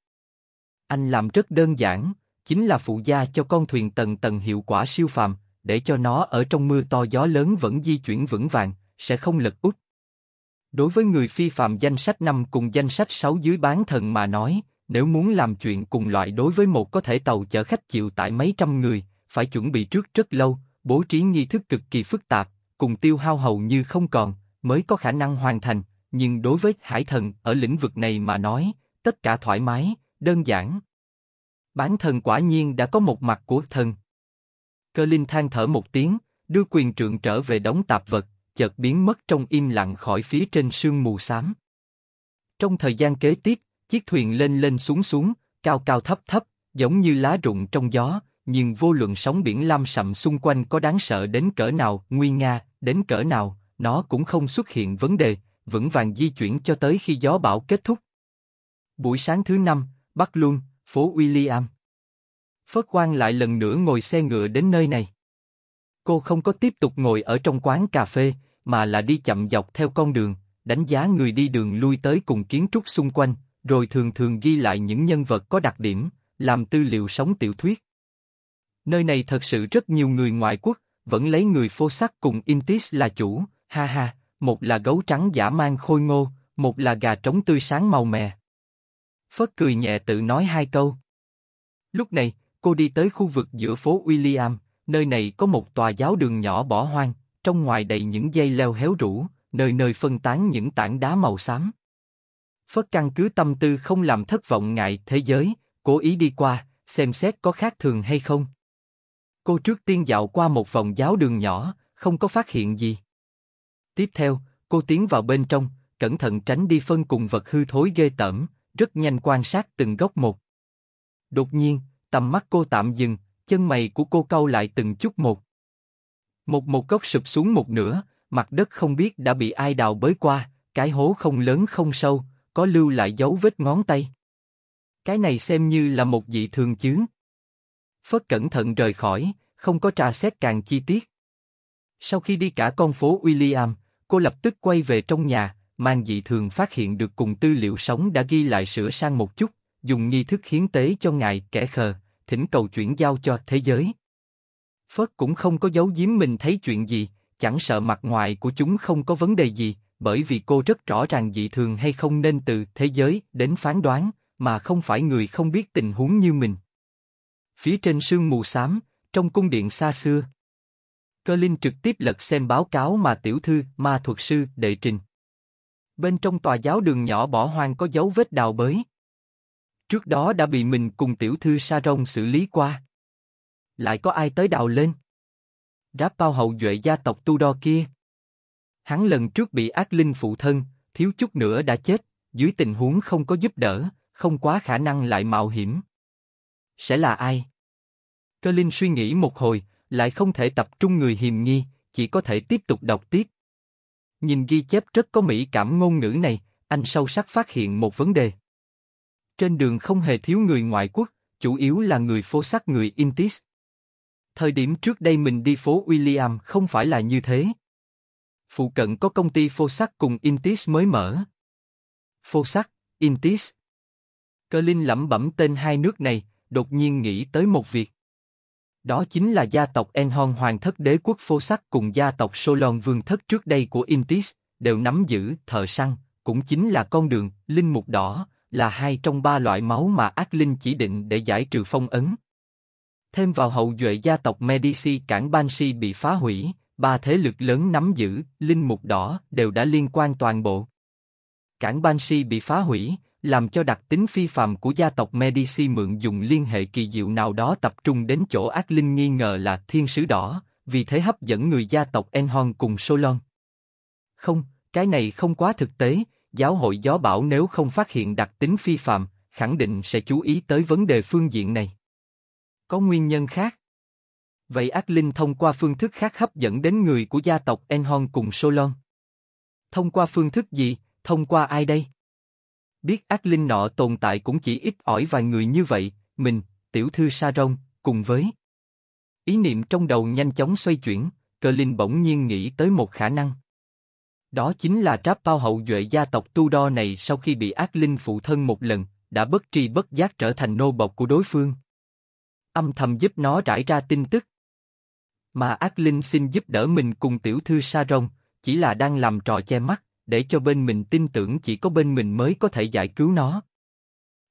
Anh làm rất đơn giản, chính là phụ gia cho con thuyền tầng tầng hiệu quả siêu phàm, để cho nó ở trong mưa to gió lớn vẫn di chuyển vững vàng, sẽ không lật út. Đối với người phi phàm danh sách năm cùng danh sách sáu dưới bán thần mà nói, nếu muốn làm chuyện cùng loại đối với một có thể tàu chở khách chịu tải mấy trăm người, phải chuẩn bị trước rất lâu, bố trí nghi thức cực kỳ phức tạp, cùng tiêu hao hầu như không còn, mới có khả năng hoàn thành. Nhưng đối với hải thần ở lĩnh vực này mà nói, tất cả thoải mái, đơn giản. Bán thần quả nhiên đã có một mặt của thần. Cơ linh than thở một tiếng, đưa quyền trượng trở về đóng tạp vật, chợt biến mất trong im lặng khỏi phía trên sương mù xám. Trong thời gian kế tiếp, Chiếc thuyền lên lên xuống xuống, cao cao thấp thấp, giống như lá rụng trong gió, nhưng vô luận sóng biển lam sậm xung quanh có đáng sợ đến cỡ nào, nguy nga, đến cỡ nào, nó cũng không xuất hiện vấn đề, vững vàng di chuyển cho tới khi gió bão kết thúc. Buổi sáng thứ năm, Bắc Luân, phố William. Phớt Quang lại lần nữa ngồi xe ngựa đến nơi này. Cô không có tiếp tục ngồi ở trong quán cà phê, mà là đi chậm dọc theo con đường, đánh giá người đi đường lui tới cùng kiến trúc xung quanh, rồi thường thường ghi lại những nhân vật có đặc điểm, làm tư liệu sống tiểu thuyết. Nơi này thật sự rất nhiều người ngoại quốc, vẫn lấy người phô sắc cùng Intis là chủ, ha ha, một là gấu trắng giả mang khôi ngô, một là gà trống tươi sáng màu mè. Phất cười nhẹ tự nói hai câu. Lúc này, cô đi tới khu vực giữa phố William, nơi này có một tòa giáo đường nhỏ bỏ hoang, trong ngoài đầy những dây leo héo rũ, nơi nơi phân tán những tảng đá màu xám. Phất căn cứ tâm tư không làm thất vọng ngại thế giới, cố ý đi qua, xem xét có khác thường hay không. Cô trước tiên dạo qua một vòng giáo đường nhỏ, không có phát hiện gì. Tiếp theo, cô tiến vào bên trong, cẩn thận tránh đi phân cùng vật hư thối ghê tởm, rất nhanh quan sát từng góc một. Đột nhiên, tầm mắt cô tạm dừng, chân mày của cô cau lại từng chút một. Một một góc sụp xuống một nửa, mặt đất không biết đã bị ai đào bới qua, cái hố không lớn không sâu, có lưu lại dấu vết ngón tay. Cái này xem như là một dị thường chứ. Phất cẩn thận rời khỏi, không có tra xét càng chi tiết. Sau khi đi cả con phố William, cô lập tức quay về trong nhà, mang dị thường phát hiện được cùng tư liệu sống đã ghi lại sửa sang một chút, dùng nghi thức hiến tế cho ngài kẻ khờ, thỉnh cầu chuyển giao cho thế giới. Phất cũng không có giấu giếm mình thấy chuyện gì, chẳng sợ mặt ngoài của chúng không có vấn đề gì, bởi vì cô rất rõ ràng dị thường hay không nên từ thế giới đến phán đoán, mà không phải người không biết tình huống như mình. Phía trên sương mù xám, trong cung điện xa xưa, Cơ Linh trực tiếp lật xem báo cáo mà tiểu thư ma thuật sư đệ trình. Bên trong tòa giáo đường nhỏ bỏ hoang có dấu vết đào bới. Trước đó đã bị mình cùng tiểu thư Sa Rong xử lý qua. Lại có ai tới đào lên? Ráp bao hậu duệ gia tộc Tu Đo kia. Hắn lần trước bị ác linh phụ thân, thiếu chút nữa đã chết, dưới tình huống không có giúp đỡ, không quá khả năng lại mạo hiểm. Sẽ là ai? Cơ Linh suy nghĩ một hồi, lại không thể tập trung người hiềm nghi, chỉ có thể tiếp tục đọc tiếp. Nhìn ghi chép rất có mỹ cảm ngôn ngữ này, anh sâu sắc phát hiện một vấn đề. Trên đường không hề thiếu người ngoại quốc, chủ yếu là người phố sắc người Intis. Thời điểm trước đây mình đi phố William không phải là như thế. Phụ cận có công ty Phô sắc cùng Intis mới mở. Phô sắc, Intis. Cơ Linh lẩm bẩm tên hai nước này, đột nhiên nghĩ tới một việc. Đó chính là gia tộc Enhon Hoàng thất đế quốc Phô sắc cùng gia tộc Solon vương thất trước đây của Intis, đều nắm giữ thợ săn, cũng chính là con đường, linh mục đỏ, là hai trong ba loại máu mà ác linh chỉ định để giải trừ phong ấn. Thêm vào hậu duệ gia tộc Medici cảng Banshee bị phá hủy, ba thế lực lớn nắm giữ linh mục đỏ đều đã liên quan toàn bộ. Cảng Banshee bị phá hủy, làm cho đặc tính phi phàm của gia tộc Medici mượn dùng liên hệ kỳ diệu nào đó tập trung đến chỗ ác linh nghi ngờ là thiên sứ đỏ, vì thế hấp dẫn người gia tộc Enhorn cùng Solon. Không, cái này không quá thực tế, giáo hội gió bão nếu không phát hiện đặc tính phi phàm, khẳng định sẽ chú ý tới vấn đề phương diện này. Có nguyên nhân khác. Vậy ác linh thông qua phương thức khác hấp dẫn đến người của gia tộc enhon cùng Solon. Thông qua phương thức gì, thông qua ai đây? Biết ác linh nọ tồn tại cũng chỉ ít ỏi vài người như vậy, mình, tiểu thư Saron, cùng với. Ý niệm trong đầu nhanh chóng xoay chuyển, cờ linh bỗng nhiên nghĩ tới một khả năng. Đó chính là tráp bao hậu duệ gia tộc Tu Đo này sau khi bị ác linh phụ thân một lần, đã bất tri bất giác trở thành nô bộc của đối phương. Âm thầm giúp nó rải ra tin tức, mà ác linh xin giúp đỡ mình cùng tiểu thư sa rồng chỉ là đang làm trò che mắt, để cho bên mình tin tưởng chỉ có bên mình mới có thể giải cứu nó.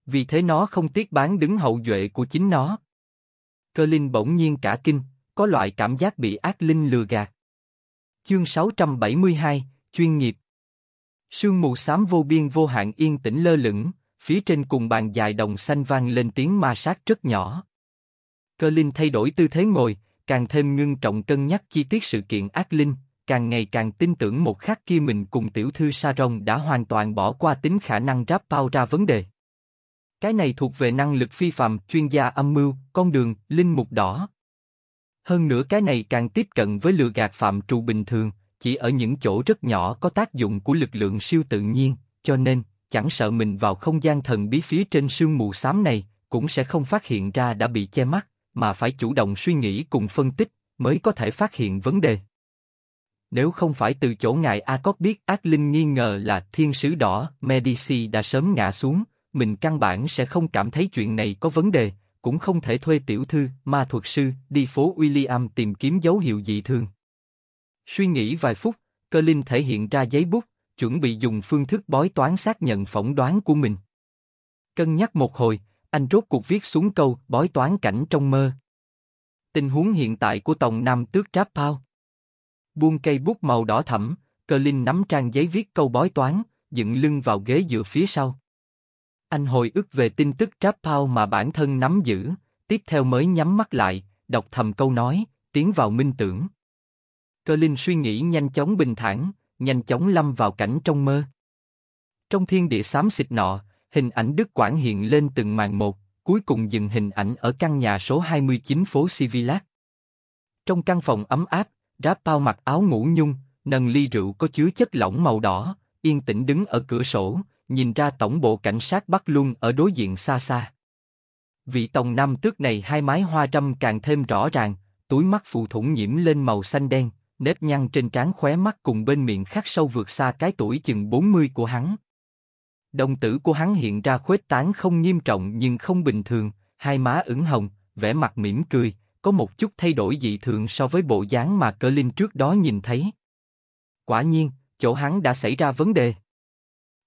Vì thế nó không tiếc bán đứng hậu duệ của chính nó. Cơ linh bỗng nhiên cả kinh, có loại cảm giác bị ác linh lừa gạt. Chương 672, chuyên nghiệp. Sương mù xám vô biên vô hạn yên tĩnh lơ lửng, phía trên cùng bàn dài đồng xanh vang lên tiếng ma sát rất nhỏ. Cơ linh thay đổi tư thế ngồi, càng thêm ngưng trọng cân nhắc chi tiết sự kiện ác linh, càng ngày càng tin tưởng một khắc kia mình cùng tiểu thư sa rồng đã hoàn toàn bỏ qua tính khả năng ráp bao ra vấn đề. Cái này thuộc về năng lực phi phạm chuyên gia âm mưu, con đường, linh mục đỏ. Hơn nữa cái này càng tiếp cận với lừa gạt phạm trù bình thường, chỉ ở những chỗ rất nhỏ có tác dụng của lực lượng siêu tự nhiên, cho nên, chẳng sợ mình vào không gian thần bí phía trên sương mù xám này, cũng sẽ không phát hiện ra đã bị che mắt mà phải chủ động suy nghĩ cùng phân tích mới có thể phát hiện vấn đề. Nếu không phải từ chỗ ngài A Cốt biết ác linh nghi ngờ là thiên sứ đỏ, Medici đã sớm ngã xuống, mình căn bản sẽ không cảm thấy chuyện này có vấn đề, cũng không thể thuê tiểu thư, ma thuật sư, đi phố William tìm kiếm dấu hiệu dị thường. Suy nghĩ vài phút, cơ linh thể hiện ra giấy bút, chuẩn bị dùng phương thức bói toán xác nhận phỏng đoán của mình. Cân nhắc một hồi, anh rốt cuộc viết xuống câu bói toán cảnh trong mơ. Tình huống hiện tại của Tổng Nam Tước Tráp Pao. Buông cây bút màu đỏ thẫm, Cơ Linh nắm trang giấy viết câu bói toán, dựng lưng vào ghế dựa phía sau. Anh hồi ức về tin tức Tráp Pao mà bản thân nắm giữ, tiếp theo mới nhắm mắt lại, đọc thầm câu nói, tiến vào minh tưởng. Cơ Linh suy nghĩ nhanh chóng bình thản, nhanh chóng lâm vào cảnh trong mơ. Trong thiên địa xám xịt nọ, Hình ảnh Đức Quảng hiện lên từng màn một, cuối cùng dừng hình ảnh ở căn nhà số 29 phố Sivilac. Trong căn phòng ấm áp, Rapao mặc áo ngủ nhung, nâng ly rượu có chứa chất lỏng màu đỏ, yên tĩnh đứng ở cửa sổ, nhìn ra tổng bộ cảnh sát Bắc Luân ở đối diện xa xa. Vị tổng nam tước này hai mái hoa râm càng thêm rõ ràng, túi mắt phù thủng nhiễm lên màu xanh đen, nếp nhăn trên trán khóe mắt cùng bên miệng khắc sâu vượt xa cái tuổi chừng 40 của hắn, Đồng tử của hắn hiện ra khuếch tán không nghiêm trọng nhưng không bình thường, hai má ửng hồng, vẻ mặt mỉm cười, có một chút thay đổi dị thường so với bộ dáng mà Cơ Linh trước đó nhìn thấy. Quả nhiên, chỗ hắn đã xảy ra vấn đề.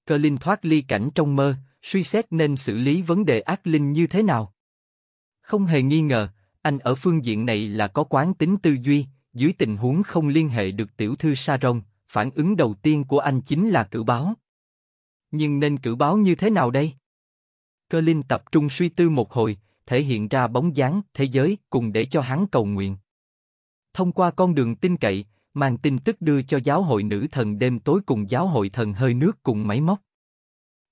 Cơ Linh thoát ly cảnh trong mơ, suy xét nên xử lý vấn đề ác linh như thế nào. Không hề nghi ngờ, anh ở phương diện này là có quán tính tư duy, dưới tình huống không liên hệ được tiểu thư Sa Rồng, phản ứng đầu tiên của anh chính là cử báo. Nhưng nên cử báo như thế nào đây? Cơ Linh tập trung suy tư một hồi, thể hiện ra bóng dáng, thế giới, cùng để cho hắn cầu nguyện. Thông qua con đường tin cậy, mang tin tức đưa cho giáo hội nữ thần đêm tối cùng giáo hội thần hơi nước cùng máy móc.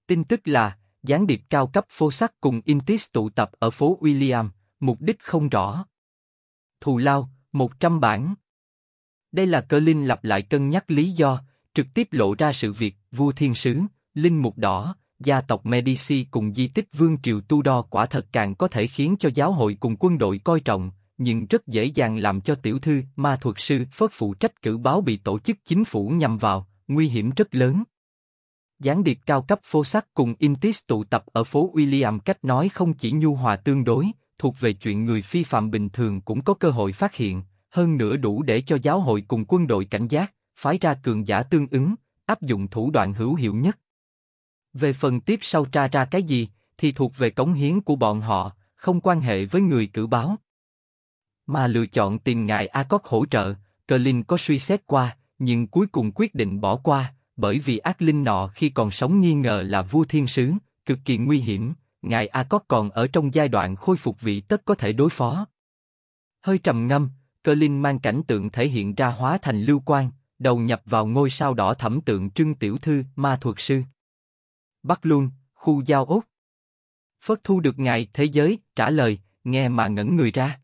Tin tức là, gián điệp cao cấp phô sắc cùng Intis tụ tập ở phố William, mục đích không rõ. Thù lao, 100 bản. Đây là cơ linh lặp lại cân nhắc lý do, trực tiếp lộ ra sự việc, vua thiên sứ, linh mục đỏ, gia tộc Medici cùng di tích vương triều Tudor quả thật càng có thể khiến cho giáo hội cùng quân đội coi trọng, nhưng rất dễ dàng làm cho tiểu thư, ma thuật sư, phớt phụ trách cử báo bị tổ chức chính phủ nhằm vào, nguy hiểm rất lớn. Gián điệp cao cấp phô sắc cùng Intis tụ tập ở phố William cách nói không chỉ nhu hòa tương đối, thuộc về chuyện người phi phạm bình thường cũng có cơ hội phát hiện, hơn nữa đủ để cho giáo hội cùng quân đội cảnh giác, phái ra cường giả tương ứng, áp dụng thủ đoạn hữu hiệu nhất. Về phần tiếp sau tra ra cái gì, thì thuộc về cống hiến của bọn họ, không quan hệ với người cử báo. Mà lựa chọn tìm ngài Acoc hỗ trợ, Cờ Linh có suy xét qua, nhưng cuối cùng quyết định bỏ qua, bởi vì ác linh nọ khi còn sống nghi ngờ là vua thiên sứ, cực kỳ nguy hiểm, ngài Acoc còn ở trong giai đoạn khôi phục vị tất có thể đối phó. Hơi trầm ngâm, Cờ Linh mang cảnh tượng thể hiện ra hóa thành lưu quan, đầu nhập vào ngôi sao đỏ thẩm tượng trưng tiểu thư ma thuật sư. Bắc Luân, khu giao ốt. Phất Thu được ngài thế giới trả lời, nghe mà ngẩn người ra.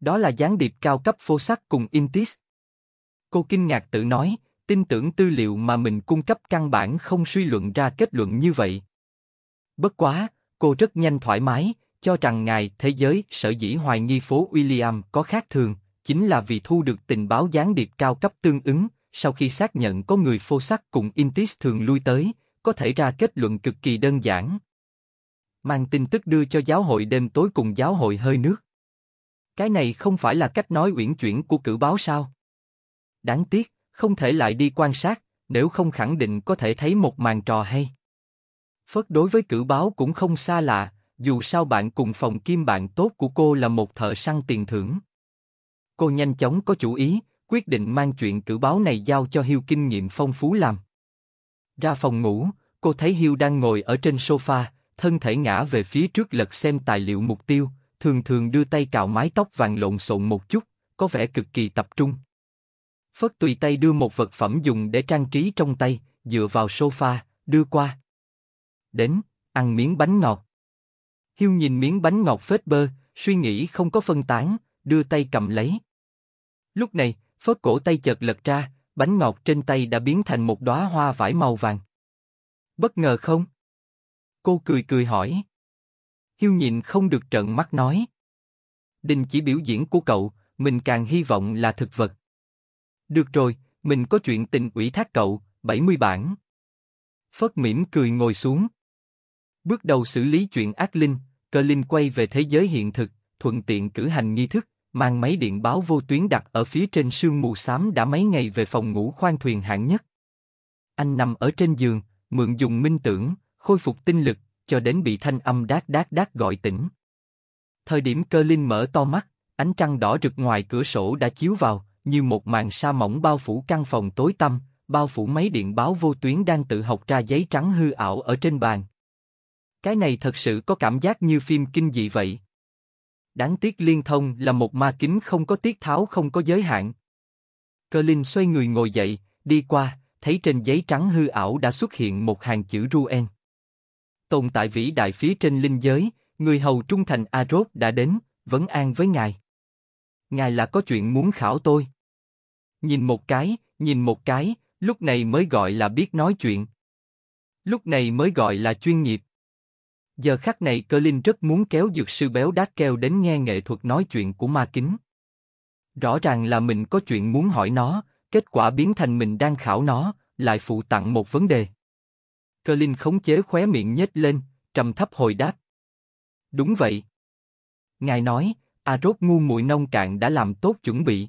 Đó là gián điệp cao cấp phô sắc cùng Intis. Cô kinh ngạc tự nói, tin tưởng tư liệu mà mình cung cấp căn bản không suy luận ra kết luận như vậy. Bất quá, cô rất nhanh thoải mái, cho rằng ngài thế giới sở dĩ hoài nghi phố William có khác thường, chính là vì thu được tình báo gián điệp cao cấp tương ứng, sau khi xác nhận có người phô sắc cùng Intis thường lui tới, có thể ra kết luận cực kỳ đơn giản. Mang tin tức đưa cho giáo hội đêm tối cùng giáo hội hơi nước. Cái này không phải là cách nói uyển chuyển của cử báo sao? Đáng tiếc, không thể lại đi quan sát, nếu không khẳng định có thể thấy một màn trò hay. Phất đối với cử báo cũng không xa lạ, dù sao bạn cùng phòng kim bạn tốt của cô là một thợ săn tiền thưởng. Cô nhanh chóng có chủ ý, quyết định mang chuyện cử báo này giao cho Hiêu kinh nghiệm phong phú làm. Ra phòng ngủ, cô thấy Hiu đang ngồi ở trên sofa, thân thể ngã về phía trước lật xem tài liệu mục tiêu, thường thường đưa tay cạo mái tóc vàng lộn xộn một chút, có vẻ cực kỳ tập trung. Phất tùy tay đưa một vật phẩm dùng để trang trí trong tay, dựa vào sofa, đưa qua. Đến, ăn miếng bánh ngọt. Hiu nhìn miếng bánh ngọt phết bơ, suy nghĩ không có phân tán, đưa tay cầm lấy. Lúc này, phớt cổ tay chợt lật ra, bánh ngọt trên tay đã biến thành một đóa hoa vải màu vàng. Bất ngờ không? Cô cười cười hỏi. Hiêu nhìn không được trợn mắt nói. Đình chỉ biểu diễn của cậu, mình càng hy vọng là thực vật. Được rồi, mình có chuyện tình ủy thác cậu, 70 bản. Phất mỉm cười ngồi xuống. Bước đầu xử lý chuyện ác linh, cơ linh quay về thế giới hiện thực, thuận tiện cử hành nghi thức, mang máy điện báo vô tuyến đặt ở phía trên sương mù xám đã mấy ngày về phòng ngủ khoang thuyền hạng nhất. Anh nằm ở trên giường, mượn dùng minh tưởng, khôi phục tinh lực, cho đến bị thanh âm đát đát đát gọi tỉnh. Thời điểm cơ linh mở to mắt, ánh trăng đỏ rực ngoài cửa sổ đã chiếu vào, như một màn sa mỏng bao phủ căn phòng tối tăm, bao phủ máy điện báo vô tuyến đang tự học ra giấy trắng hư ảo ở trên bàn. Cái này thật sự có cảm giác như phim kinh dị vậy. Đáng tiếc liên thông là một ma kính không có tiết tháo không có giới hạn. Cơ Linh xoay người ngồi dậy, đi qua, thấy trên giấy trắng hư ảo đã xuất hiện một hàng chữ Ruen. Tồn tại vĩ đại phía trên linh giới, người hầu trung thành Arốt đã đến, vấn an với ngài. Ngài là có chuyện muốn khảo tôi. Nhìn một cái, nhìn một cái, lúc này mới gọi là biết nói chuyện. Lúc này mới gọi là chuyên nghiệp. Giờ khắc này cơ linh rất muốn kéo dược sư béo đát keo đến nghe nghệ thuật nói chuyện của ma kính. Rõ ràng là mình có chuyện muốn hỏi nó, kết quả biến thành mình đang khảo nó, lại phụ tặng một vấn đề. Cơ linh khống chế khóe miệng nhếch lên, trầm thấp hồi đáp. Đúng vậy. Ngài nói, a rốt ngu muội nông cạn đã làm tốt chuẩn bị.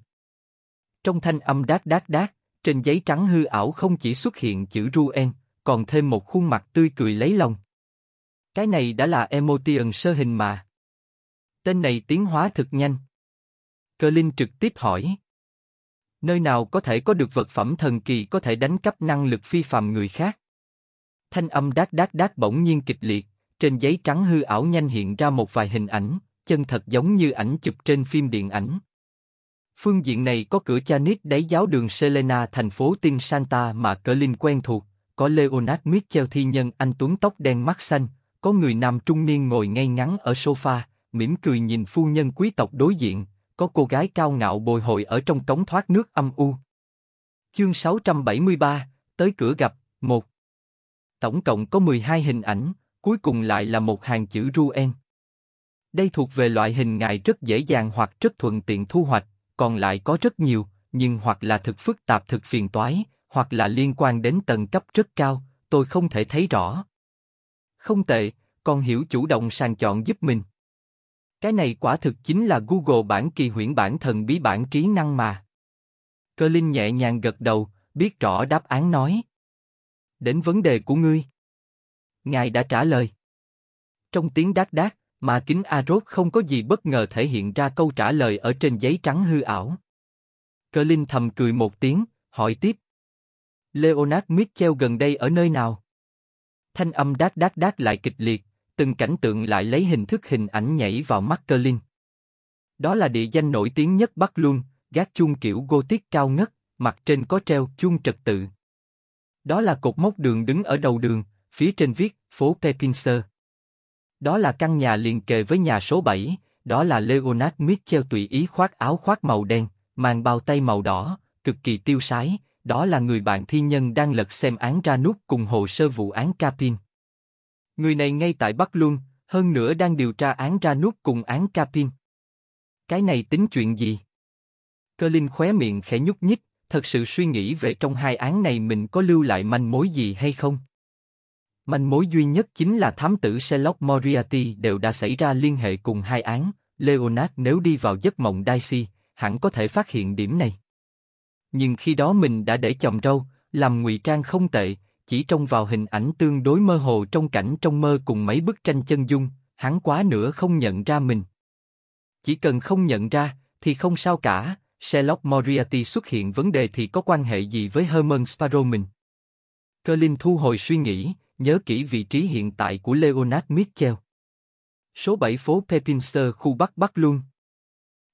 Trong thanh âm đát đát đát, trên giấy trắng hư ảo không chỉ xuất hiện chữ Ruen, còn thêm một khuôn mặt tươi cười lấy lòng. Cái này đã là Emotion sơ hình mà. Tên này tiến hóa thực nhanh. Cơ Linh trực tiếp hỏi. Nơi nào có thể có được vật phẩm thần kỳ có thể đánh cắp năng lực phi phàm người khác? Thanh âm đát đát đát bỗng nhiên kịch liệt, trên giấy trắng hư ảo nhanh hiện ra một vài hình ảnh, chân thật giống như ảnh chụp trên phim điện ảnh. Phương diện này có cửa Chanit đáy giáo đường Selena thành phố Tiên Santa mà Cờ Linh quen thuộc, có Leonard Mitchell thi nhân anh Tuấn tóc đen mắt xanh, có người nam trung niên ngồi ngay ngắn ở sofa, mỉm cười nhìn phu nhân quý tộc đối diện, có cô gái cao ngạo bồi hồi ở trong cống thoát nước âm u. Chương 673, tới cửa gặp, một Tổng cộng có 12 hình ảnh, cuối cùng lại là một hàng chữ Ruen. Đây thuộc về loại hình ngài rất dễ dàng hoặc rất thuận tiện thu hoạch, còn lại có rất nhiều, nhưng hoặc là thực phức tạp thực phiền toái, hoặc là liên quan đến tầng cấp rất cao, tôi không thể thấy rõ. Không tệ, con hiểu chủ động sàng chọn giúp mình. Cái này quả thực chính là Google bản kỳ huyễn bản thần bí bản trí năng mà. Cơ Linh nhẹ nhàng gật đầu, biết rõ đáp án nói. Đến vấn đề của ngươi. Ngài đã trả lời. Trong tiếng đát đát, mà kính Arốt không có gì bất ngờ thể hiện ra câu trả lời ở trên giấy trắng hư ảo. Cơ Linh thầm cười một tiếng, hỏi tiếp. Leonard Mitchell gần đây ở nơi nào? Thanh âm đát đát đát lại kịch liệt, từng cảnh tượng lại lấy hình thức hình ảnh nhảy vào mắt cơ linh. Đó là địa danh nổi tiếng nhất Bắc Luân, gác chuông kiểu Gothic cao ngất, mặt trên có treo chuông trật tự. Đó là cột mốc đường đứng ở đầu đường, phía trên viết phố Pepinser. Đó là căn nhà liền kề với nhà số 7, đó là Leonard Mitchell tùy ý khoác áo khoác màu đen, mang bao tay màu đỏ, cực kỳ tiêu sái, đó là người bạn thi nhân đang lật xem án ra nút cùng hồ sơ vụ án Capin. Người này ngay tại Bắc Luân, hơn nữa đang điều tra án ra nút cùng án Capin. Cái này tính chuyện gì? Cơ Linh khóe miệng khẽ nhúc nhích, thật sự suy nghĩ về trong hai án này mình có lưu lại manh mối gì hay không. Manh mối duy nhất chính là thám tử Sherlock Moriarty đều đã xảy ra liên hệ cùng hai án, Leonard nếu đi vào giấc mộng Dicey, hẳn có thể phát hiện điểm này nhưng khi đó mình đã để chồng râu, làm ngụy trang không tệ, chỉ trông vào hình ảnh tương đối mơ hồ trong cảnh trong mơ cùng mấy bức tranh chân dung, hắn quá nữa không nhận ra mình. Chỉ cần không nhận ra, thì không sao cả, Sherlock Moriarty xuất hiện vấn đề thì có quan hệ gì với Herman Sparrow mình? Colin thu hồi suy nghĩ, nhớ kỹ vị trí hiện tại của Leonard Mitchell. Số 7 phố Pepinster khu Bắc Bắc Luân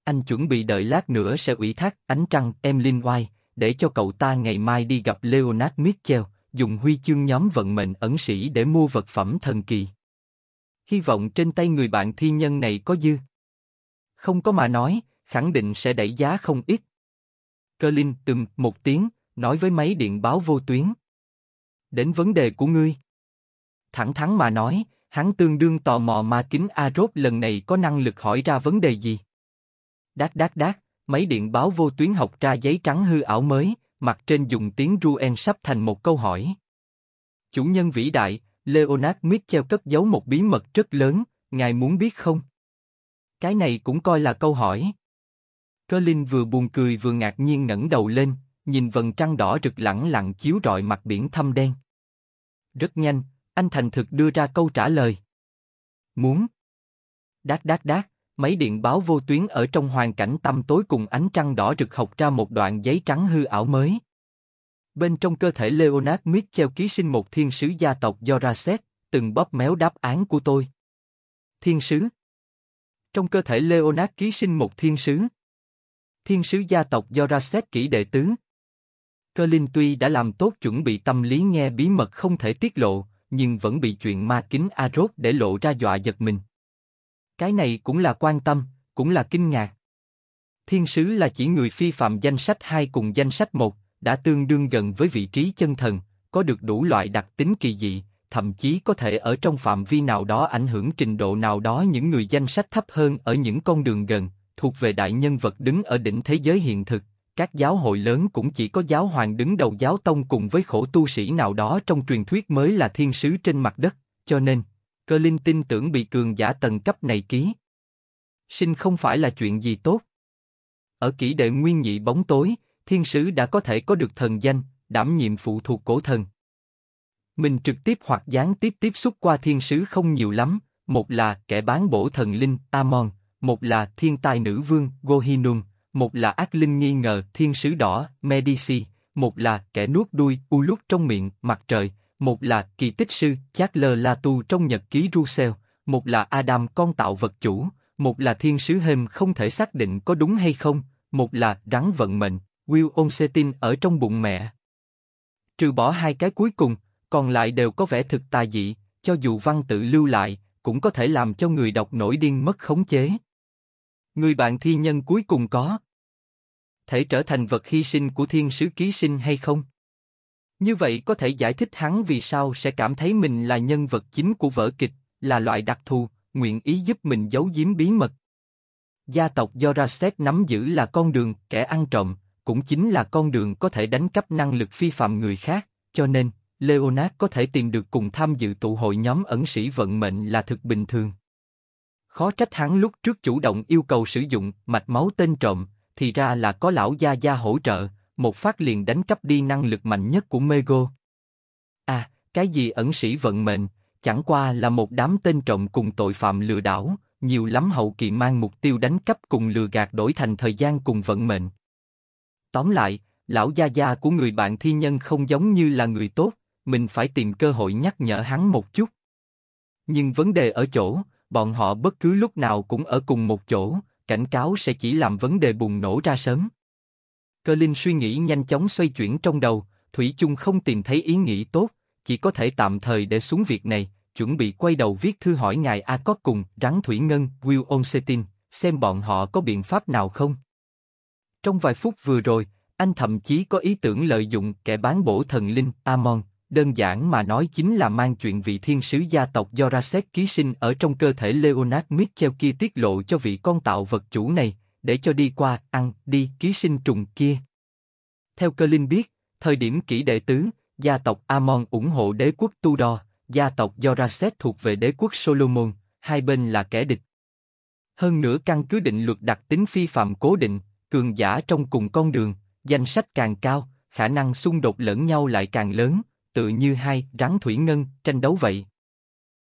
anh chuẩn bị đợi lát nữa sẽ ủy thác ánh trăng em Linh oai để cho cậu ta ngày mai đi gặp Leonard Mitchell, dùng huy chương nhóm vận mệnh ẩn sĩ để mua vật phẩm thần kỳ. Hy vọng trên tay người bạn thi nhân này có dư. Không có mà nói, khẳng định sẽ đẩy giá không ít. Cơ Linh từng một tiếng, nói với máy điện báo vô tuyến. Đến vấn đề của ngươi. Thẳng thắn mà nói, hắn tương đương tò mò mà kính Arop lần này có năng lực hỏi ra vấn đề gì. Đát đát đát, máy điện báo vô tuyến học ra giấy trắng hư ảo mới, mặt trên dùng tiếng Ruen sắp thành một câu hỏi. Chủ nhân vĩ đại, Leonard Mitchell cất giấu một bí mật rất lớn, ngài muốn biết không? Cái này cũng coi là câu hỏi. Cơ vừa buồn cười vừa ngạc nhiên ngẩng đầu lên, nhìn vầng trăng đỏ rực lẳng lặng chiếu rọi mặt biển thâm đen. Rất nhanh, anh thành thực đưa ra câu trả lời. Muốn. Đát đát đát, Máy điện báo vô tuyến ở trong hoàn cảnh tăm tối cùng ánh trăng đỏ rực học ra một đoạn giấy trắng hư ảo mới. Bên trong cơ thể Leonard Mitchell ký sinh một thiên sứ gia tộc do Joraset, từng bóp méo đáp án của tôi. Thiên sứ Trong cơ thể Leonard ký sinh một thiên sứ. Thiên sứ gia tộc do Joraset kỹ đệ tứ. Cơ Linh tuy đã làm tốt chuẩn bị tâm lý nghe bí mật không thể tiết lộ, nhưng vẫn bị chuyện ma kính Arot để lộ ra dọa giật mình. Cái này cũng là quan tâm, cũng là kinh ngạc. Thiên sứ là chỉ người phi phạm danh sách 2 cùng danh sách 1, đã tương đương gần với vị trí chân thần, có được đủ loại đặc tính kỳ dị, thậm chí có thể ở trong phạm vi nào đó ảnh hưởng trình độ nào đó những người danh sách thấp hơn ở những con đường gần, thuộc về đại nhân vật đứng ở đỉnh thế giới hiện thực. Các giáo hội lớn cũng chỉ có giáo hoàng đứng đầu giáo tông cùng với khổ tu sĩ nào đó trong truyền thuyết mới là thiên sứ trên mặt đất, cho nên, Cơ Linh tin tưởng bị cường giả tầng cấp này ký. Sinh không phải là chuyện gì tốt. Ở kỷ đệ nguyên nhị bóng tối, thiên sứ đã có thể có được thần danh, đảm nhiệm phụ thuộc cổ thần. Mình trực tiếp hoặc gián tiếp tiếp xúc qua thiên sứ không nhiều lắm, một là kẻ bán bổ thần linh Amon, một là thiên tài nữ vương Gohinum, một là ác linh nghi ngờ thiên sứ đỏ Medici, một là kẻ nuốt đuôi u lúc trong miệng mặt trời, một là kỳ tích sư Charles Latu trong nhật ký Russell, một là Adam con tạo vật chủ, một là thiên sứ hêm không thể xác định có đúng hay không, một là rắn vận mệnh, Will Onsetin ở trong bụng mẹ. Trừ bỏ hai cái cuối cùng, còn lại đều có vẻ thực tà dị, cho dù văn tự lưu lại, cũng có thể làm cho người đọc nổi điên mất khống chế. Người bạn thi nhân cuối cùng có thể trở thành vật hy sinh của thiên sứ ký sinh hay không? Như vậy có thể giải thích hắn vì sao sẽ cảm thấy mình là nhân vật chính của vở kịch, là loại đặc thù, nguyện ý giúp mình giấu giếm bí mật. Gia tộc Yorasek nắm giữ là con đường kẻ ăn trộm, cũng chính là con đường có thể đánh cắp năng lực phi phạm người khác, cho nên, Leonard có thể tìm được cùng tham dự tụ hội nhóm ẩn sĩ vận mệnh là thực bình thường. Khó trách hắn lúc trước chủ động yêu cầu sử dụng mạch máu tên trộm, thì ra là có lão gia gia hỗ trợ, một phát liền đánh cắp đi năng lực mạnh nhất của Mego. À, cái gì ẩn sĩ vận mệnh, chẳng qua là một đám tên trộm cùng tội phạm lừa đảo, nhiều lắm hậu kỳ mang mục tiêu đánh cắp cùng lừa gạt đổi thành thời gian cùng vận mệnh. Tóm lại, lão gia gia của người bạn thi nhân không giống như là người tốt, mình phải tìm cơ hội nhắc nhở hắn một chút. Nhưng vấn đề ở chỗ, bọn họ bất cứ lúc nào cũng ở cùng một chỗ, cảnh cáo sẽ chỉ làm vấn đề bùng nổ ra sớm. Cơ linh suy nghĩ nhanh chóng xoay chuyển trong đầu, Thủy chung không tìm thấy ý nghĩ tốt, chỉ có thể tạm thời để xuống việc này, chuẩn bị quay đầu viết thư hỏi ngài A có cùng rắn Thủy Ngân, Will Onsetin, xem bọn họ có biện pháp nào không. Trong vài phút vừa rồi, anh thậm chí có ý tưởng lợi dụng kẻ bán bổ thần linh Amon, đơn giản mà nói chính là mang chuyện vị thiên sứ gia tộc Jorasek ký sinh ở trong cơ thể Leonard Mitchell kia tiết lộ cho vị con tạo vật chủ này, để cho đi qua, ăn, đi, ký sinh trùng kia. Theo cơ linh biết, thời điểm kỷ đệ tứ, gia tộc Amon ủng hộ đế quốc Tudor, gia tộc Joraset thuộc về đế quốc Solomon, hai bên là kẻ địch. Hơn nữa căn cứ định luật đặc tính phi phạm cố định, cường giả trong cùng con đường, danh sách càng cao, khả năng xung đột lẫn nhau lại càng lớn, tự như hai rắn thủy ngân tranh đấu vậy.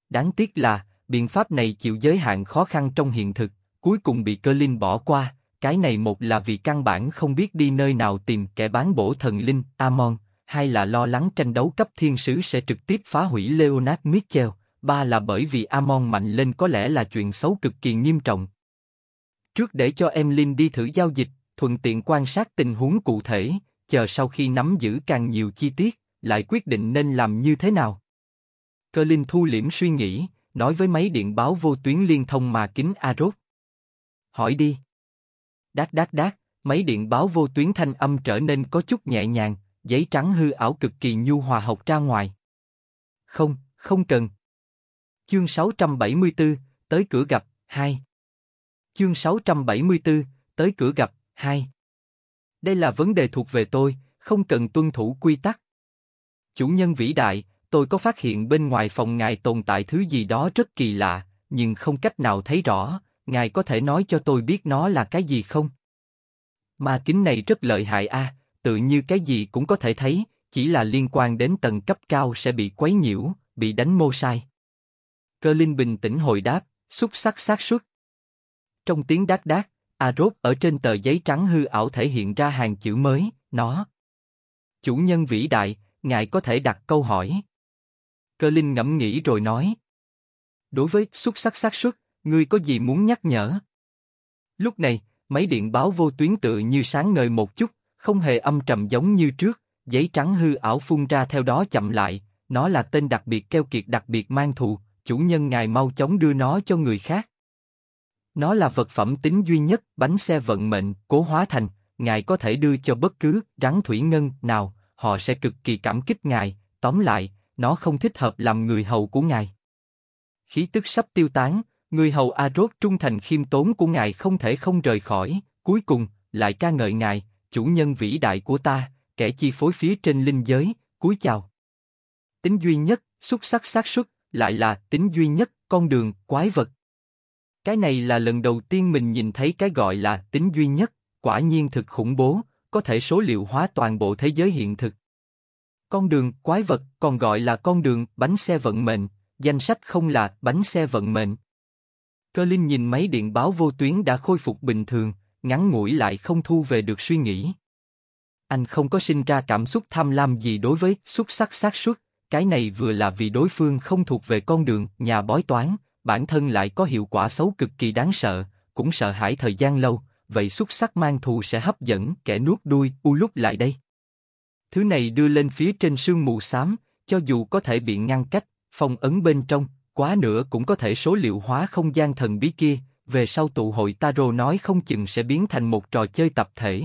Đáng tiếc là biện pháp này chịu giới hạn khó khăn trong hiện thực cuối cùng bị cơ linh bỏ qua. Cái này một là vì căn bản không biết đi nơi nào tìm kẻ bán bổ thần linh, Amon, hai là lo lắng tranh đấu cấp thiên sứ sẽ trực tiếp phá hủy Leonard Mitchell, ba là bởi vì Amon mạnh lên có lẽ là chuyện xấu cực kỳ nghiêm trọng. Trước để cho em Linh đi thử giao dịch, thuận tiện quan sát tình huống cụ thể, chờ sau khi nắm giữ càng nhiều chi tiết, lại quyết định nên làm như thế nào. Cơ Linh thu liễm suy nghĩ, nói với máy điện báo vô tuyến liên thông mà kính Aros, hỏi đi. Đát đát đát, máy điện báo vô tuyến thanh âm trở nên có chút nhẹ nhàng, giấy trắng hư ảo cực kỳ nhu hòa học ra ngoài. Không, không cần. Chương 674, tới cửa gặp, 2. Chương 674, tới cửa gặp, 2. Đây là vấn đề thuộc về tôi, không cần tuân thủ quy tắc. Chủ nhân vĩ đại, tôi có phát hiện bên ngoài phòng ngài tồn tại thứ gì đó rất kỳ lạ, nhưng không cách nào thấy rõ, ngài có thể nói cho tôi biết nó là cái gì không? Ma kính này rất lợi hại a, tự như cái gì cũng có thể thấy, chỉ là liên quan đến tầng cấp cao sẽ bị quấy nhiễu, bị đánh mô sai. Cơ Linh bình tĩnh hồi đáp, xúc sắc xác suất. Trong tiếng đát đát, rốt ở trên tờ giấy trắng hư ảo thể hiện ra hàng chữ mới, nó. Chủ nhân vĩ đại, ngài có thể đặt câu hỏi. Cơ Linh ngẫm nghĩ rồi nói. Đối với xúc sắc xác suất, ngươi có gì muốn nhắc nhở? Lúc này, máy điện báo vô tuyến tự như sáng ngời một chút, không hề âm trầm giống như trước, giấy trắng hư ảo phun ra theo đó chậm lại, nó là tên đặc biệt keo kiệt đặc biệt mang thù, chủ nhân ngài mau chóng đưa nó cho người khác. Nó là vật phẩm tính duy nhất, bánh xe vận mệnh, cố hóa thành, ngài có thể đưa cho bất cứ rắn thủy ngân nào, họ sẽ cực kỳ cảm kích ngài, tóm lại, nó không thích hợp làm người hầu của ngài. Khí tức sắp tiêu tán, Người hầu Arod trung thành khiêm tốn của ngài không thể không rời khỏi, cuối cùng, lại ca ngợi ngài, chủ nhân vĩ đại của ta, kẻ chi phối phía trên linh giới, cúi chào. Tính duy nhất, xuất sắc xác suất, lại là tính duy nhất, con đường, quái vật. Cái này là lần đầu tiên mình nhìn thấy cái gọi là tính duy nhất, quả nhiên thực khủng bố, có thể số liệu hóa toàn bộ thế giới hiện thực. Con đường, quái vật, còn gọi là con đường, bánh xe vận mệnh, danh sách không là bánh xe vận mệnh. Cơ Linh nhìn máy điện báo vô tuyến đã khôi phục bình thường, ngắn ngủi lại không thu về được suy nghĩ. Anh không có sinh ra cảm xúc tham lam gì đối với xuất sắc xác suất, cái này vừa là vì đối phương không thuộc về con đường, nhà bói toán, bản thân lại có hiệu quả xấu cực kỳ đáng sợ, cũng sợ hãi thời gian lâu, vậy xuất sắc mang thù sẽ hấp dẫn kẻ nuốt đuôi u lúc lại đây. Thứ này đưa lên phía trên sương mù xám, cho dù có thể bị ngăn cách, phong ấn bên trong, quá nữa cũng có thể số liệu hóa không gian thần bí kia, về sau tụ hội tarot nói không chừng sẽ biến thành một trò chơi tập thể.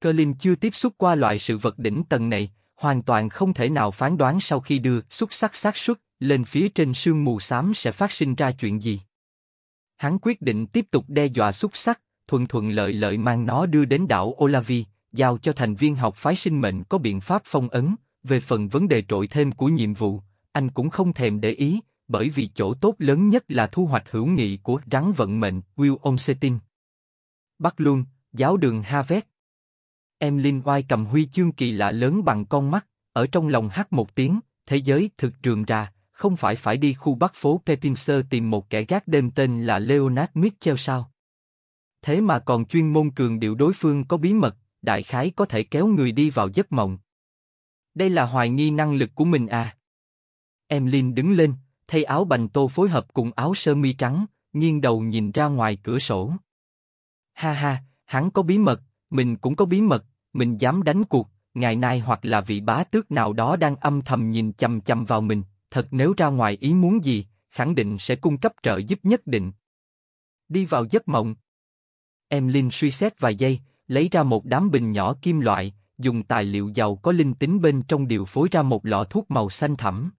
Cơ Linh chưa tiếp xúc qua loại sự vật đỉnh tầng này, hoàn toàn không thể nào phán đoán sau khi đưa xuất sắc xác suất lên phía trên sương mù xám sẽ phát sinh ra chuyện gì. Hắn quyết định tiếp tục đe dọa xuất sắc, thuận thuận lợi lợi mang nó đưa đến đảo Olavi, giao cho thành viên học phái sinh mệnh có biện pháp phong ấn, về phần vấn đề trội thêm của nhiệm vụ, anh cũng không thèm để ý, bởi vì chỗ tốt lớn nhất là thu hoạch hữu nghị của rắn vận mệnh Will Olmstin. Bắc luôn, giáo đường Harvard. Em Linh Oai cầm huy chương kỳ lạ lớn bằng con mắt, ở trong lòng hát một tiếng, thế giới thực trường ra, không phải phải đi khu bắc phố Pepinser tìm một kẻ gác đêm tên là Leonard Mitchell sao? Thế mà còn chuyên môn cường điệu đối phương có bí mật, đại khái có thể kéo người đi vào giấc mộng. Đây là hoài nghi năng lực của mình à? Em Linh đứng lên, thay áo bành tô phối hợp cùng áo sơ mi trắng, nghiêng đầu nhìn ra ngoài cửa sổ. Ha ha, hắn có bí mật, mình cũng có bí mật, mình dám đánh cuộc, ngày nay hoặc là vị bá tước nào đó đang âm thầm nhìn chăm chăm vào mình, thật nếu ra ngoài ý muốn gì, khẳng định sẽ cung cấp trợ giúp nhất định. Đi vào giấc mộng. Em Linh suy xét vài giây, lấy ra một đám bình nhỏ kim loại, dùng tài liệu giàu có linh tính bên trong điều phối ra một lọ thuốc màu xanh thẳm.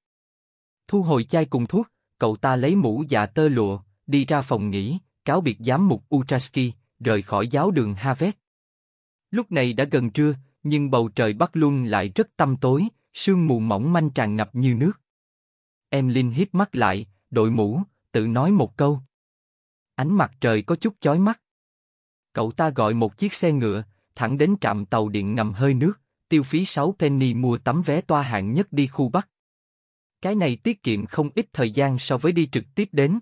Thu hồi chai cùng thuốc, cậu ta lấy mũ dạ tơ lụa, đi ra phòng nghỉ, cáo biệt giám mục Utraski, rời khỏi giáo đường Havet. Lúc này đã gần trưa, nhưng bầu trời Bắc Luân lại rất tăm tối, sương mù mỏng manh tràn ngập như nước. Em Linh hít mắt lại, đội mũ, tự nói một câu. Ánh mặt trời có chút chói mắt. Cậu ta gọi một chiếc xe ngựa, thẳng đến trạm tàu điện ngầm hơi nước, tiêu phí 6 penny mua tấm vé toa hạng nhất đi khu Bắc. Cái này tiết kiệm không ít thời gian so với đi trực tiếp đến.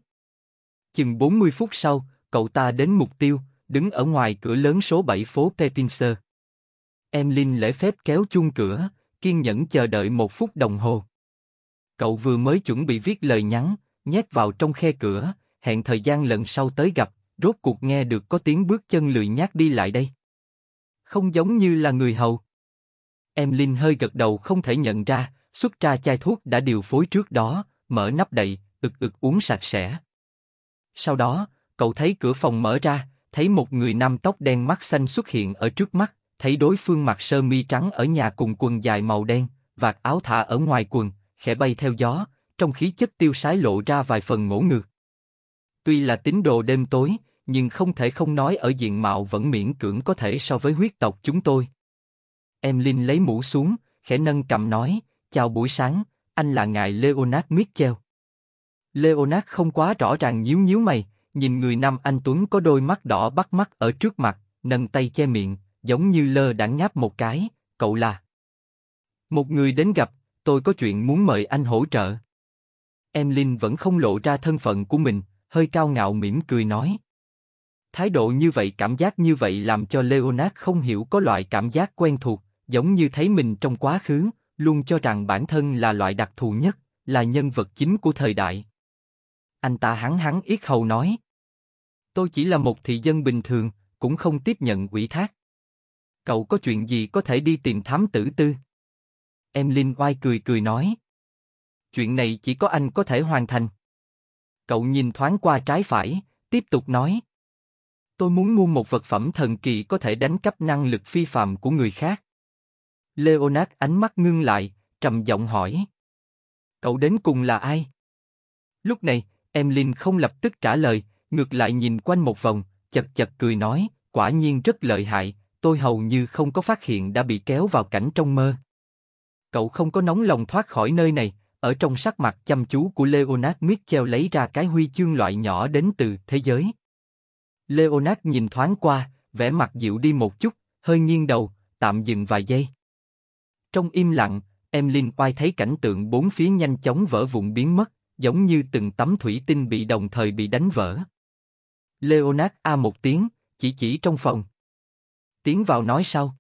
Chừng 40 phút sau, cậu ta đến mục tiêu, đứng ở ngoài cửa lớn số 7 phố Pepinser. Em Linh lễ phép kéo chung cửa, kiên nhẫn chờ đợi một phút đồng hồ. Cậu vừa mới chuẩn bị viết lời nhắn, nhét vào trong khe cửa, hẹn thời gian lần sau tới gặp, rốt cuộc nghe được có tiếng bước chân lười nhát đi lại đây. Không giống như là người hầu. Em Linh hơi gật đầu không thể nhận ra, xuất ra chai thuốc đã điều phối trước đó, mở nắp đậy, ực ực uống sạch sẽ. Sau đó, cậu thấy cửa phòng mở ra, thấy một người nam tóc đen mắt xanh xuất hiện ở trước mắt, thấy đối phương mặc sơ mi trắng ở nhà cùng quần dài màu đen, vạt áo thả ở ngoài quần, khẽ bay theo gió, trong khí chất tiêu sái lộ ra vài phần ngỗ ngược. Tuy là tín đồ đêm tối, nhưng không thể không nói ở diện mạo vẫn miễn cưỡng có thể so với huyết tộc chúng tôi. Em Linh lấy mũ xuống, khẽ nâng cầm nói, Chào buổi sáng, anh là ngài Leonard Mitchell. Leonard không quá rõ ràng nhíu nhíu mày, nhìn người nam anh Tuấn có đôi mắt đỏ bắt mắt ở trước mặt, nâng tay che miệng, giống như lơ đãng ngáp một cái, cậu là. Một người đến gặp, tôi có chuyện muốn mời anh hỗ trợ. Em Linh vẫn không lộ ra thân phận của mình, hơi cao ngạo mỉm cười nói. Thái độ như vậy cảm giác như vậy làm cho Leonard không hiểu có loại cảm giác quen thuộc, giống như thấy mình trong quá khứ, luôn cho rằng bản thân là loại đặc thù nhất, là nhân vật chính của thời đại. Anh ta hắng hắng yết hầu nói. Tôi chỉ là một thị dân bình thường, cũng không tiếp nhận quỷ thác. Cậu có chuyện gì có thể đi tìm thám tử tư? Em Linh oai cười cười nói. Chuyện này chỉ có anh có thể hoàn thành. Cậu nhìn thoáng qua trái phải, tiếp tục nói. Tôi muốn mua một vật phẩm thần kỳ có thể đánh cắp năng lực phi phàm của người khác. Leonard ánh mắt ngưng lại, trầm giọng hỏi. Cậu đến cùng là ai? Lúc này, em Linh không lập tức trả lời, ngược lại nhìn quanh một vòng, chật chật cười nói, quả nhiên rất lợi hại, tôi hầu như không có phát hiện đã bị kéo vào cảnh trong mơ. Cậu không có nóng lòng thoát khỏi nơi này, ở trong sắc mặt chăm chú của Leonard Mitchell lấy ra cái huy chương loại nhỏ đến từ thế giới. Leonard nhìn thoáng qua, vẻ mặt dịu đi một chút, hơi nghiêng đầu, tạm dừng vài giây. Trong im lặng, em Linh oai thấy cảnh tượng bốn phía nhanh chóng vỡ vụn biến mất, giống như từng tấm thủy tinh bị đồng thời bị đánh vỡ. Leonard a một tiếng, chỉ chỉ trong phòng. Tiến vào nói sau.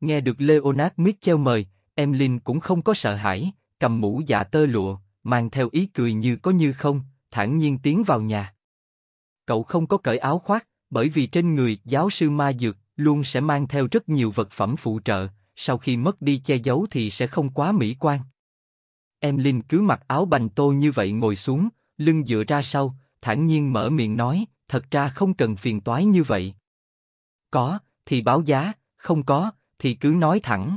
Nghe được Leonard Mitchell mời, em Linh cũng không có sợ hãi, cầm mũ dạ tơ lụa, mang theo ý cười như có như không, thản nhiên tiến vào nhà. Cậu không có cởi áo khoác, bởi vì trên người giáo sư ma dược luôn sẽ mang theo rất nhiều vật phẩm phụ trợ, sau khi mất đi che giấu thì sẽ không quá mỹ quan. Em Linh cứ mặc áo bành tô như vậy ngồi xuống, lưng dựa ra sau, thản nhiên mở miệng nói, thật ra không cần phiền toái như vậy. Có, thì báo giá, không có, thì cứ nói thẳng.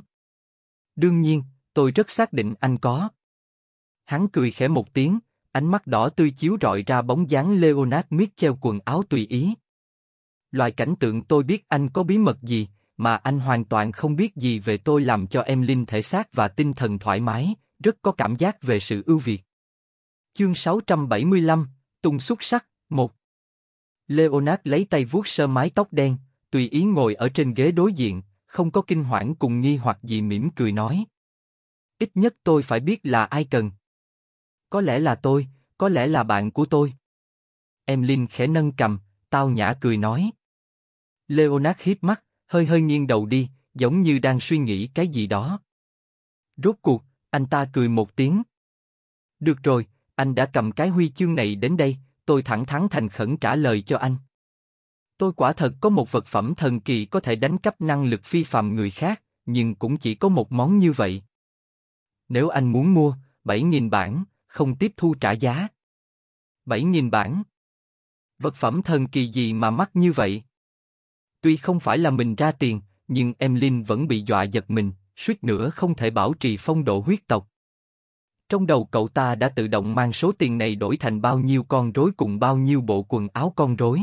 Đương nhiên, tôi rất xác định anh có. Hắn cười khẽ một tiếng, ánh mắt đỏ tươi chiếu rọi ra bóng dáng Leonard Miết treo quần áo tùy ý. loài cảnh tượng tôi biết anh có bí mật gì, mà anh hoàn toàn không biết gì về tôi làm cho em linh thể xác và tinh thần thoải mái, rất có cảm giác về sự ưu việt. Chương 675, Tùng xuất sắc, 1 Leonard lấy tay vuốt sơ mái tóc đen, tùy ý ngồi ở trên ghế đối diện, không có kinh hoảng cùng nghi hoặc gì mỉm cười nói. Ít nhất tôi phải biết là ai cần. Có lẽ là tôi, có lẽ là bạn của tôi. Em Linh khẽ nâng cầm, tao nhã cười nói. Leonard hiếp mắt, hơi hơi nghiêng đầu đi, giống như đang suy nghĩ cái gì đó. Rốt cuộc, anh ta cười một tiếng. Được rồi, anh đã cầm cái huy chương này đến đây, tôi thẳng thắn thành khẩn trả lời cho anh. Tôi quả thật có một vật phẩm thần kỳ có thể đánh cắp năng lực phi phàm người khác, nhưng cũng chỉ có một món như vậy. Nếu anh muốn mua, 7.000 bản, không tiếp thu trả giá. 7.000 bản. Vật phẩm thần kỳ gì mà mắc như vậy? Tuy không phải là mình ra tiền, nhưng em Linh vẫn bị dọa giật mình, suýt nữa không thể bảo trì phong độ huyết tộc. Trong đầu cậu ta đã tự động mang số tiền này đổi thành bao nhiêu con rối cùng bao nhiêu bộ quần áo con rối.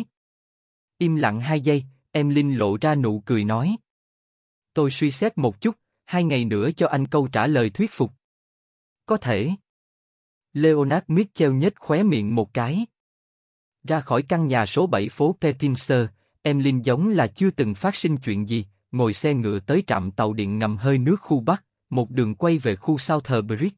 Im lặng hai giây, em Linh lộ ra nụ cười nói. Tôi suy xét một chút, hai ngày nữa cho anh câu trả lời thuyết phục. Có thể. Leonard Mitchell nhếch khóe miệng một cái. Ra khỏi căn nhà số 7 phố Petinser, Em Linh giống là chưa từng phát sinh chuyện gì, ngồi xe ngựa tới trạm tàu điện ngầm hơi nước khu Bắc, một đường quay về khu sao thờ Brick.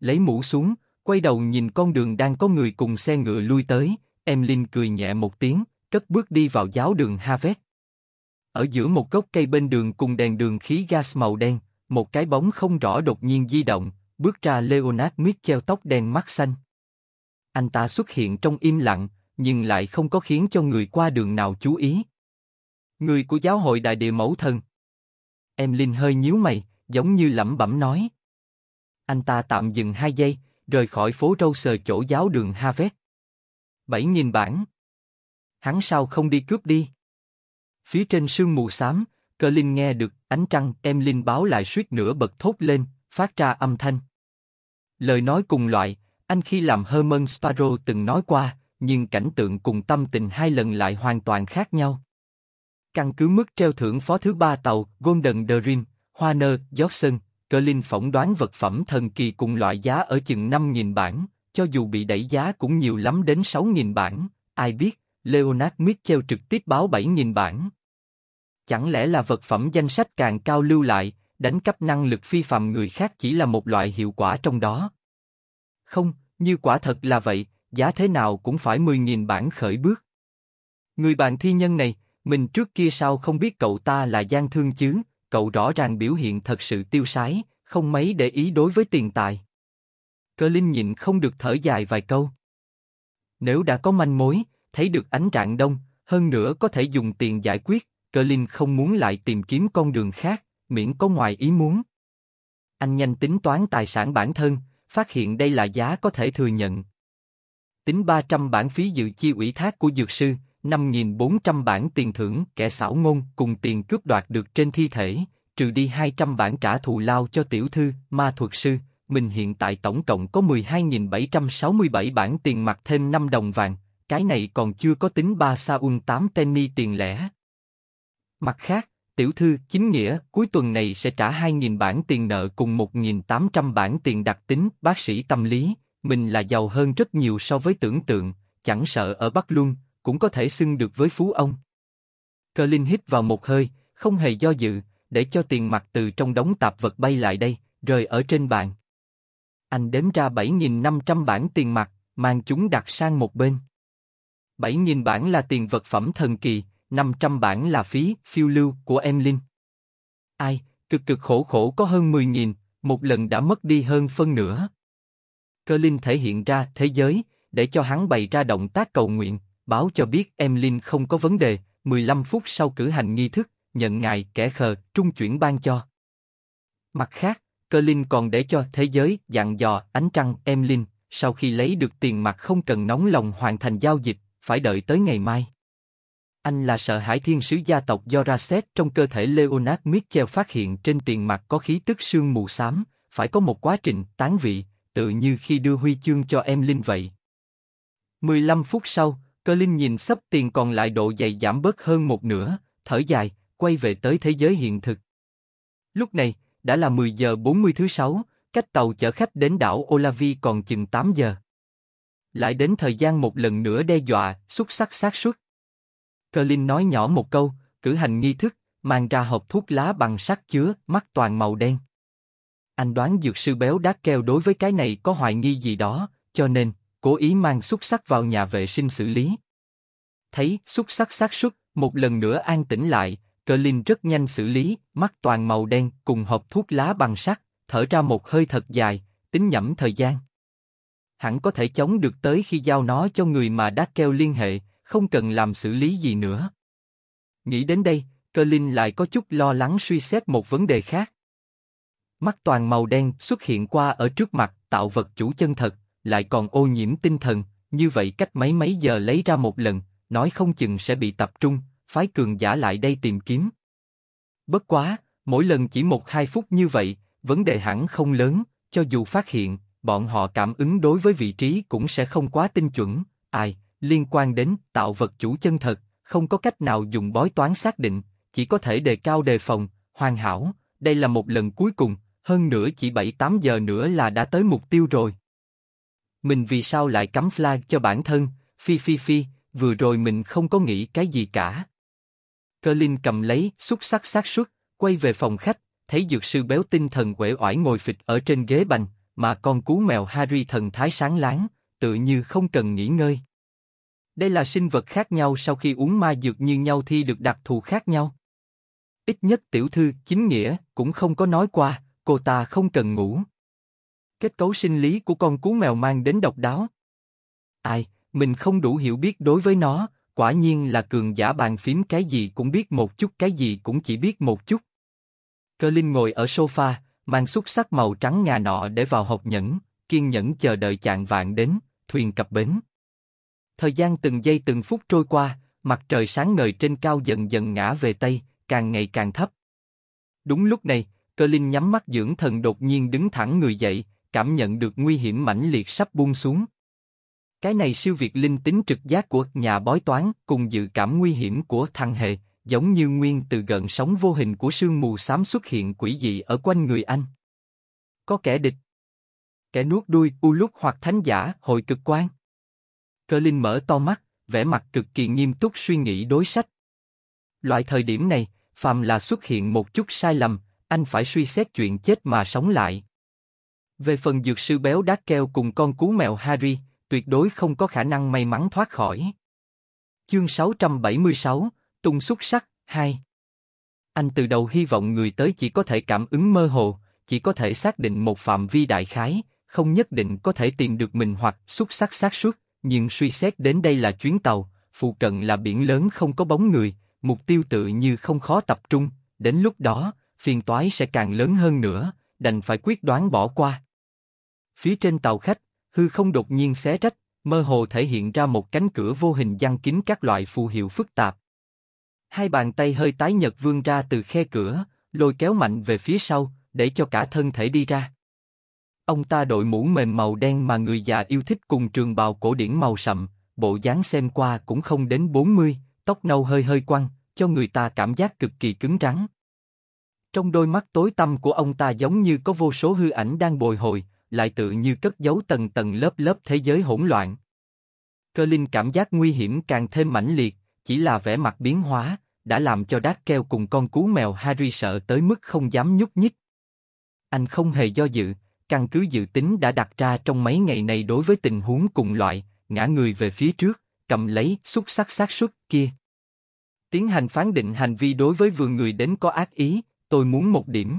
Lấy mũ xuống, quay đầu nhìn con đường đang có người cùng xe ngựa lui tới, em Linh cười nhẹ một tiếng, cất bước đi vào giáo đường Havet. Ở giữa một gốc cây bên đường cùng đèn đường khí gas màu đen, một cái bóng không rõ đột nhiên di động, bước ra Leonard Mitchell tóc đen mắt xanh. Anh ta xuất hiện trong im lặng, nhưng lại không có khiến cho người qua đường nào chú ý. Người của giáo hội Đại Địa Mẫu Thần. Em Linh hơi nhíu mày, giống như lẩm bẩm nói. Anh ta tạm dừng hai giây, rời khỏi phố râu sờ chỗ giáo đường Havet. Bảy nghìn bản. Hắn sao không đi cướp đi? Phía trên sương mù xám, Cơ Linh nghe được ánh trăng, em Linh báo lại suýt nữa bật thốt lên, phát ra âm thanh. Lời nói cùng loại, anh khi làm Herman Sparrow từng nói qua, nhưng cảnh tượng cùng tâm tình hai lần lại hoàn toàn khác nhau. Căn cứ mức treo thưởng phó thứ ba tàu Golden Dream, Warner, Johnson, Kerlin phỏng đoán vật phẩm thần kỳ cùng loại giá ở chừng 5.000 bảng, cho dù bị đẩy giá cũng nhiều lắm đến 6.000 bảng, ai biết, Leonard Mitchell trực tiếp báo 7.000 bảng. Chẳng lẽ là vật phẩm danh sách càng cao lưu lại, đánh cắp năng lực phi phàm người khác chỉ là một loại hiệu quả trong đó? Không, như quả thật là vậy, giá thế nào cũng phải 10.000 bản khởi bước. Người bạn thi nhân này, mình trước kia sao không biết cậu ta là gian thương chứ, cậu rõ ràng biểu hiện thật sự tiêu sái, không mấy để ý đối với tiền tài. Cơ Linh nhịn không được thở dài vài câu. Nếu đã có manh mối, thấy được ánh trạng đông, hơn nữa có thể dùng tiền giải quyết, Cơ Linh không muốn lại tìm kiếm con đường khác, miễn có ngoài ý muốn. Anh nhanh tính toán tài sản bản thân, phát hiện đây là giá có thể thừa nhận, tính 300 bản phí dự chi ủy thác của dược sư, 5.400 bản tiền thưởng kẻ xảo ngôn cùng tiền cướp đoạt được trên thi thể, trừ đi 200 bản trả thù lao cho tiểu thư, ma thuật sư, mình hiện tại tổng cộng có 12.767 bản tiền mặt thêm 5 đồng vàng, cái này còn chưa có tính 3 saun 8 penny tiền lẻ. Mặt khác, tiểu thư chính nghĩa cuối tuần này sẽ trả 2.000 bản tiền nợ cùng 1.800 bản tiền đặc tính bác sĩ tâm lý, mình là giàu hơn rất nhiều so với tưởng tượng, chẳng sợ ở Bắc Luân, cũng có thể xưng được với phú ông. Cơ Linh hít vào một hơi, không hề do dự, để cho tiền mặt từ trong đống tạp vật bay lại đây, rơi ở trên bàn. Anh đếm ra 7.500 bản tiền mặt, mang chúng đặt sang một bên. 7.000 bản là tiền vật phẩm thần kỳ, 500 bản là phí, phiêu lưu của em Linh. Ai, cực cực khổ khổ có hơn 10.000, một lần đã mất đi hơn phân nửa. Cơ Linh thể hiện ra thế giới, để cho hắn bày ra động tác cầu nguyện, báo cho biết em Linh không có vấn đề, 15 phút sau cử hành nghi thức, nhận ngài kẻ khờ, trung chuyển ban cho. Mặt khác, Cơ Linh còn để cho thế giới dặn dò ánh trăng em Linh, sau khi lấy được tiền mặt không cần nóng lòng hoàn thành giao dịch, phải đợi tới ngày mai. Anh là sợ hãi thiên sứ gia tộc do Ra Joraset trong cơ thể Leonard Mitchell phát hiện trên tiền mặt có khí tức sương mù xám, phải có một quá trình tán vị, tự như khi đưa huy chương cho em Linh vậy. 15 phút sau, cơ Linh nhìn sắp tiền còn lại độ dày giảm bớt hơn một nửa, thở dài, quay về tới thế giới hiện thực. Lúc này, đã là 10 giờ 40 thứ sáu, cách tàu chở khách đến đảo Olavi còn chừng 8 giờ. Lại đến thời gian một lần nữa đe dọa, xuất sắc xác suất. Cơ Linh nói nhỏ một câu, cử hành nghi thức, mang ra hộp thuốc lá bằng sắt chứa, mắt toàn màu đen anh đoán dược sư béo đát keo đối với cái này có hoài nghi gì đó, cho nên, cố ý mang xúc sắc vào nhà vệ sinh xử lý. Thấy xúc sắc xác suất, một lần nữa an tĩnh lại, cờ linh rất nhanh xử lý, mắt toàn màu đen cùng hộp thuốc lá bằng sắt, thở ra một hơi thật dài, tính nhẩm thời gian. Hẳn có thể chống được tới khi giao nó cho người mà đát keo liên hệ, không cần làm xử lý gì nữa. Nghĩ đến đây, Cơ Linh lại có chút lo lắng suy xét một vấn đề khác. Mắt toàn màu đen xuất hiện qua ở trước mặt, tạo vật chủ chân thật, lại còn ô nhiễm tinh thần, như vậy cách mấy mấy giờ lấy ra một lần, nói không chừng sẽ bị tập trung, phái cường giả lại đây tìm kiếm. Bất quá, mỗi lần chỉ một hai phút như vậy, vấn đề hẳn không lớn, cho dù phát hiện, bọn họ cảm ứng đối với vị trí cũng sẽ không quá tinh chuẩn, ai, liên quan đến tạo vật chủ chân thật, không có cách nào dùng bói toán xác định, chỉ có thể đề cao đề phòng, hoàn hảo, đây là một lần cuối cùng, hơn nữa chỉ 7-8 giờ nữa là đã tới mục tiêu rồi. Mình vì sao lại cắm flag cho bản thân, phi phi phi, vừa rồi mình không có nghĩ cái gì cả. Cơ Linh cầm lấy, xuất sắc xác suất, quay về phòng khách, thấy dược sư béo tinh thần quể oải ngồi phịch ở trên ghế bành, mà con cú mèo Harry thần thái sáng láng, tự như không cần nghỉ ngơi. Đây là sinh vật khác nhau sau khi uống ma dược như nhau thì được đặc thù khác nhau. Ít nhất tiểu thư chính nghĩa cũng không có nói qua, cô ta không cần ngủ. Kết cấu sinh lý của con cú mèo mang đến độc đáo. Ai, mình không đủ hiểu biết đối với nó, quả nhiên là cường giả bàn phím cái gì cũng biết một chút cái gì cũng chỉ biết một chút. Cơ Linh ngồi ở sofa, mang xuất sắc màu trắng ngà nọ để vào hộp nhẫn, kiên nhẫn chờ đợi chạng vạn đến, thuyền cập bến. Thời gian từng giây từng phút trôi qua, mặt trời sáng ngời trên cao dần dần ngã về tây, càng ngày càng thấp. Đúng lúc này, Cơ linh nhắm mắt dưỡng thần đột nhiên đứng thẳng người dậy, cảm nhận được nguy hiểm mãnh liệt sắp buông xuống. Cái này siêu việt linh tính trực giác của nhà bói toán cùng dự cảm nguy hiểm của thằng hệ, giống như nguyên từ gần sóng vô hình của sương mù xám xuất hiện quỷ dị ở quanh người anh. Có kẻ địch. Kẻ nuốt đuôi, u lúc hoặc thánh giả, hội cực quan. Cơ linh mở to mắt, vẻ mặt cực kỳ nghiêm túc suy nghĩ đối sách. Loại thời điểm này, phàm là xuất hiện một chút sai lầm, anh phải suy xét chuyện chết mà sống lại. Về phần dược sư béo đát keo cùng con cú mèo Harry, tuyệt đối không có khả năng may mắn thoát khỏi. Chương 676, Tung xuất sắc, 2 Anh từ đầu hy vọng người tới chỉ có thể cảm ứng mơ hồ, chỉ có thể xác định một phạm vi đại khái, không nhất định có thể tìm được mình hoặc xuất sắc xác suất, nhưng suy xét đến đây là chuyến tàu, phụ cận là biển lớn không có bóng người, mục tiêu tự như không khó tập trung, đến lúc đó, phiền toái sẽ càng lớn hơn nữa, đành phải quyết đoán bỏ qua. Phía trên tàu khách, hư không đột nhiên xé rách, mơ hồ thể hiện ra một cánh cửa vô hình giăng kín các loại phù hiệu phức tạp. Hai bàn tay hơi tái nhợt vươn ra từ khe cửa, lôi kéo mạnh về phía sau, để cho cả thân thể đi ra. Ông ta đội mũ mềm màu đen mà người già yêu thích cùng trường bào cổ điển màu sậm, bộ dáng xem qua cũng không đến 40, tóc nâu hơi hơi quăng, cho người ta cảm giác cực kỳ cứng rắn. Trong đôi mắt tối tăm của ông ta giống như có vô số hư ảnh đang bồi hồi, lại tự như cất giấu tầng tầng lớp lớp thế giới hỗn loạn. Cơ linh cảm giác nguy hiểm càng thêm mãnh liệt, chỉ là vẻ mặt biến hóa, đã làm cho đát keo cùng con cú mèo Harry sợ tới mức không dám nhúc nhích. Anh không hề do dự, căn cứ dự tính đã đặt ra trong mấy ngày này đối với tình huống cùng loại, ngã người về phía trước, cầm lấy xúc sắc xác suất kia. Tiến hành phán định hành vi đối với vườn người đến có ác ý, tôi muốn một điểm.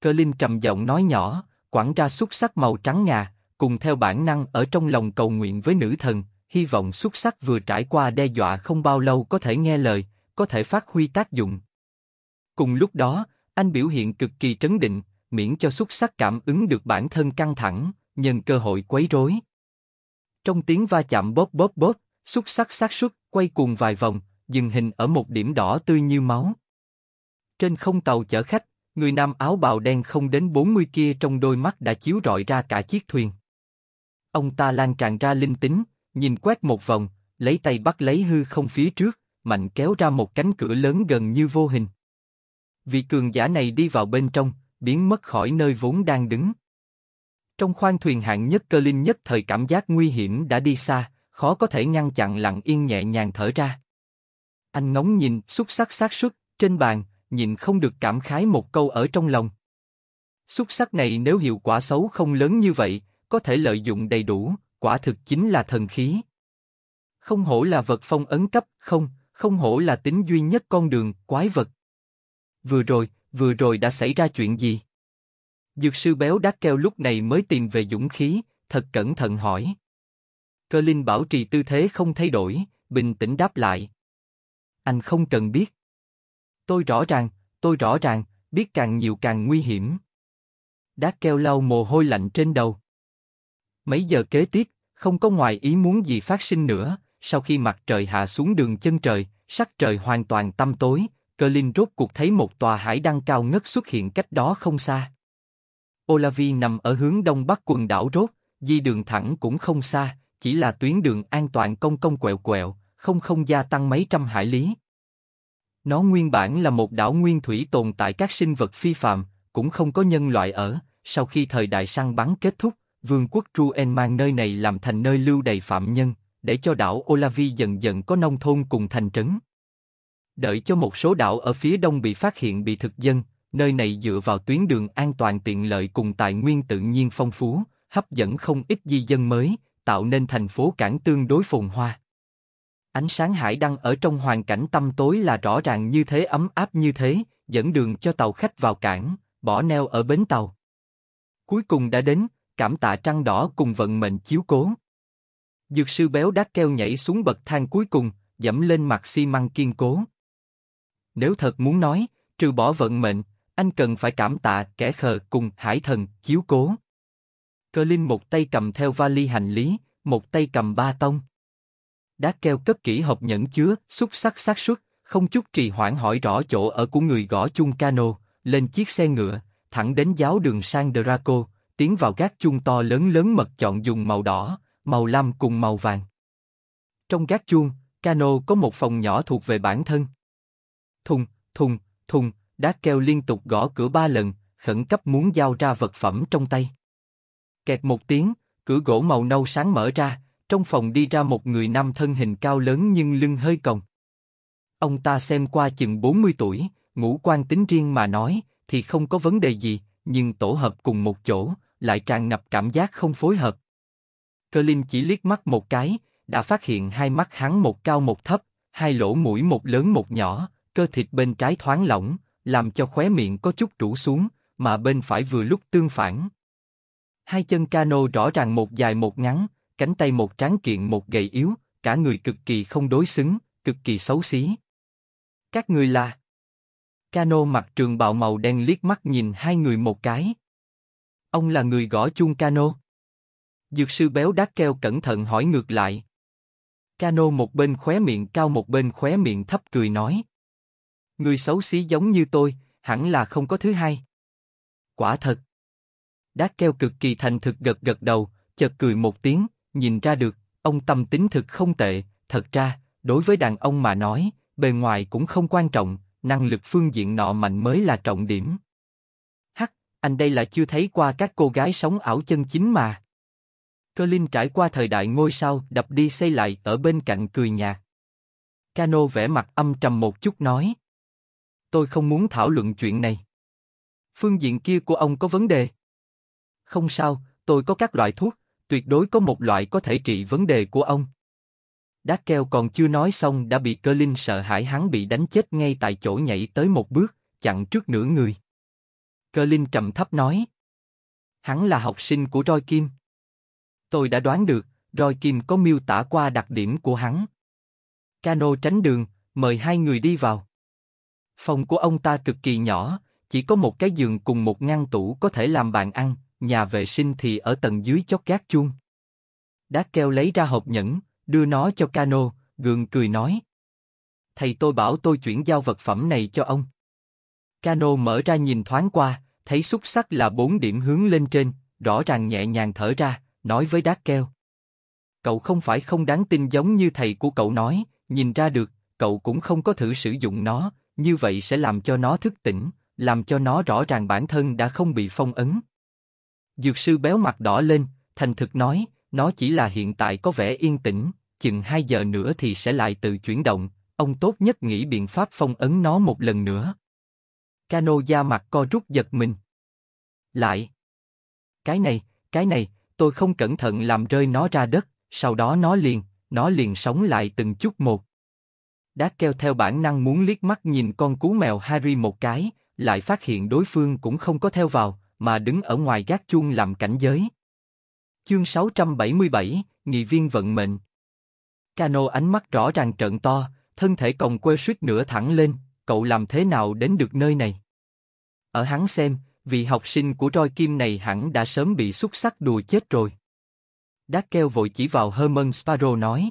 Cơ Linh trầm giọng nói nhỏ, quảng ra xuất sắc màu trắng ngà, cùng theo bản năng ở trong lòng cầu nguyện với nữ thần, hy vọng xuất sắc vừa trải qua đe dọa không bao lâu có thể nghe lời, có thể phát huy tác dụng. Cùng lúc đó, anh biểu hiện cực kỳ trấn định, miễn cho xuất sắc cảm ứng được bản thân căng thẳng, nhân cơ hội quấy rối. Trong tiếng va chạm bóp bóp bóp, xuất sắc sát xuất quay cuồng vài vòng, dừng hình ở một điểm đỏ tươi như máu. Trên không tàu chở khách, người nam áo bào đen không đến 40 kia trong đôi mắt đã chiếu rọi ra cả chiếc thuyền. Ông ta lan tràn ra linh tính, nhìn quét một vòng, lấy tay bắt lấy hư không phía trước, mạnh kéo ra một cánh cửa lớn gần như vô hình. Vị cường giả này đi vào bên trong, biến mất khỏi nơi vốn đang đứng. Trong khoang thuyền hạng nhất cơ linh nhất thời cảm giác nguy hiểm đã đi xa, khó có thể ngăn chặn lặng yên nhẹ nhàng thở ra. Anh ngóng nhìn, xúc sắc xác suất, trên bàn, nhìn không được cảm khái một câu ở trong lòng. Xuất sắc này nếu hiệu quả xấu không lớn như vậy, có thể lợi dụng đầy đủ, quả thực chính là thần khí. Không hổ là vật phong ấn cấp, không, không hổ là tính duy nhất con đường, quái vật. Vừa rồi, vừa rồi đã xảy ra chuyện gì? Dược sư béo đát keo lúc này mới tìm về dũng khí, thật cẩn thận hỏi. Cơ Linh bảo trì tư thế không thay đổi, bình tĩnh đáp lại. Anh không cần biết. Tôi rõ ràng, tôi rõ ràng, biết càng nhiều càng nguy hiểm. Đá keo lau mồ hôi lạnh trên đầu. Mấy giờ kế tiếp, không có ngoài ý muốn gì phát sinh nữa, sau khi mặt trời hạ xuống đường chân trời, sắc trời hoàn toàn tăm tối, Cơ Linh rốt cuộc thấy một tòa hải đăng cao ngất xuất hiện cách đó không xa. Olavi nằm ở hướng đông bắc quần đảo rốt, di đường thẳng cũng không xa, chỉ là tuyến đường an toàn công công quẹo quẹo, không không gia tăng mấy trăm hải lý. Nó nguyên bản là một đảo nguyên thủy tồn tại các sinh vật phi phạm, cũng không có nhân loại ở. Sau khi thời đại săn bắn kết thúc, vương quốc Truen mang nơi này làm thành nơi lưu đầy phạm nhân, để cho đảo Olavi dần dần có nông thôn cùng thành trấn. Đợi cho một số đảo ở phía đông bị phát hiện bị thực dân, nơi này dựa vào tuyến đường an toàn tiện lợi cùng tài nguyên tự nhiên phong phú, hấp dẫn không ít di dân mới, tạo nên thành phố cảng tương đối phồn hoa. Ánh sáng hải đăng ở trong hoàn cảnh tăm tối là rõ ràng như thế ấm áp như thế, dẫn đường cho tàu khách vào cảng, bỏ neo ở bến tàu. Cuối cùng đã đến, cảm tạ trăng đỏ cùng vận mệnh chiếu cố. Dược sư béo đát keo nhảy xuống bậc thang cuối cùng, dẫm lên mặt xi măng kiên cố. Nếu thật muốn nói, trừ bỏ vận mệnh, anh cần phải cảm tạ kẻ khờ cùng hải thần chiếu cố. Cơ Linh một tay cầm theo vali hành lý, một tay cầm ba tông. Đá keo cất kỹ hộp nhẫn chứa, xúc sắc xác suất, không chút trì hoãn hỏi rõ chỗ ở của người gõ chung cano, lên chiếc xe ngựa, thẳng đến giáo đường sang Draco, tiến vào gác chuông to lớn lớn mật chọn dùng màu đỏ, màu lam cùng màu vàng. Trong gác chuông, cano có một phòng nhỏ thuộc về bản thân. Thùng, thùng, thùng, đá keo liên tục gõ cửa ba lần, khẩn cấp muốn giao ra vật phẩm trong tay. Kẹt một tiếng, cửa gỗ màu nâu sáng mở ra, trong phòng đi ra một người nam thân hình cao lớn nhưng lưng hơi còng. Ông ta xem qua chừng 40 tuổi, ngũ quan tính riêng mà nói, thì không có vấn đề gì, nhưng tổ hợp cùng một chỗ, lại tràn ngập cảm giác không phối hợp. Cơ Linh chỉ liếc mắt một cái, đã phát hiện hai mắt hắn một cao một thấp, hai lỗ mũi một lớn một nhỏ, cơ thịt bên trái thoáng lỏng, làm cho khóe miệng có chút rũ xuống, mà bên phải vừa lúc tương phản. Hai chân cano rõ ràng một dài một ngắn, cánh tay một tráng kiện một gầy yếu, cả người cực kỳ không đối xứng, cực kỳ xấu xí. Các người là... Cano mặc trường bào màu đen liếc mắt nhìn hai người một cái. Ông là người gõ chuông Cano. Dược sư béo đát keo cẩn thận hỏi ngược lại. Cano một bên khóe miệng cao một bên khóe miệng thấp cười nói. Người xấu xí giống như tôi, hẳn là không có thứ hai. Quả thật. Đát keo cực kỳ thành thực gật gật đầu, chợt cười một tiếng, nhìn ra được, ông tâm tính thực không tệ, thật ra, đối với đàn ông mà nói, bề ngoài cũng không quan trọng, năng lực phương diện nọ mạnh mới là trọng điểm. Hắc, anh đây là chưa thấy qua các cô gái sống ảo chân chính mà. Cơ Linh trải qua thời đại ngôi sao đập đi xây lại ở bên cạnh cười nhạt. Cano vẻ mặt âm trầm một chút nói. Tôi không muốn thảo luận chuyện này. Phương diện kia của ông có vấn đề. Không sao, tôi có các loại thuốc, tuyệt đối có một loại có thể trị vấn đề của ông. Đát keo còn chưa nói xong đã bị cơ linh sợ hãi hắn bị đánh chết ngay tại chỗ nhảy tới một bước, chặn trước nửa người. Cơ linh trầm thấp nói. Hắn là học sinh của Roi Kim. Tôi đã đoán được, Roi Kim có miêu tả qua đặc điểm của hắn. Cano tránh đường, mời hai người đi vào. Phòng của ông ta cực kỳ nhỏ, chỉ có một cái giường cùng một ngăn tủ có thể làm bàn ăn, nhà vệ sinh thì ở tầng dưới chót gác chuông. Đá keo lấy ra hộp nhẫn, đưa nó cho Cano, gượng cười nói. Thầy tôi bảo tôi chuyển giao vật phẩm này cho ông. Cano mở ra nhìn thoáng qua, thấy xúc sắc là bốn điểm hướng lên trên, rõ ràng nhẹ nhàng thở ra, nói với đá keo. Cậu không phải không đáng tin giống như thầy của cậu nói, nhìn ra được, cậu cũng không có thử sử dụng nó, như vậy sẽ làm cho nó thức tỉnh, làm cho nó rõ ràng bản thân đã không bị phong ấn. Dược sư béo mặt đỏ lên, thành thực nói, nó chỉ là hiện tại có vẻ yên tĩnh, chừng 2 giờ nữa thì sẽ lại tự chuyển động, ông tốt nhất nghĩ biện pháp phong ấn nó một lần nữa. Cano da mặt co rút giật mình. Lại. Cái này, cái này, tôi không cẩn thận làm rơi nó ra đất, sau đó nó liền, nó liền sống lại từng chút một. Đá keo theo bản năng muốn liếc mắt nhìn con cú mèo Harry một cái, lại phát hiện đối phương cũng không có theo vào, mà đứng ở ngoài gác chuông làm cảnh giới. Chương 677, Nghị viên vận mệnh Cano ánh mắt rõ ràng trợn to, thân thể còng quê suýt nửa thẳng lên, cậu làm thế nào đến được nơi này? Ở hắn xem, vị học sinh của roi Kim này hẳn đã sớm bị xuất sắc đùa chết rồi. Đát keo vội chỉ vào Herman Sparrow nói.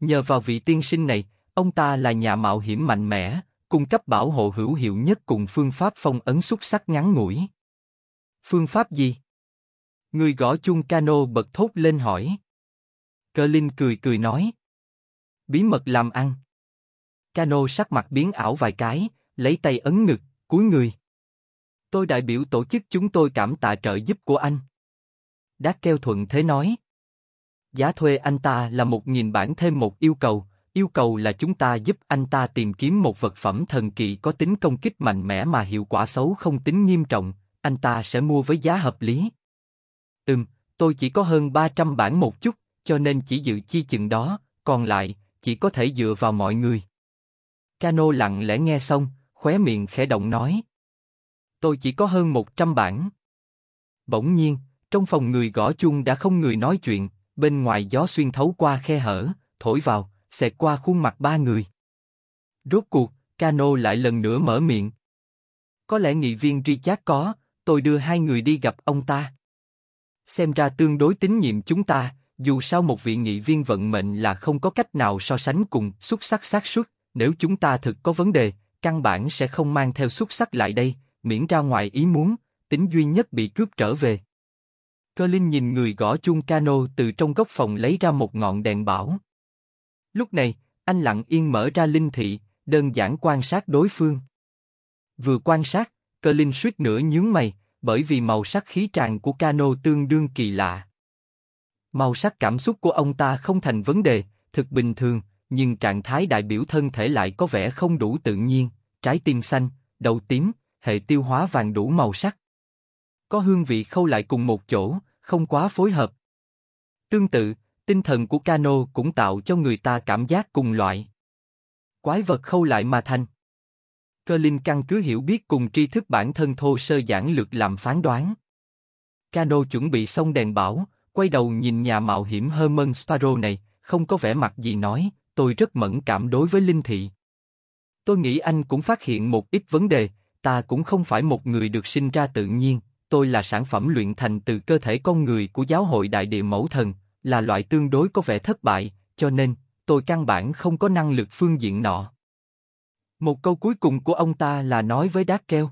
Nhờ vào vị tiên sinh này, ông ta là nhà mạo hiểm mạnh mẽ, cung cấp bảo hộ hữu hiệu nhất cùng phương pháp phong ấn xuất sắc ngắn ngủi. Phương pháp gì? Người gõ chung cano bật thốt lên hỏi. Cơ Linh cười cười nói. Bí mật làm ăn. Cano sắc mặt biến ảo vài cái, lấy tay ấn ngực, cuối người. Tôi đại biểu tổ chức chúng tôi cảm tạ trợ giúp của anh. Đát keo thuận thế nói. Giá thuê anh ta là một nghìn bản thêm một yêu cầu, yêu cầu là chúng ta giúp anh ta tìm kiếm một vật phẩm thần kỳ có tính công kích mạnh mẽ mà hiệu quả xấu không tính nghiêm trọng, anh ta sẽ mua với giá hợp lý. Ừm, tôi chỉ có hơn 300 bản một chút, cho nên chỉ dự chi chừng đó, còn lại, chỉ có thể dựa vào mọi người. Cano lặng lẽ nghe xong, khóe miệng khẽ động nói. Tôi chỉ có hơn 100 bản. Bỗng nhiên, trong phòng người gõ chuông đã không người nói chuyện, bên ngoài gió xuyên thấu qua khe hở, thổi vào, xẹt qua khuôn mặt ba người. Rốt cuộc, Cano lại lần nữa mở miệng. Có lẽ nghị viên Richard có, tôi đưa hai người đi gặp ông ta. Xem ra tương đối tín nhiệm chúng ta, dù sao một vị nghị viên vận mệnh là không có cách nào so sánh cùng xuất sắc xác suất, nếu chúng ta thực có vấn đề, căn bản sẽ không mang theo xuất sắc lại đây, miễn ra ngoài ý muốn, tính duy nhất bị cướp trở về. Cơ Linh nhìn người gõ chuông cano từ trong góc phòng lấy ra một ngọn đèn bảo. Lúc này, anh lặng yên mở ra linh thị, đơn giản quan sát đối phương. Vừa quan sát, Cơ Linh suýt nửa nhướng mày, bởi vì màu sắc khí tràn của cano tương đương kỳ lạ. Màu sắc cảm xúc của ông ta không thành vấn đề, thực bình thường, nhưng trạng thái đại biểu thân thể lại có vẻ không đủ tự nhiên, trái tim xanh, đầu tím, hệ tiêu hóa vàng đủ màu sắc. Có hương vị khâu lại cùng một chỗ, không quá phối hợp. Tương tự, tinh thần của Cano cũng tạo cho người ta cảm giác cùng loại. Quái vật khâu lại mà thành. Cơ linh căn cứ hiểu biết cùng tri thức bản thân thô sơ giản lược làm phán đoán. Cano chuẩn bị xong đèn bảo, quay đầu nhìn nhà mạo hiểm Herman Sparrow này, không có vẻ mặt gì nói, tôi rất mẫn cảm đối với linh thị. Tôi nghĩ anh cũng phát hiện một ít vấn đề, ta cũng không phải một người được sinh ra tự nhiên, tôi là sản phẩm luyện thành từ cơ thể con người của giáo hội đại địa mẫu thần, là loại tương đối có vẻ thất bại, cho nên, tôi căn bản không có năng lực phương diện nọ. Một câu cuối cùng của ông ta là nói với Đát Keo.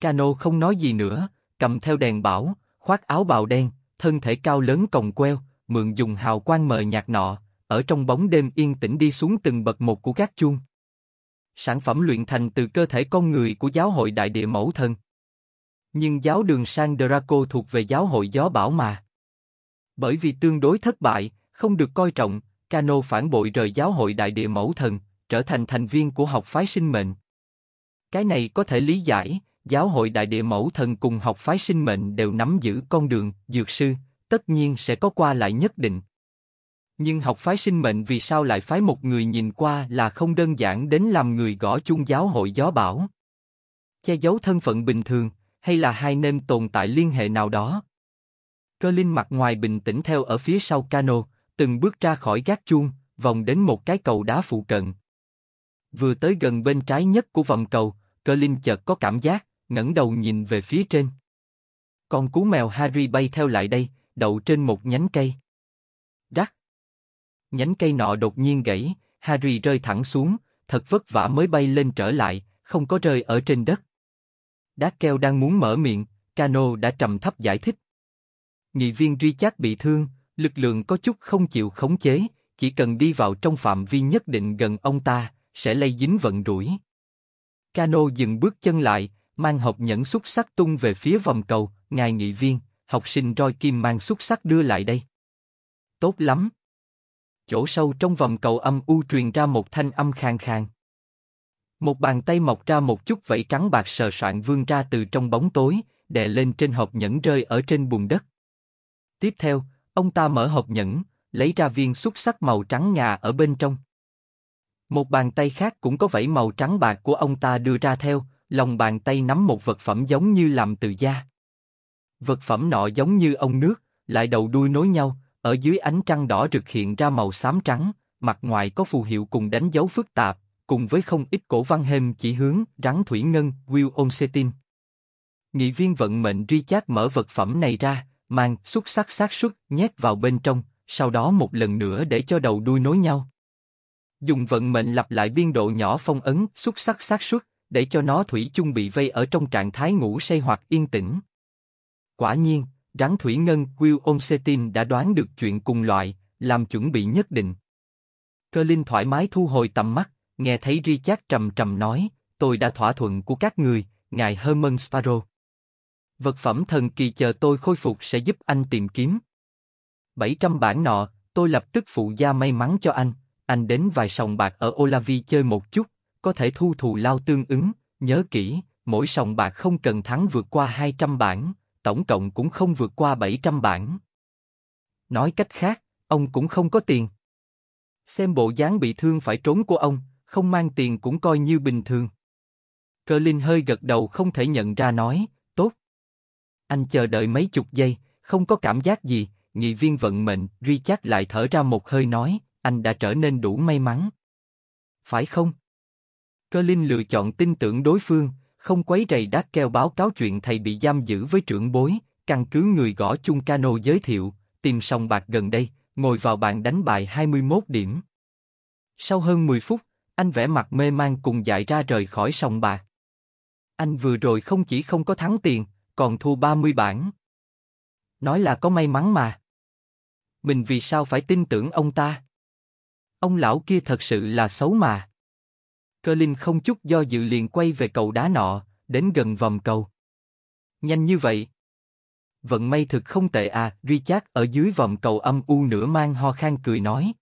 Cano không nói gì nữa, cầm theo đèn bảo, khoác áo bào đen, thân thể cao lớn còng queo, mượn dùng hào quang mờ nhạt nọ, ở trong bóng đêm yên tĩnh đi xuống từng bậc một của các chuông. Sản phẩm luyện thành từ cơ thể con người của giáo hội đại địa mẫu thân. Nhưng giáo đường sang Draco thuộc về giáo hội gió bảo mà. Bởi vì tương đối thất bại, không được coi trọng, Cano phản bội rời giáo hội đại địa mẫu thần, trở thành thành viên của học phái sinh mệnh. Cái này có thể lý giải, giáo hội đại địa mẫu thần cùng học phái sinh mệnh đều nắm giữ con đường, dược sư, tất nhiên sẽ có qua lại nhất định. Nhưng học phái sinh mệnh vì sao lại phái một người nhìn qua là không đơn giản đến làm người gõ chung giáo hội gió bão? Che giấu thân phận bình thường, hay là hai nên tồn tại liên hệ nào đó? Cơ linh mặt ngoài bình tĩnh theo ở phía sau cano, từng bước ra khỏi gác chuông, vòng đến một cái cầu đá phụ cận, Vừa tới gần bên trái nhất của vòng cầu, cơ linh chợt có cảm giác, ngẩng đầu nhìn về phía trên. Con cú mèo Harry bay theo lại đây, đậu trên một nhánh cây. Rắc! Nhánh cây nọ đột nhiên gãy, Harry rơi thẳng xuống, thật vất vả mới bay lên trở lại, không có rơi ở trên đất. Đá keo đang muốn mở miệng, Cano đã trầm thấp giải thích. Nghị viên Richard bị thương, lực lượng có chút không chịu khống chế, chỉ cần đi vào trong phạm vi nhất định gần ông ta, sẽ lây dính vận rủi. Cano dừng bước chân lại, mang hộp nhẫn xuất sắc tung về phía vòng cầu, ngài nghị viên, học sinh roi kim mang xuất sắc đưa lại đây. Tốt lắm. Chỗ sâu trong vòng cầu âm u truyền ra một thanh âm khang khang. Một bàn tay mọc ra một chút vẫy trắng bạc sờ soạn vươn ra từ trong bóng tối, đè lên trên hộp nhẫn rơi ở trên bùn đất. Tiếp theo, ông ta mở hộp nhẫn, lấy ra viên xuất sắc màu trắng ngà ở bên trong. Một bàn tay khác cũng có vảy màu trắng bạc của ông ta đưa ra theo, lòng bàn tay nắm một vật phẩm giống như làm từ da. Vật phẩm nọ giống như ông nước, lại đầu đuôi nối nhau, ở dưới ánh trăng đỏ rực hiện ra màu xám trắng, mặt ngoài có phù hiệu cùng đánh dấu phức tạp, cùng với không ít cổ văn hêm chỉ hướng rắn thủy ngân Will Onsetin. Nghị viên vận mệnh Richard mở vật phẩm này ra, mang xuất sắc xác suất nhét vào bên trong, sau đó một lần nữa để cho đầu đuôi nối nhau dùng vận mệnh lặp lại biên độ nhỏ phong ấn, xuất sắc xác suất, để cho nó thủy chung bị vây ở trong trạng thái ngủ say hoặc yên tĩnh. Quả nhiên, rắn thủy ngân Will Onsetin đã đoán được chuyện cùng loại, làm chuẩn bị nhất định. Cơ Linh thoải mái thu hồi tầm mắt, nghe thấy Richard trầm trầm nói, tôi đã thỏa thuận của các người, ngài Herman Sparrow. Vật phẩm thần kỳ chờ tôi khôi phục sẽ giúp anh tìm kiếm. bảy trăm bản nọ, tôi lập tức phụ gia may mắn cho anh anh đến vài sòng bạc ở Olavi chơi một chút, có thể thu thù lao tương ứng, nhớ kỹ, mỗi sòng bạc không cần thắng vượt qua 200 bảng, tổng cộng cũng không vượt qua 700 bảng. Nói cách khác, ông cũng không có tiền. Xem bộ dáng bị thương phải trốn của ông, không mang tiền cũng coi như bình thường. Cơ Linh hơi gật đầu không thể nhận ra nói, tốt. Anh chờ đợi mấy chục giây, không có cảm giác gì, nghị viên vận mệnh, Richard lại thở ra một hơi nói, anh đã trở nên đủ may mắn. Phải không? Cơ Linh lựa chọn tin tưởng đối phương, không quấy rầy đát keo báo cáo chuyện thầy bị giam giữ với trưởng bối, căn cứ người gõ chung cano giới thiệu, tìm sòng bạc gần đây, ngồi vào bàn đánh bại 21 điểm. Sau hơn 10 phút, anh vẽ mặt mê man cùng dại ra rời khỏi sòng bạc. Anh vừa rồi không chỉ không có thắng tiền, còn thua 30 bản. Nói là có may mắn mà. Mình vì sao phải tin tưởng ông ta? Ông lão kia thật sự là xấu mà. Cơ Linh không chút do dự liền quay về cầu đá nọ, đến gần vòng cầu. Nhanh như vậy. Vận may thực không tệ à, Richard ở dưới vòng cầu âm u nửa mang ho khan cười nói.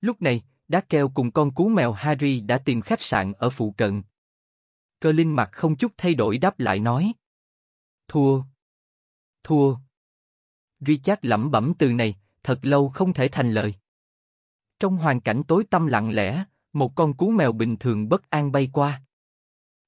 Lúc này, đá keo cùng con cú mèo Harry đã tìm khách sạn ở phụ cận. Cơ Linh mặt không chút thay đổi đáp lại nói. Thua. Thua. Richard lẩm bẩm từ này, thật lâu không thể thành lời. Trong hoàn cảnh tối tăm lặng lẽ, một con cú mèo bình thường bất an bay qua.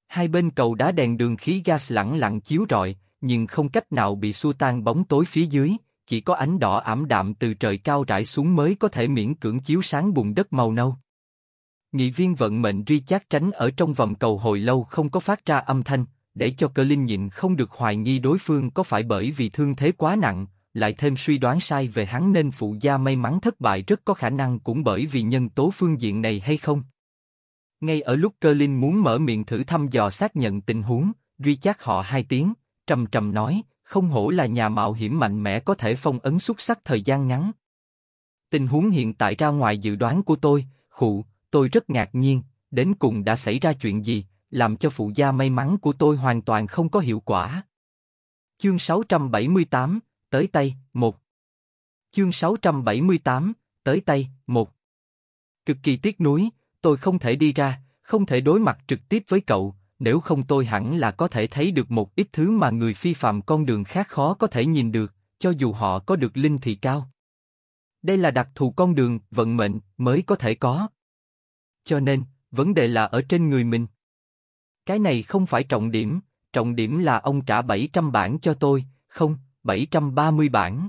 Hai bên cầu đá đèn đường khí gas lẳng lặng chiếu rọi, nhưng không cách nào bị xua tan bóng tối phía dưới, chỉ có ánh đỏ ảm đạm từ trời cao rải xuống mới có thể miễn cưỡng chiếu sáng bùn đất màu nâu. Nghị viên vận mệnh Richard tránh ở trong vòng cầu hồi lâu không có phát ra âm thanh, để cho Cơ Linh nhịn không được hoài nghi đối phương có phải bởi vì thương thế quá nặng, lại thêm suy đoán sai về hắn nên phụ gia may mắn thất bại rất có khả năng cũng bởi vì nhân tố phương diện này hay không? Ngay ở lúc Cơ Linh muốn mở miệng thử thăm dò xác nhận tình huống, Duy Chát họ hai tiếng, trầm trầm nói, không hổ là nhà mạo hiểm mạnh mẽ có thể phong ấn xuất sắc thời gian ngắn. Tình huống hiện tại ra ngoài dự đoán của tôi, khụ, tôi rất ngạc nhiên, đến cùng đã xảy ra chuyện gì, làm cho phụ gia may mắn của tôi hoàn toàn không có hiệu quả. Chương 678, tới tay, một. Chương 678, tới tay, một. Cực kỳ tiếc nuối, tôi không thể đi ra, không thể đối mặt trực tiếp với cậu, nếu không tôi hẳn là có thể thấy được một ít thứ mà người phi phạm con đường khác khó có thể nhìn được, cho dù họ có được linh thị cao. Đây là đặc thù con đường, vận mệnh, mới có thể có. Cho nên, vấn đề là ở trên người mình. Cái này không phải trọng điểm, trọng điểm là ông trả 700 bản cho tôi, không, 730 bản.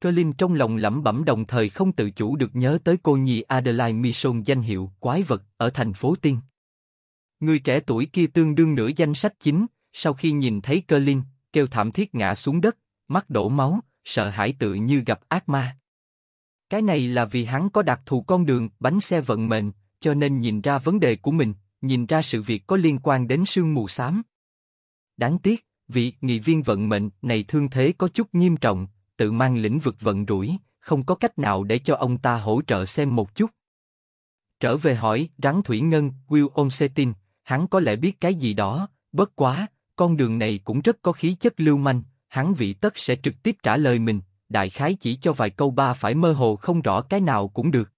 Cơ Linh trong lòng lẩm bẩm đồng thời không tự chủ được nhớ tới cô nhi Adelaide Mission danh hiệu quái vật ở thành phố Tiên. Người trẻ tuổi kia tương đương nửa danh sách chính, sau khi nhìn thấy Cơ Linh, kêu thảm thiết ngã xuống đất, mắt đổ máu, sợ hãi tự như gặp ác ma. Cái này là vì hắn có đặc thù con đường, bánh xe vận mệnh, cho nên nhìn ra vấn đề của mình, nhìn ra sự việc có liên quan đến sương mù xám. Đáng tiếc, vị nghị viên vận mệnh này thương thế có chút nghiêm trọng, tự mang lĩnh vực vận rủi, không có cách nào để cho ông ta hỗ trợ xem một chút. Trở về hỏi, rắn thủy ngân, Will Onsetin, hắn có lẽ biết cái gì đó, bất quá, con đường này cũng rất có khí chất lưu manh, hắn vị tất sẽ trực tiếp trả lời mình, đại khái chỉ cho vài câu ba phải mơ hồ không rõ cái nào cũng được.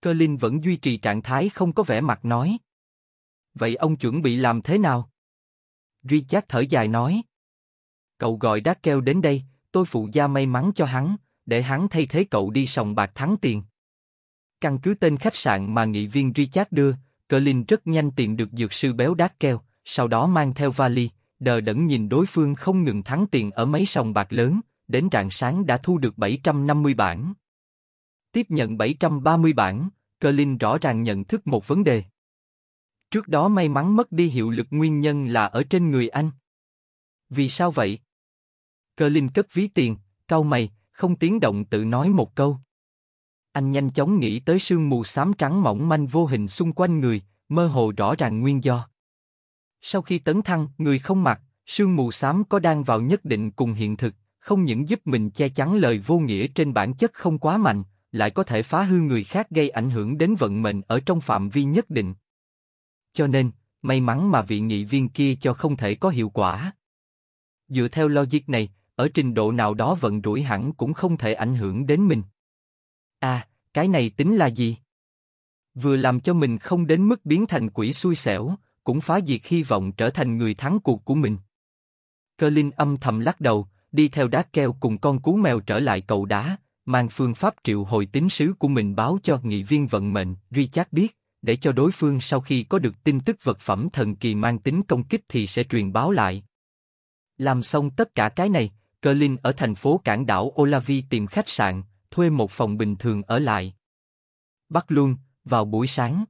Cơ Linh vẫn duy trì trạng thái không có vẻ mặt nói. Vậy ông chuẩn bị làm thế nào? Duy Chát thở dài nói. Cậu gọi Đát Keo đến đây, tôi phụ gia may mắn cho hắn, để hắn thay thế cậu đi sòng bạc thắng tiền. Căn cứ tên khách sạn mà nghị viên Duy Chát đưa, Cờ Linh rất nhanh tìm được dược sư béo Đát Keo, sau đó mang theo vali, đờ đẫn nhìn đối phương không ngừng thắng tiền ở mấy sòng bạc lớn, đến rạng sáng đã thu được 750 bản. Tiếp nhận 730 bản, Cơ Linh rõ ràng nhận thức một vấn đề. Trước đó may mắn mất đi hiệu lực nguyên nhân là ở trên người anh. Vì sao vậy? Cơ Linh cất ví tiền, cau mày, không tiếng động tự nói một câu. Anh nhanh chóng nghĩ tới sương mù xám trắng mỏng manh vô hình xung quanh người, mơ hồ rõ ràng nguyên do. Sau khi tấn thăng, người không mặc, sương mù xám có đang vào nhất định cùng hiện thực, không những giúp mình che chắn lời vô nghĩa trên bản chất không quá mạnh, lại có thể phá hư người khác gây ảnh hưởng đến vận mệnh ở trong phạm vi nhất định. Cho nên, may mắn mà vị nghị viên kia cho không thể có hiệu quả. Dựa theo logic này, ở trình độ nào đó vận rủi hẳn cũng không thể ảnh hưởng đến mình. À, cái này tính là gì? Vừa làm cho mình không đến mức biến thành quỷ xui xẻo, cũng phá diệt hy vọng trở thành người thắng cuộc của mình. Cơ Linh âm thầm lắc đầu, đi theo đá keo cùng con cú mèo trở lại cầu đá, mang phương pháp triệu hồi tín sứ của mình báo cho nghị viên vận mệnh, Richard biết để cho đối phương sau khi có được tin tức vật phẩm thần kỳ mang tính công kích thì sẽ truyền báo lại. Làm xong tất cả cái này, Cơ Linh ở thành phố cảng đảo Olavi tìm khách sạn, thuê một phòng bình thường ở lại. Bắt luôn, vào buổi sáng.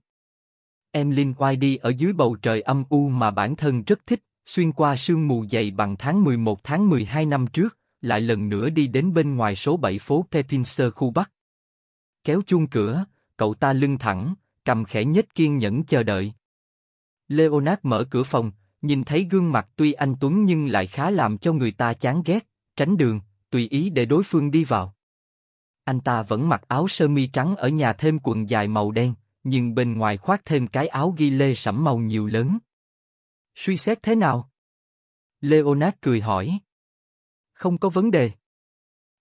Em Linh quay đi ở dưới bầu trời âm u mà bản thân rất thích, xuyên qua sương mù dày bằng tháng 11 tháng 12 năm trước, lại lần nữa đi đến bên ngoài số 7 phố Pepinster khu Bắc. Kéo chuông cửa, cậu ta lưng thẳng, cầm khẽ nhất kiên nhẫn chờ đợi. Leonard mở cửa phòng, nhìn thấy gương mặt tuy anh tuấn nhưng lại khá làm cho người ta chán ghét, tránh đường, tùy ý để đối phương đi vào. Anh ta vẫn mặc áo sơ mi trắng ở nhà thêm quần dài màu đen, nhưng bên ngoài khoác thêm cái áo ghi lê sẫm màu nhiều lớn. Suy xét thế nào? Leonard cười hỏi. Không có vấn đề.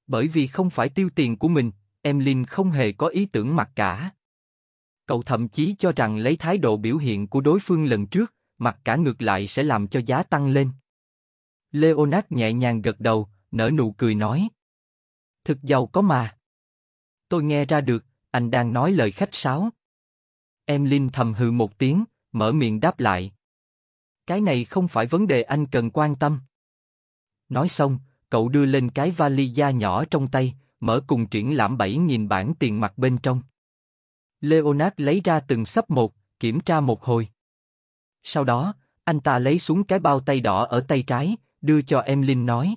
Bởi vì không phải tiêu tiền của mình, em linh không hề có ý tưởng mặc cả. Cậu thậm chí cho rằng lấy thái độ biểu hiện của đối phương lần trước, mặt cả ngược lại sẽ làm cho giá tăng lên. Leonard nhẹ nhàng gật đầu, nở nụ cười nói. Thực giàu có mà. Tôi nghe ra được, anh đang nói lời khách sáo. Em Linh thầm hừ một tiếng, mở miệng đáp lại. Cái này không phải vấn đề anh cần quan tâm. Nói xong, cậu đưa lên cái vali da nhỏ trong tay, mở cùng triển lãm 7.000 bản tiền mặt bên trong. Leonard lấy ra từng sấp một, kiểm tra một hồi. Sau đó, anh ta lấy xuống cái bao tay đỏ ở tay trái, đưa cho em Linh nói.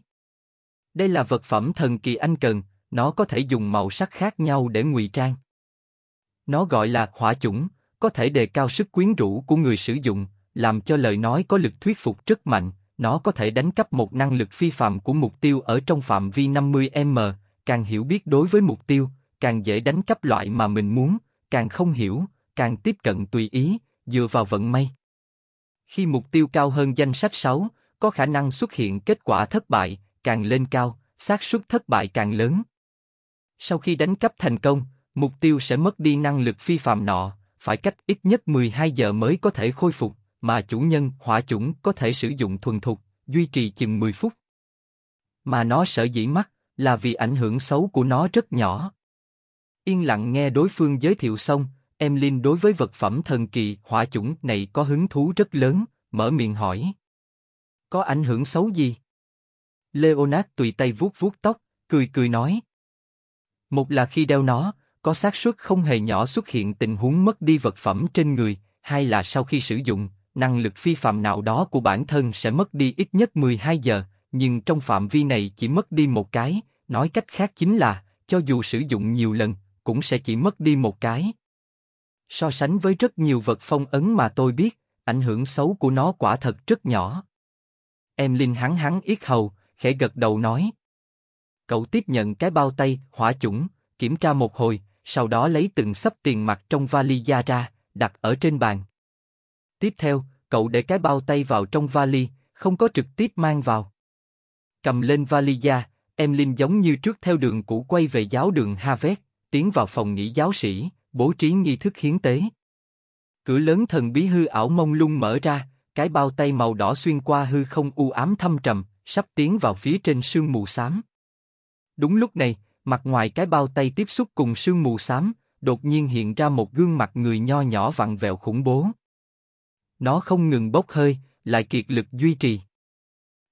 Đây là vật phẩm thần kỳ anh cần, nó có thể dùng màu sắc khác nhau để ngụy trang. Nó gọi là hỏa chủng, có thể đề cao sức quyến rũ của người sử dụng, làm cho lời nói có lực thuyết phục rất mạnh. Nó có thể đánh cắp một năng lực phi phạm của mục tiêu ở trong phạm vi 50m, càng hiểu biết đối với mục tiêu, càng dễ đánh cắp loại mà mình muốn, càng không hiểu, càng tiếp cận tùy ý, dựa vào vận may. Khi mục tiêu cao hơn danh sách 6, có khả năng xuất hiện kết quả thất bại, càng lên cao, xác suất thất bại càng lớn. Sau khi đánh cấp thành công, mục tiêu sẽ mất đi năng lực phi phạm nọ, phải cách ít nhất 12 giờ mới có thể khôi phục, mà chủ nhân hỏa chủng có thể sử dụng thuần thục, duy trì chừng 10 phút. Mà nó sở dĩ mắc là vì ảnh hưởng xấu của nó rất nhỏ. Yên lặng nghe đối phương giới thiệu xong, em Linh đối với vật phẩm thần kỳ hỏa chủng này có hứng thú rất lớn, mở miệng hỏi. Có ảnh hưởng xấu gì? Leonard tùy tay vuốt vuốt tóc, cười cười nói. Một là khi đeo nó, có xác suất không hề nhỏ xuất hiện tình huống mất đi vật phẩm trên người, hai là sau khi sử dụng, năng lực phi phạm nào đó của bản thân sẽ mất đi ít nhất 12 giờ, nhưng trong phạm vi này chỉ mất đi một cái, nói cách khác chính là, cho dù sử dụng nhiều lần, cũng sẽ chỉ mất đi một cái. So sánh với rất nhiều vật phong ấn mà tôi biết, ảnh hưởng xấu của nó quả thật rất nhỏ. Em Linh hắn hắn yết hầu, khẽ gật đầu nói. Cậu tiếp nhận cái bao tay, hỏa chủng, kiểm tra một hồi, sau đó lấy từng sấp tiền mặt trong vali da ra, đặt ở trên bàn. Tiếp theo, cậu để cái bao tay vào trong vali, không có trực tiếp mang vào. Cầm lên vali da, em Linh giống như trước theo đường cũ quay về giáo đường Harvard tiến vào phòng nghỉ giáo sĩ, bố trí nghi thức hiến tế. Cửa lớn thần bí hư ảo mông lung mở ra, cái bao tay màu đỏ xuyên qua hư không u ám thâm trầm, sắp tiến vào phía trên sương mù xám. Đúng lúc này, mặt ngoài cái bao tay tiếp xúc cùng sương mù xám, đột nhiên hiện ra một gương mặt người nho nhỏ vặn vẹo khủng bố. Nó không ngừng bốc hơi, lại kiệt lực duy trì.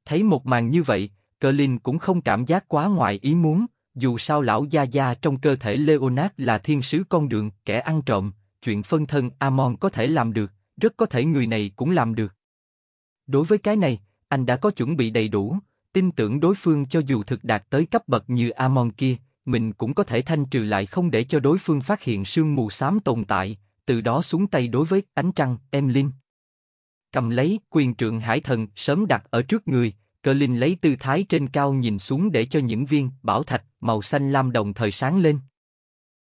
Thấy một màn như vậy, Cơ Linh cũng không cảm giác quá ngoài ý muốn, dù sao lão Gia Gia trong cơ thể Leonard là thiên sứ con đường, kẻ ăn trộm, chuyện phân thân Amon có thể làm được, rất có thể người này cũng làm được. Đối với cái này, anh đã có chuẩn bị đầy đủ, tin tưởng đối phương cho dù thực đạt tới cấp bậc như Amon kia, mình cũng có thể thanh trừ lại không để cho đối phương phát hiện sương mù xám tồn tại, từ đó xuống tay đối với ánh trăng, em Linh. Cầm lấy quyền trượng hải thần sớm đặt ở trước người, Cơ Linh lấy tư thái trên cao nhìn xuống để cho những viên bảo thạch màu xanh lam đồng thời sáng lên.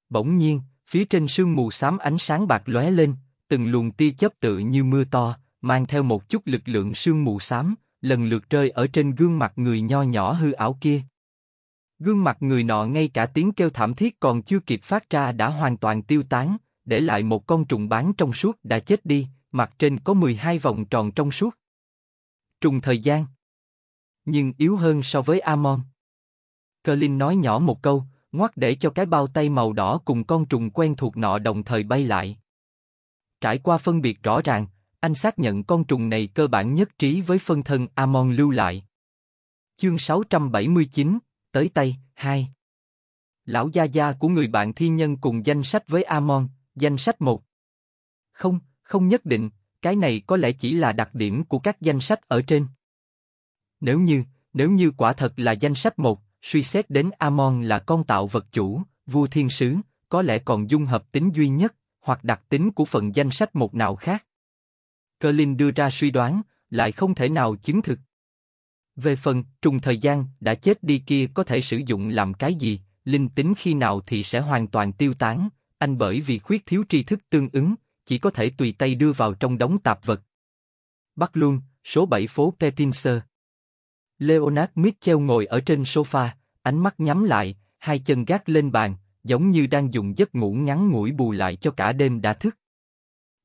Bỗng nhiên, phía trên sương mù xám ánh sáng bạc lóe lên, từng luồng tia chớp tự như mưa to, mang theo một chút lực lượng sương mù xám, lần lượt rơi ở trên gương mặt người nho nhỏ hư ảo kia. Gương mặt người nọ ngay cả tiếng kêu thảm thiết còn chưa kịp phát ra đã hoàn toàn tiêu tán, để lại một con trùng bán trong suốt đã chết đi, mặt trên có 12 vòng tròn trong suốt. Trùng thời gian nhưng yếu hơn so với Amon. Curlin nói nhỏ một câu, ngoắt để cho cái bao tay màu đỏ cùng con trùng quen thuộc nọ đồng thời bay lại. Trải qua phân biệt rõ ràng, anh xác nhận con trùng này cơ bản nhất trí với phân thân Amon lưu lại. Chương 679, tới tay, 2 Lão gia gia của người bạn thi nhân cùng danh sách với Amon, danh sách 1. Không, không nhất định, cái này có lẽ chỉ là đặc điểm của các danh sách ở trên. Nếu như, nếu như quả thật là danh sách một, suy xét đến Amon là con tạo vật chủ, vua thiên sứ, có lẽ còn dung hợp tính duy nhất, hoặc đặc tính của phần danh sách một nào khác. Cơ Linh đưa ra suy đoán, lại không thể nào chứng thực. Về phần trùng thời gian đã chết đi kia có thể sử dụng làm cái gì, linh tính khi nào thì sẽ hoàn toàn tiêu tán, anh bởi vì khuyết thiếu tri thức tương ứng, chỉ có thể tùy tay đưa vào trong đống tạp vật. Bắc luôn, số 7 phố Pepinser. Leonard Mitchell ngồi ở trên sofa, ánh mắt nhắm lại, hai chân gác lên bàn, giống như đang dùng giấc ngủ ngắn ngủi bù lại cho cả đêm đã thức.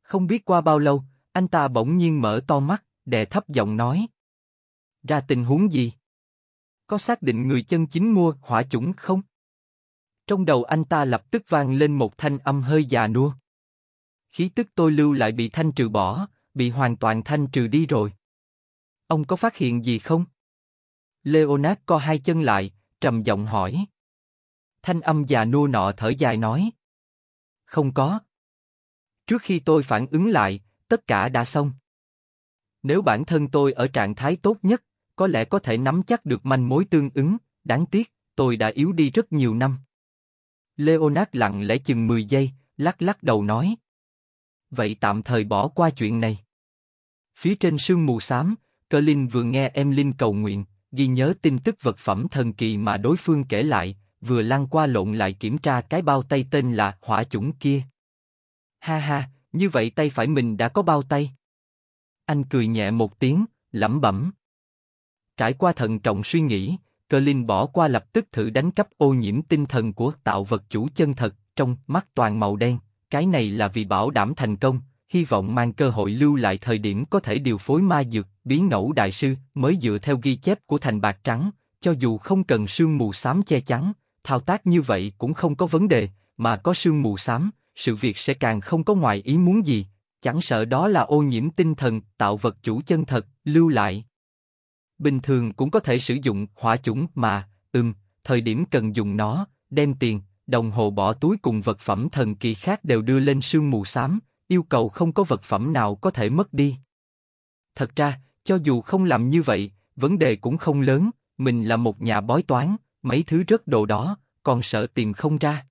Không biết qua bao lâu, anh ta bỗng nhiên mở to mắt, đè thấp giọng nói. Ra tình huống gì? Có xác định người chân chính mua hỏa chủng không? Trong đầu anh ta lập tức vang lên một thanh âm hơi già nua. Khí tức tôi lưu lại bị thanh trừ bỏ, bị hoàn toàn thanh trừ đi rồi. Ông có phát hiện gì không? Leonard co hai chân lại, trầm giọng hỏi. Thanh âm già nua nọ thở dài nói. Không có. Trước khi tôi phản ứng lại, tất cả đã xong. Nếu bản thân tôi ở trạng thái tốt nhất, có lẽ có thể nắm chắc được manh mối tương ứng, đáng tiếc, tôi đã yếu đi rất nhiều năm. Leonard lặng lẽ chừng 10 giây, lắc lắc đầu nói. Vậy tạm thời bỏ qua chuyện này. Phía trên sương mù xám, Cơ Linh vừa nghe em Linh cầu nguyện, ghi nhớ tin tức vật phẩm thần kỳ mà đối phương kể lại, vừa lăn qua lộn lại kiểm tra cái bao tay tên là hỏa chủng kia. Ha ha, như vậy tay phải mình đã có bao tay. Anh cười nhẹ một tiếng, lẩm bẩm. Trải qua thận trọng suy nghĩ, Cơ Linh bỏ qua lập tức thử đánh cấp ô nhiễm tinh thần của tạo vật chủ chân thật, trong mắt toàn màu đen. Cái này là vì bảo đảm thành công, hy vọng mang cơ hội lưu lại thời điểm có thể điều phối ma dược biến ngẫu đại sư mới dựa theo ghi chép của thành bạc trắng, cho dù không cần sương mù xám che chắn, thao tác như vậy cũng không có vấn đề, mà có sương mù xám, sự việc sẽ càng không có ngoài ý muốn gì, chẳng sợ đó là ô nhiễm tinh thần, tạo vật chủ chân thật, lưu lại. Bình thường cũng có thể sử dụng hỏa chủng mà, ừm, thời điểm cần dùng nó, đem tiền, đồng hồ bỏ túi cùng vật phẩm thần kỳ khác đều đưa lên sương mù xám, yêu cầu không có vật phẩm nào có thể mất đi. Thật ra, cho dù không làm như vậy, vấn đề cũng không lớn, mình là một nhà bói toán, mấy thứ rất đồ đó, còn sợ tìm không ra.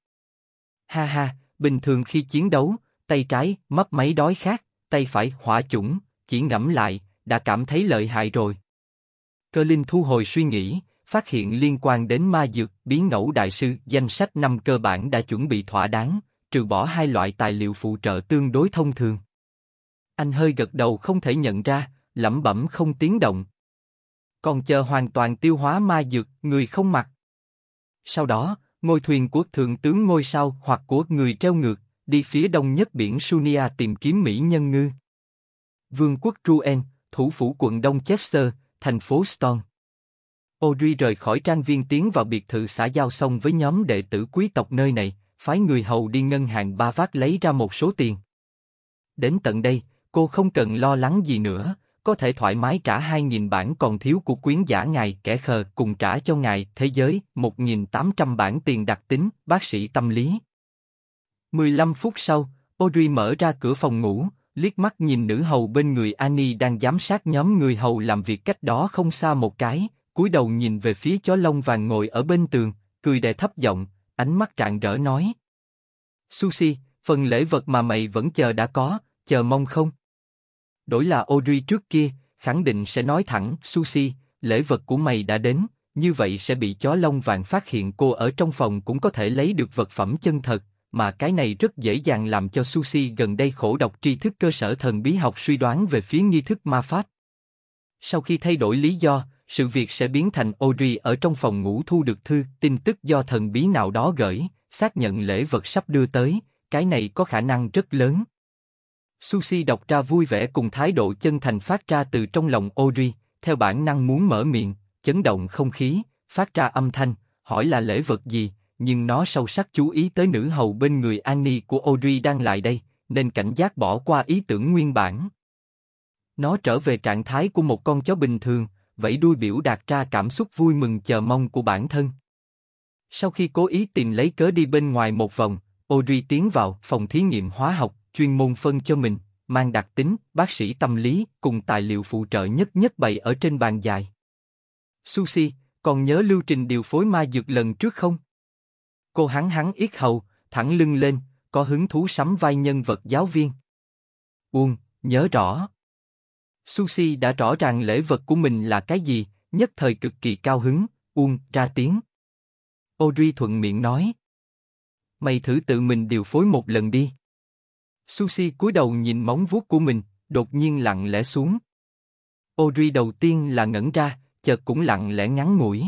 Ha ha, bình thường khi chiến đấu, tay trái mấp máy đói khát, tay phải hỏa chủng, chỉ ngẫm lại, đã cảm thấy lợi hại rồi. Cơ Linh thu hồi suy nghĩ, phát hiện liên quan đến ma dược, biến ngẫu đại sư, danh sách năm cơ bản đã chuẩn bị thỏa đáng, trừ bỏ hai loại tài liệu phụ trợ tương đối thông thường. Anh hơi gật đầu không thể nhận ra, lẩm bẩm không tiếng động. Còn chờ hoàn toàn tiêu hóa ma dược, người không mặc. Sau đó, ngôi thuyền của thượng tướng ngôi sao hoặc của người treo ngược, đi phía đông nhất biển Sunia tìm kiếm Mỹ nhân ngư. Vương quốc Truen, thủ phủ quận Đông Chester, thành phố Stone. Audrey rời khỏi trang viên tiến vào biệt thự xã giao xong với nhóm đệ tử quý tộc nơi này, phái người hầu đi ngân hàng ba vác lấy ra một số tiền. Đến tận đây, cô không cần lo lắng gì nữa, có thể thoải mái trả 2.000 bản còn thiếu của quyến giả ngài kẻ khờ cùng trả cho ngài thế giới 1.800 bản tiền đặc tính, bác sĩ tâm lý. 15 phút sau, Audrey mở ra cửa phòng ngủ, liếc mắt nhìn nữ hầu bên người Annie đang giám sát nhóm người hầu làm việc cách đó không xa một cái, cúi đầu nhìn về phía chó lông vàng ngồi ở bên tường, cười đè thấp giọng, ánh mắt rạng rỡ nói. Susie, phần lễ vật mà mày vẫn chờ đã có, chờ mong không? Đổi là Audrey trước kia, khẳng định sẽ nói thẳng, Susie, lễ vật của mày đã đến, như vậy sẽ bị chó lông vàng phát hiện cô ở trong phòng cũng có thể lấy được vật phẩm chân thật, mà cái này rất dễ dàng làm cho Susie gần đây khổ đọc tri thức cơ sở thần bí học suy đoán về phía nghi thức ma pháp. Sau khi thay đổi lý do, sự việc sẽ biến thành Audrey ở trong phòng ngủ thu được thư, tin tức do thần bí nào đó gửi, xác nhận lễ vật sắp đưa tới, cái này có khả năng rất lớn. Susi đọc ra vui vẻ cùng thái độ chân thành phát ra từ trong lòng Audrey theo bản năng muốn mở miệng, chấn động không khí, phát ra âm thanh, hỏi là lễ vật gì, nhưng nó sâu sắc chú ý tới nữ hầu bên người Annie của Audrey đang lại đây, nên cảnh giác bỏ qua ý tưởng nguyên bản. Nó trở về trạng thái của một con chó bình thường, vẫy đuôi biểu đạt ra cảm xúc vui mừng chờ mong của bản thân. Sau khi cố ý tìm lấy cớ đi bên ngoài một vòng, Audrey tiến vào phòng thí nghiệm hóa học, chuyên môn phân cho mình, mang đặc tính, bác sĩ tâm lý, cùng tài liệu phụ trợ nhất nhất bày ở trên bàn dài. Sushi, còn nhớ lưu trình điều phối ma dược lần trước không? Cô hắn hắn yết hầu, thẳng lưng lên, có hứng thú sắm vai nhân vật giáo viên. Uông, nhớ rõ. Sushi đã rõ ràng lễ vật của mình là cái gì, nhất thời cực kỳ cao hứng, Uông ra tiếng. Audrey thuận miệng nói. Mày thử tự mình điều phối một lần đi. Sushi cúi đầu nhìn móng vuốt của mình, đột nhiên lặng lẽ xuống. Audrey đầu tiên là ngẩn ra, chợt cũng lặng lẽ ngắn mũi.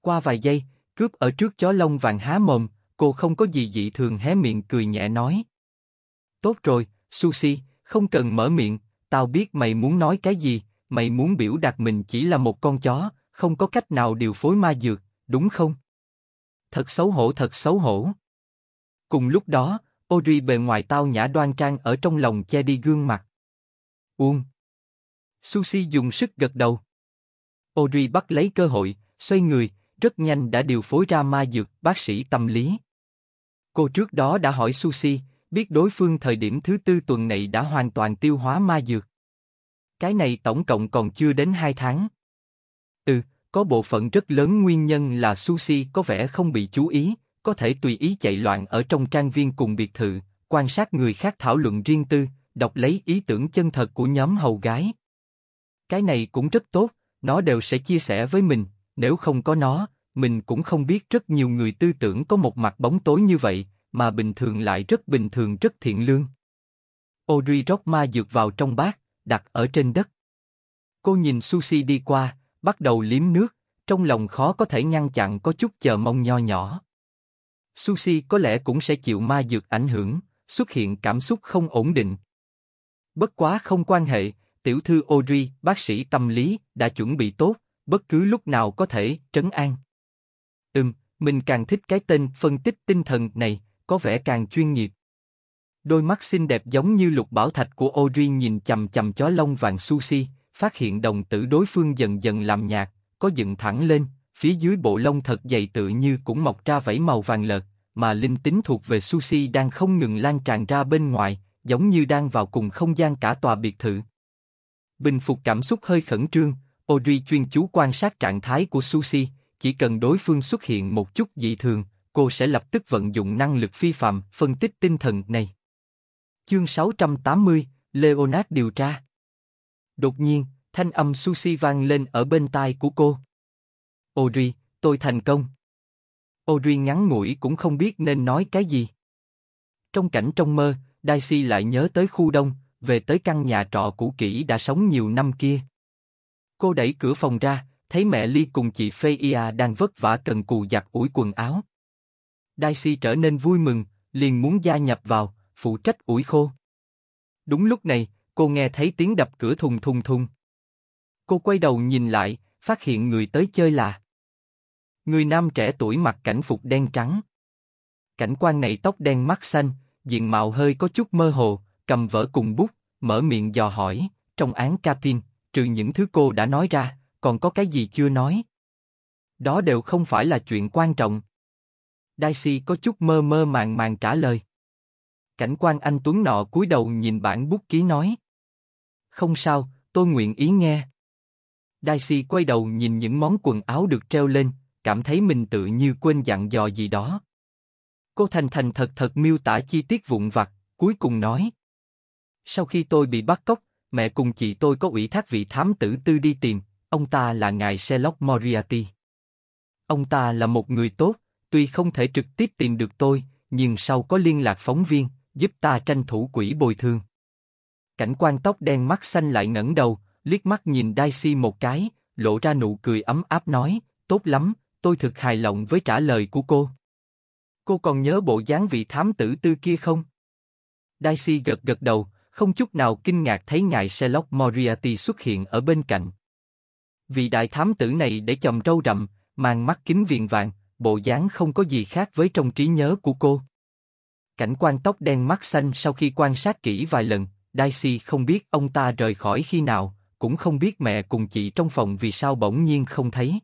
Qua vài giây, cướp ở trước chó lông vàng há mồm, cô không có gì dị thường hé miệng cười nhẹ nói. Tốt rồi, Sushi, không cần mở miệng, tao biết mày muốn nói cái gì, mày muốn biểu đạt mình chỉ là một con chó, không có cách nào điều phối ma dược, đúng không? Thật xấu hổ thật xấu hổ. Cùng lúc đó, Ori bề ngoài tao nhã đoan trang ở trong lòng che đi gương mặt. Uông. Sushi dùng sức gật đầu. Ori bắt lấy cơ hội, xoay người, rất nhanh đã điều phối ra ma dược, bác sĩ tâm lý. Cô trước đó đã hỏi Sushi, biết đối phương thời điểm thứ tư tuần này đã hoàn toàn tiêu hóa ma dược. Cái này tổng cộng còn chưa đến hai tháng. Ừ, có bộ phận rất lớn nguyên nhân là Sushi có vẻ không bị chú ý, có thể tùy ý chạy loạn ở trong trang viên cùng biệt thự, quan sát người khác thảo luận riêng tư, đọc lấy ý tưởng chân thật của nhóm hầu gái. Cái này cũng rất tốt, nó đều sẽ chia sẻ với mình, nếu không có nó, mình cũng không biết rất nhiều người tư tưởng có một mặt bóng tối như vậy, mà bình thường lại rất bình thường rất thiện lương. Audrey rót ma dược vào trong bát, đặt ở trên đất. Cô nhìn Sushi đi qua, bắt đầu liếm nước, trong lòng khó có thể ngăn chặn có chút chờ mong nho nhỏ. Sushi có lẽ cũng sẽ chịu ma dược ảnh hưởng, xuất hiện cảm xúc không ổn định. Bất quá không quan hệ, tiểu thư Audrey, bác sĩ tâm lý, đã chuẩn bị tốt, bất cứ lúc nào có thể trấn an. Ừm, mình càng thích cái tên phân tích tinh thần này, có vẻ càng chuyên nghiệp. Đôi mắt xinh đẹp giống như lục bảo thạch của Audrey nhìn chầm chầm chó lông vàng sushi, phát hiện đồng tử đối phương dần dần làm nhạt, có dựng thẳng lên, phía dưới bộ lông thật dày tự như cũng mọc ra vảy màu vàng lợt, mà linh tính thuộc về Sushi đang không ngừng lan tràn ra bên ngoài, giống như đang vào cùng không gian cả tòa biệt thự. Bình phục cảm xúc hơi khẩn trương, Audrey chuyên chú quan sát trạng thái của Sushi, chỉ cần đối phương xuất hiện một chút dị thường, cô sẽ lập tức vận dụng năng lực phi phạm phân tích tinh thần này. Chương 680, Leonard điều tra. Đột nhiên, thanh âm Sushi vang lên ở bên tai của cô. Audrey, tôi thành công. Audrey ngắn ngủi cũng không biết nên nói cái gì. Trong cảnh trong mơ, Daisy lại nhớ tới khu đông, về tới căn nhà trọ cũ kỹ đã sống nhiều năm kia. Cô đẩy cửa phòng ra, thấy mẹ Ly cùng chị Freya đang vất vả cần cù giặt ủi quần áo. Daisy trở nên vui mừng, liền muốn gia nhập vào, phụ trách ủi khô. Đúng lúc này, cô nghe thấy tiếng đập cửa thùng thùng thùng. Cô quay đầu nhìn lại, phát hiện người tới chơi là Người nam trẻ tuổi mặc cảnh phục đen trắng. Cảnh quan này tóc đen mắt xanh, diện mạo hơi có chút mơ hồ, cầm vở cùng bút, mở miệng dò hỏi, trong án Capin, trừ những thứ cô đã nói ra, còn có cái gì chưa nói? Đó đều không phải là chuyện quan trọng. Daisy có chút mơ mơ màng màng trả lời. Cảnh quan anh Tuấn nọ cúi đầu nhìn bản bút ký nói. Không sao, tôi nguyện ý nghe. Daisy quay đầu nhìn những món quần áo được treo lên, cảm thấy mình tự như quên dặn dò gì đó. Cô thành thành thật thật miêu tả chi tiết vụn vặt, cuối cùng nói. Sau khi tôi bị bắt cóc, mẹ cùng chị tôi có ủy thác vị thám tử tư đi tìm, ông ta là ngài Sherlock Moriarty. Ông ta là một người tốt, tuy không thể trực tiếp tìm được tôi, nhưng sau có liên lạc phóng viên, giúp ta tranh thủ quỹ bồi thường. Cảnh quan tóc đen mắt xanh lại ngẩng đầu, liếc mắt nhìn Daisy một cái, lộ ra nụ cười ấm áp nói, tốt lắm, tôi thực hài lòng với trả lời của cô. Cô còn nhớ bộ dáng vị thám tử tư kia không? Daisy gật gật đầu, không chút nào kinh ngạc thấy ngài Sherlock Moriarty xuất hiện ở bên cạnh. Vị đại thám tử này để chồng râu rậm, mang mắt kính viền vàng, bộ dáng không có gì khác với trong trí nhớ của cô. Cảnh quan tóc đen mắt xanh sau khi quan sát kỹ vài lần, Daisy không biết ông ta rời khỏi khi nào, cũng không biết mẹ cùng chị trong phòng vì sao bỗng nhiên không thấy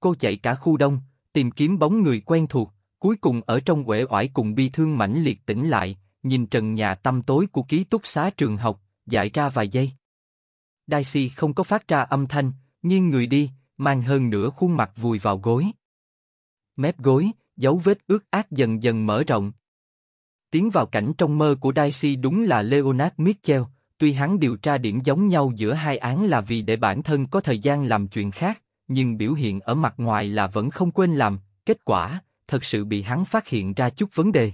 cô chạy cả khu đông, tìm kiếm bóng người quen thuộc, cuối cùng ở trong uể oải cùng bi thương mãnh liệt tỉnh lại, nhìn trần nhà tăm tối của ký túc xá trường học, dại ra vài giây. Daisy không có phát ra âm thanh, nghiêng người đi, mang hơn nửa khuôn mặt vùi vào gối. Mép gối, dấu vết ướt át dần dần mở rộng. Tiến vào cảnh trong mơ của Daisy đúng là Leonard Mitchell, tuy hắn điều tra điểm giống nhau giữa hai án là vì để bản thân có thời gian làm chuyện khác, nhưng biểu hiện ở mặt ngoài là vẫn không quên làm, kết quả, thật sự bị hắn phát hiện ra chút vấn đề.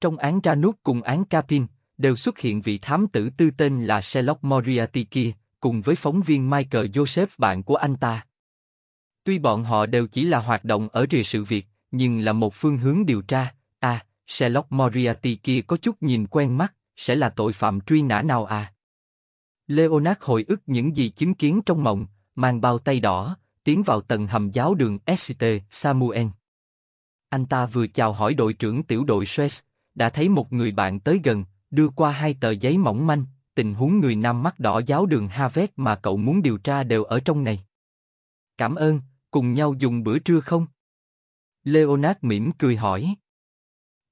Trong án ra nút cùng án Capin, đều xuất hiện vị thám tử tư tên là Sherlock Moriarty kia, cùng với phóng viên Michael Joseph bạn của anh ta. Tuy bọn họ đều chỉ là hoạt động ở rìa sự việc, nhưng là một phương hướng điều tra. À, Sherlock Moriarty kia có chút nhìn quen mắt, sẽ là tội phạm truy nã nào à? Leonard hồi ức những gì chứng kiến trong mộng, mang bao tay đỏ, tiến vào tầng hầm giáo đường SCT Samuel. Anh ta vừa chào hỏi đội trưởng tiểu đội Shrek, đã thấy một người bạn tới gần, đưa qua hai tờ giấy mỏng manh, tình huống người nam mắt đỏ giáo đường Harvard mà cậu muốn điều tra đều ở trong này. Cảm ơn, cùng nhau dùng bữa trưa không? Leonard mỉm cười hỏi.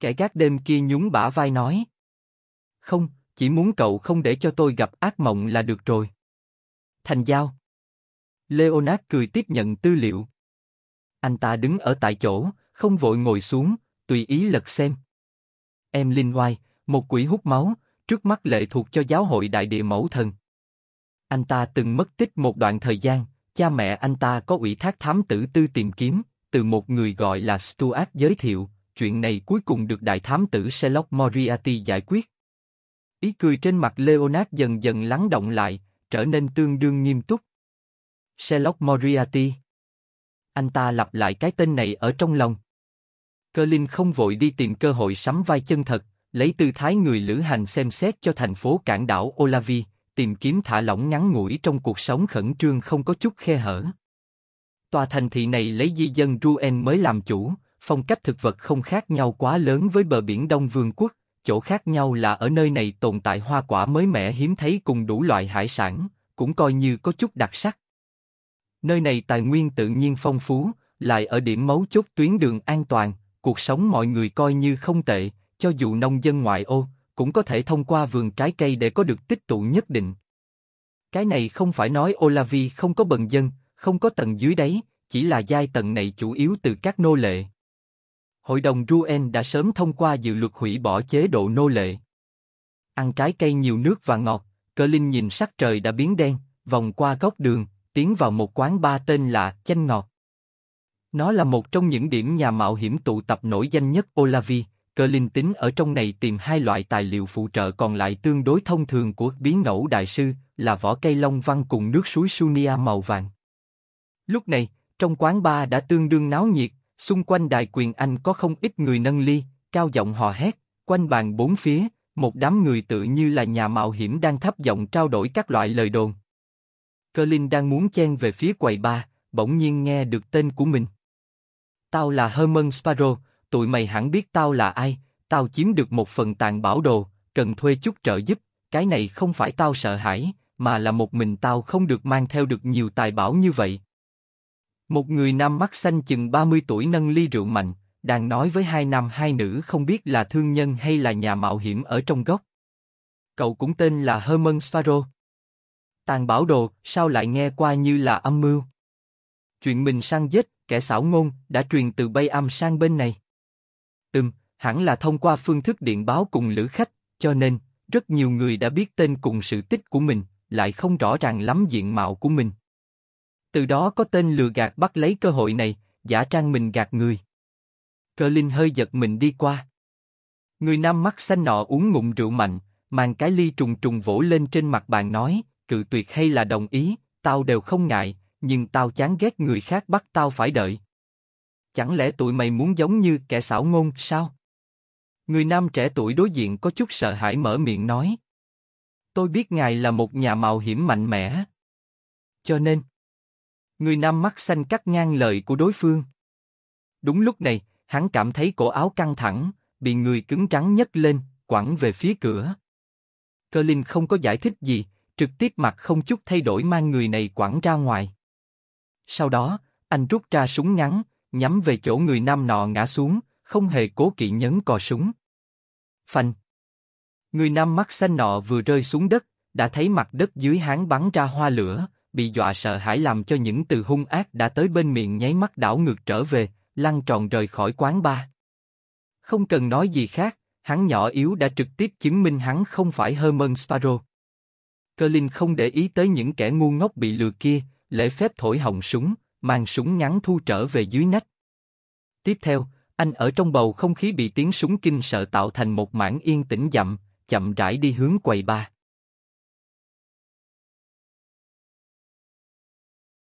Kẻ gác đêm kia nhún bả vai nói. Không, chỉ muốn cậu không để cho tôi gặp ác mộng là được rồi. Thành giao, Leonard cười tiếp nhận tư liệu. Anh ta đứng ở tại chỗ, không vội ngồi xuống, tùy ý lật xem. Em Linh Oai, một quỷ hút máu, trước mắt lệ thuộc cho giáo hội đại địa mẫu thần. Anh ta từng mất tích một đoạn thời gian, cha mẹ anh ta có ủy thác thám tử tư tìm kiếm, từ một người gọi là Stuart giới thiệu, chuyện này cuối cùng được đại thám tử Sherlock Moriarty giải quyết. Ý cười trên mặt Leonard dần dần lắng động lại, trở nên tương đương nghiêm túc. Sherlock Moriarty. Anh ta lặp lại cái tên này ở trong lòng. Cơ không vội đi tìm cơ hội sắm vai chân thật, lấy tư thái người lữ hành xem xét cho thành phố cảng đảo Olavi, tìm kiếm thả lỏng ngắn ngủi trong cuộc sống khẩn trương không có chút khe hở. Tòa thành thị này lấy di dân Ruen mới làm chủ, phong cách thực vật không khác nhau quá lớn với bờ biển Đông Vương quốc, chỗ khác nhau là ở nơi này tồn tại hoa quả mới mẻ hiếm thấy cùng đủ loại hải sản, cũng coi như có chút đặc sắc. Nơi này tài nguyên tự nhiên phong phú, lại ở điểm mấu chốt tuyến đường an toàn, cuộc sống mọi người coi như không tệ, cho dù nông dân ngoại ô, cũng có thể thông qua vườn trái cây để có được tích tụ nhất định. Cái này không phải nói Olavi không có bần dân, không có tầng dưới đấy, chỉ là giai tầng này chủ yếu từ các nô lệ. Hội đồng Ruen đã sớm thông qua dự luật hủy bỏ chế độ nô lệ. Ăn trái cây nhiều nước và ngọt, Cơ Linh nhìn sắc trời đã biến đen, vòng qua góc đường, tiến vào một quán ba tên là Chanh Ngọt. Nó là một trong những điểm nhà mạo hiểm tụ tập nổi danh nhất Olavi, cơ linh tính ở trong này tìm hai loại tài liệu phụ trợ còn lại tương đối thông thường của biến ngẫu đại sư là vỏ cây long văn cùng nước suối Sunia màu vàng. Lúc này, trong quán ba đã tương đương náo nhiệt, xung quanh đài quyền Anh có không ít người nâng ly, cao giọng hò hét, quanh bàn bốn phía, một đám người tự như là nhà mạo hiểm đang thấp giọng trao đổi các loại lời đồn. Colin đang muốn chen về phía quầy ba, bỗng nhiên nghe được tên của mình. Tao là Herman Sparrow, tụi mày hẳn biết tao là ai, tao chiếm được một phần tàn bảo đồ, cần thuê chút trợ giúp, cái này không phải tao sợ hãi, mà là một mình tao không được mang theo được nhiều tài bảo như vậy. Một người nam mắt xanh chừng 30 tuổi nâng ly rượu mạnh, đang nói với hai nam hai nữ không biết là thương nhân hay là nhà mạo hiểm ở trong góc. Cậu cũng tên là Herman Sparrow. Tàn bảo đồ, sao lại nghe qua như là âm mưu? Chuyện mình sang giết, kẻ xảo ngôn, đã truyền từ bay âm sang bên này. Ừm, hẳn là thông qua phương thức điện báo cùng lữ khách, cho nên, rất nhiều người đã biết tên cùng sự tích của mình, lại không rõ ràng lắm diện mạo của mình. Từ đó có tên lừa gạt bắt lấy cơ hội này, giả trang mình gạt người. Cơ Linh hơi giật mình đi qua. Người nam mắt xanh nọ uống ngụm rượu mạnh, mang cái ly trùng trùng vỗ lên trên mặt bàn nói, cự tuyệt hay là đồng ý, tao đều không ngại, nhưng tao chán ghét người khác bắt tao phải đợi. Chẳng lẽ tụi mày muốn giống như kẻ xảo ngôn sao? Người nam trẻ tuổi đối diện có chút sợ hãi mở miệng nói. Tôi biết ngài là một nhà mạo hiểm mạnh mẽ. Cho nên, người nam mắt xanh cắt ngang lời của đối phương. Đúng lúc này, hắn cảm thấy cổ áo căng thẳng, bị người cứng trắng nhấc lên, quẳng về phía cửa. Cơ Linh không có giải thích gì, trực tiếp mặt không chút thay đổi mang người này quẳng ra ngoài. Sau đó, anh rút ra súng ngắn, nhắm về chỗ người nam nọ ngã xuống, không hề cố kỵ nhấn cò súng. Phanh. Người nam mắt xanh nọ vừa rơi xuống đất, đã thấy mặt đất dưới hắn bắn ra hoa lửa, bị dọa sợ hãi làm cho những từ hung ác đã tới bên miệng nháy mắt đảo ngược trở về, lăn tròn rời khỏi quán bar. Không cần nói gì khác, hắn nhỏ yếu đã trực tiếp chứng minh hắn không phải Herman Sparrow. Cơ Linh không để ý tới những kẻ ngu ngốc bị lừa kia, lễ phép thổi họng súng, mang súng ngắn thu trở về dưới nách. Tiếp theo, anh ở trong bầu không khí bị tiếng súng kinh sợ tạo thành một mảng yên tĩnh dặm, chậm rãi đi hướng quầy bar.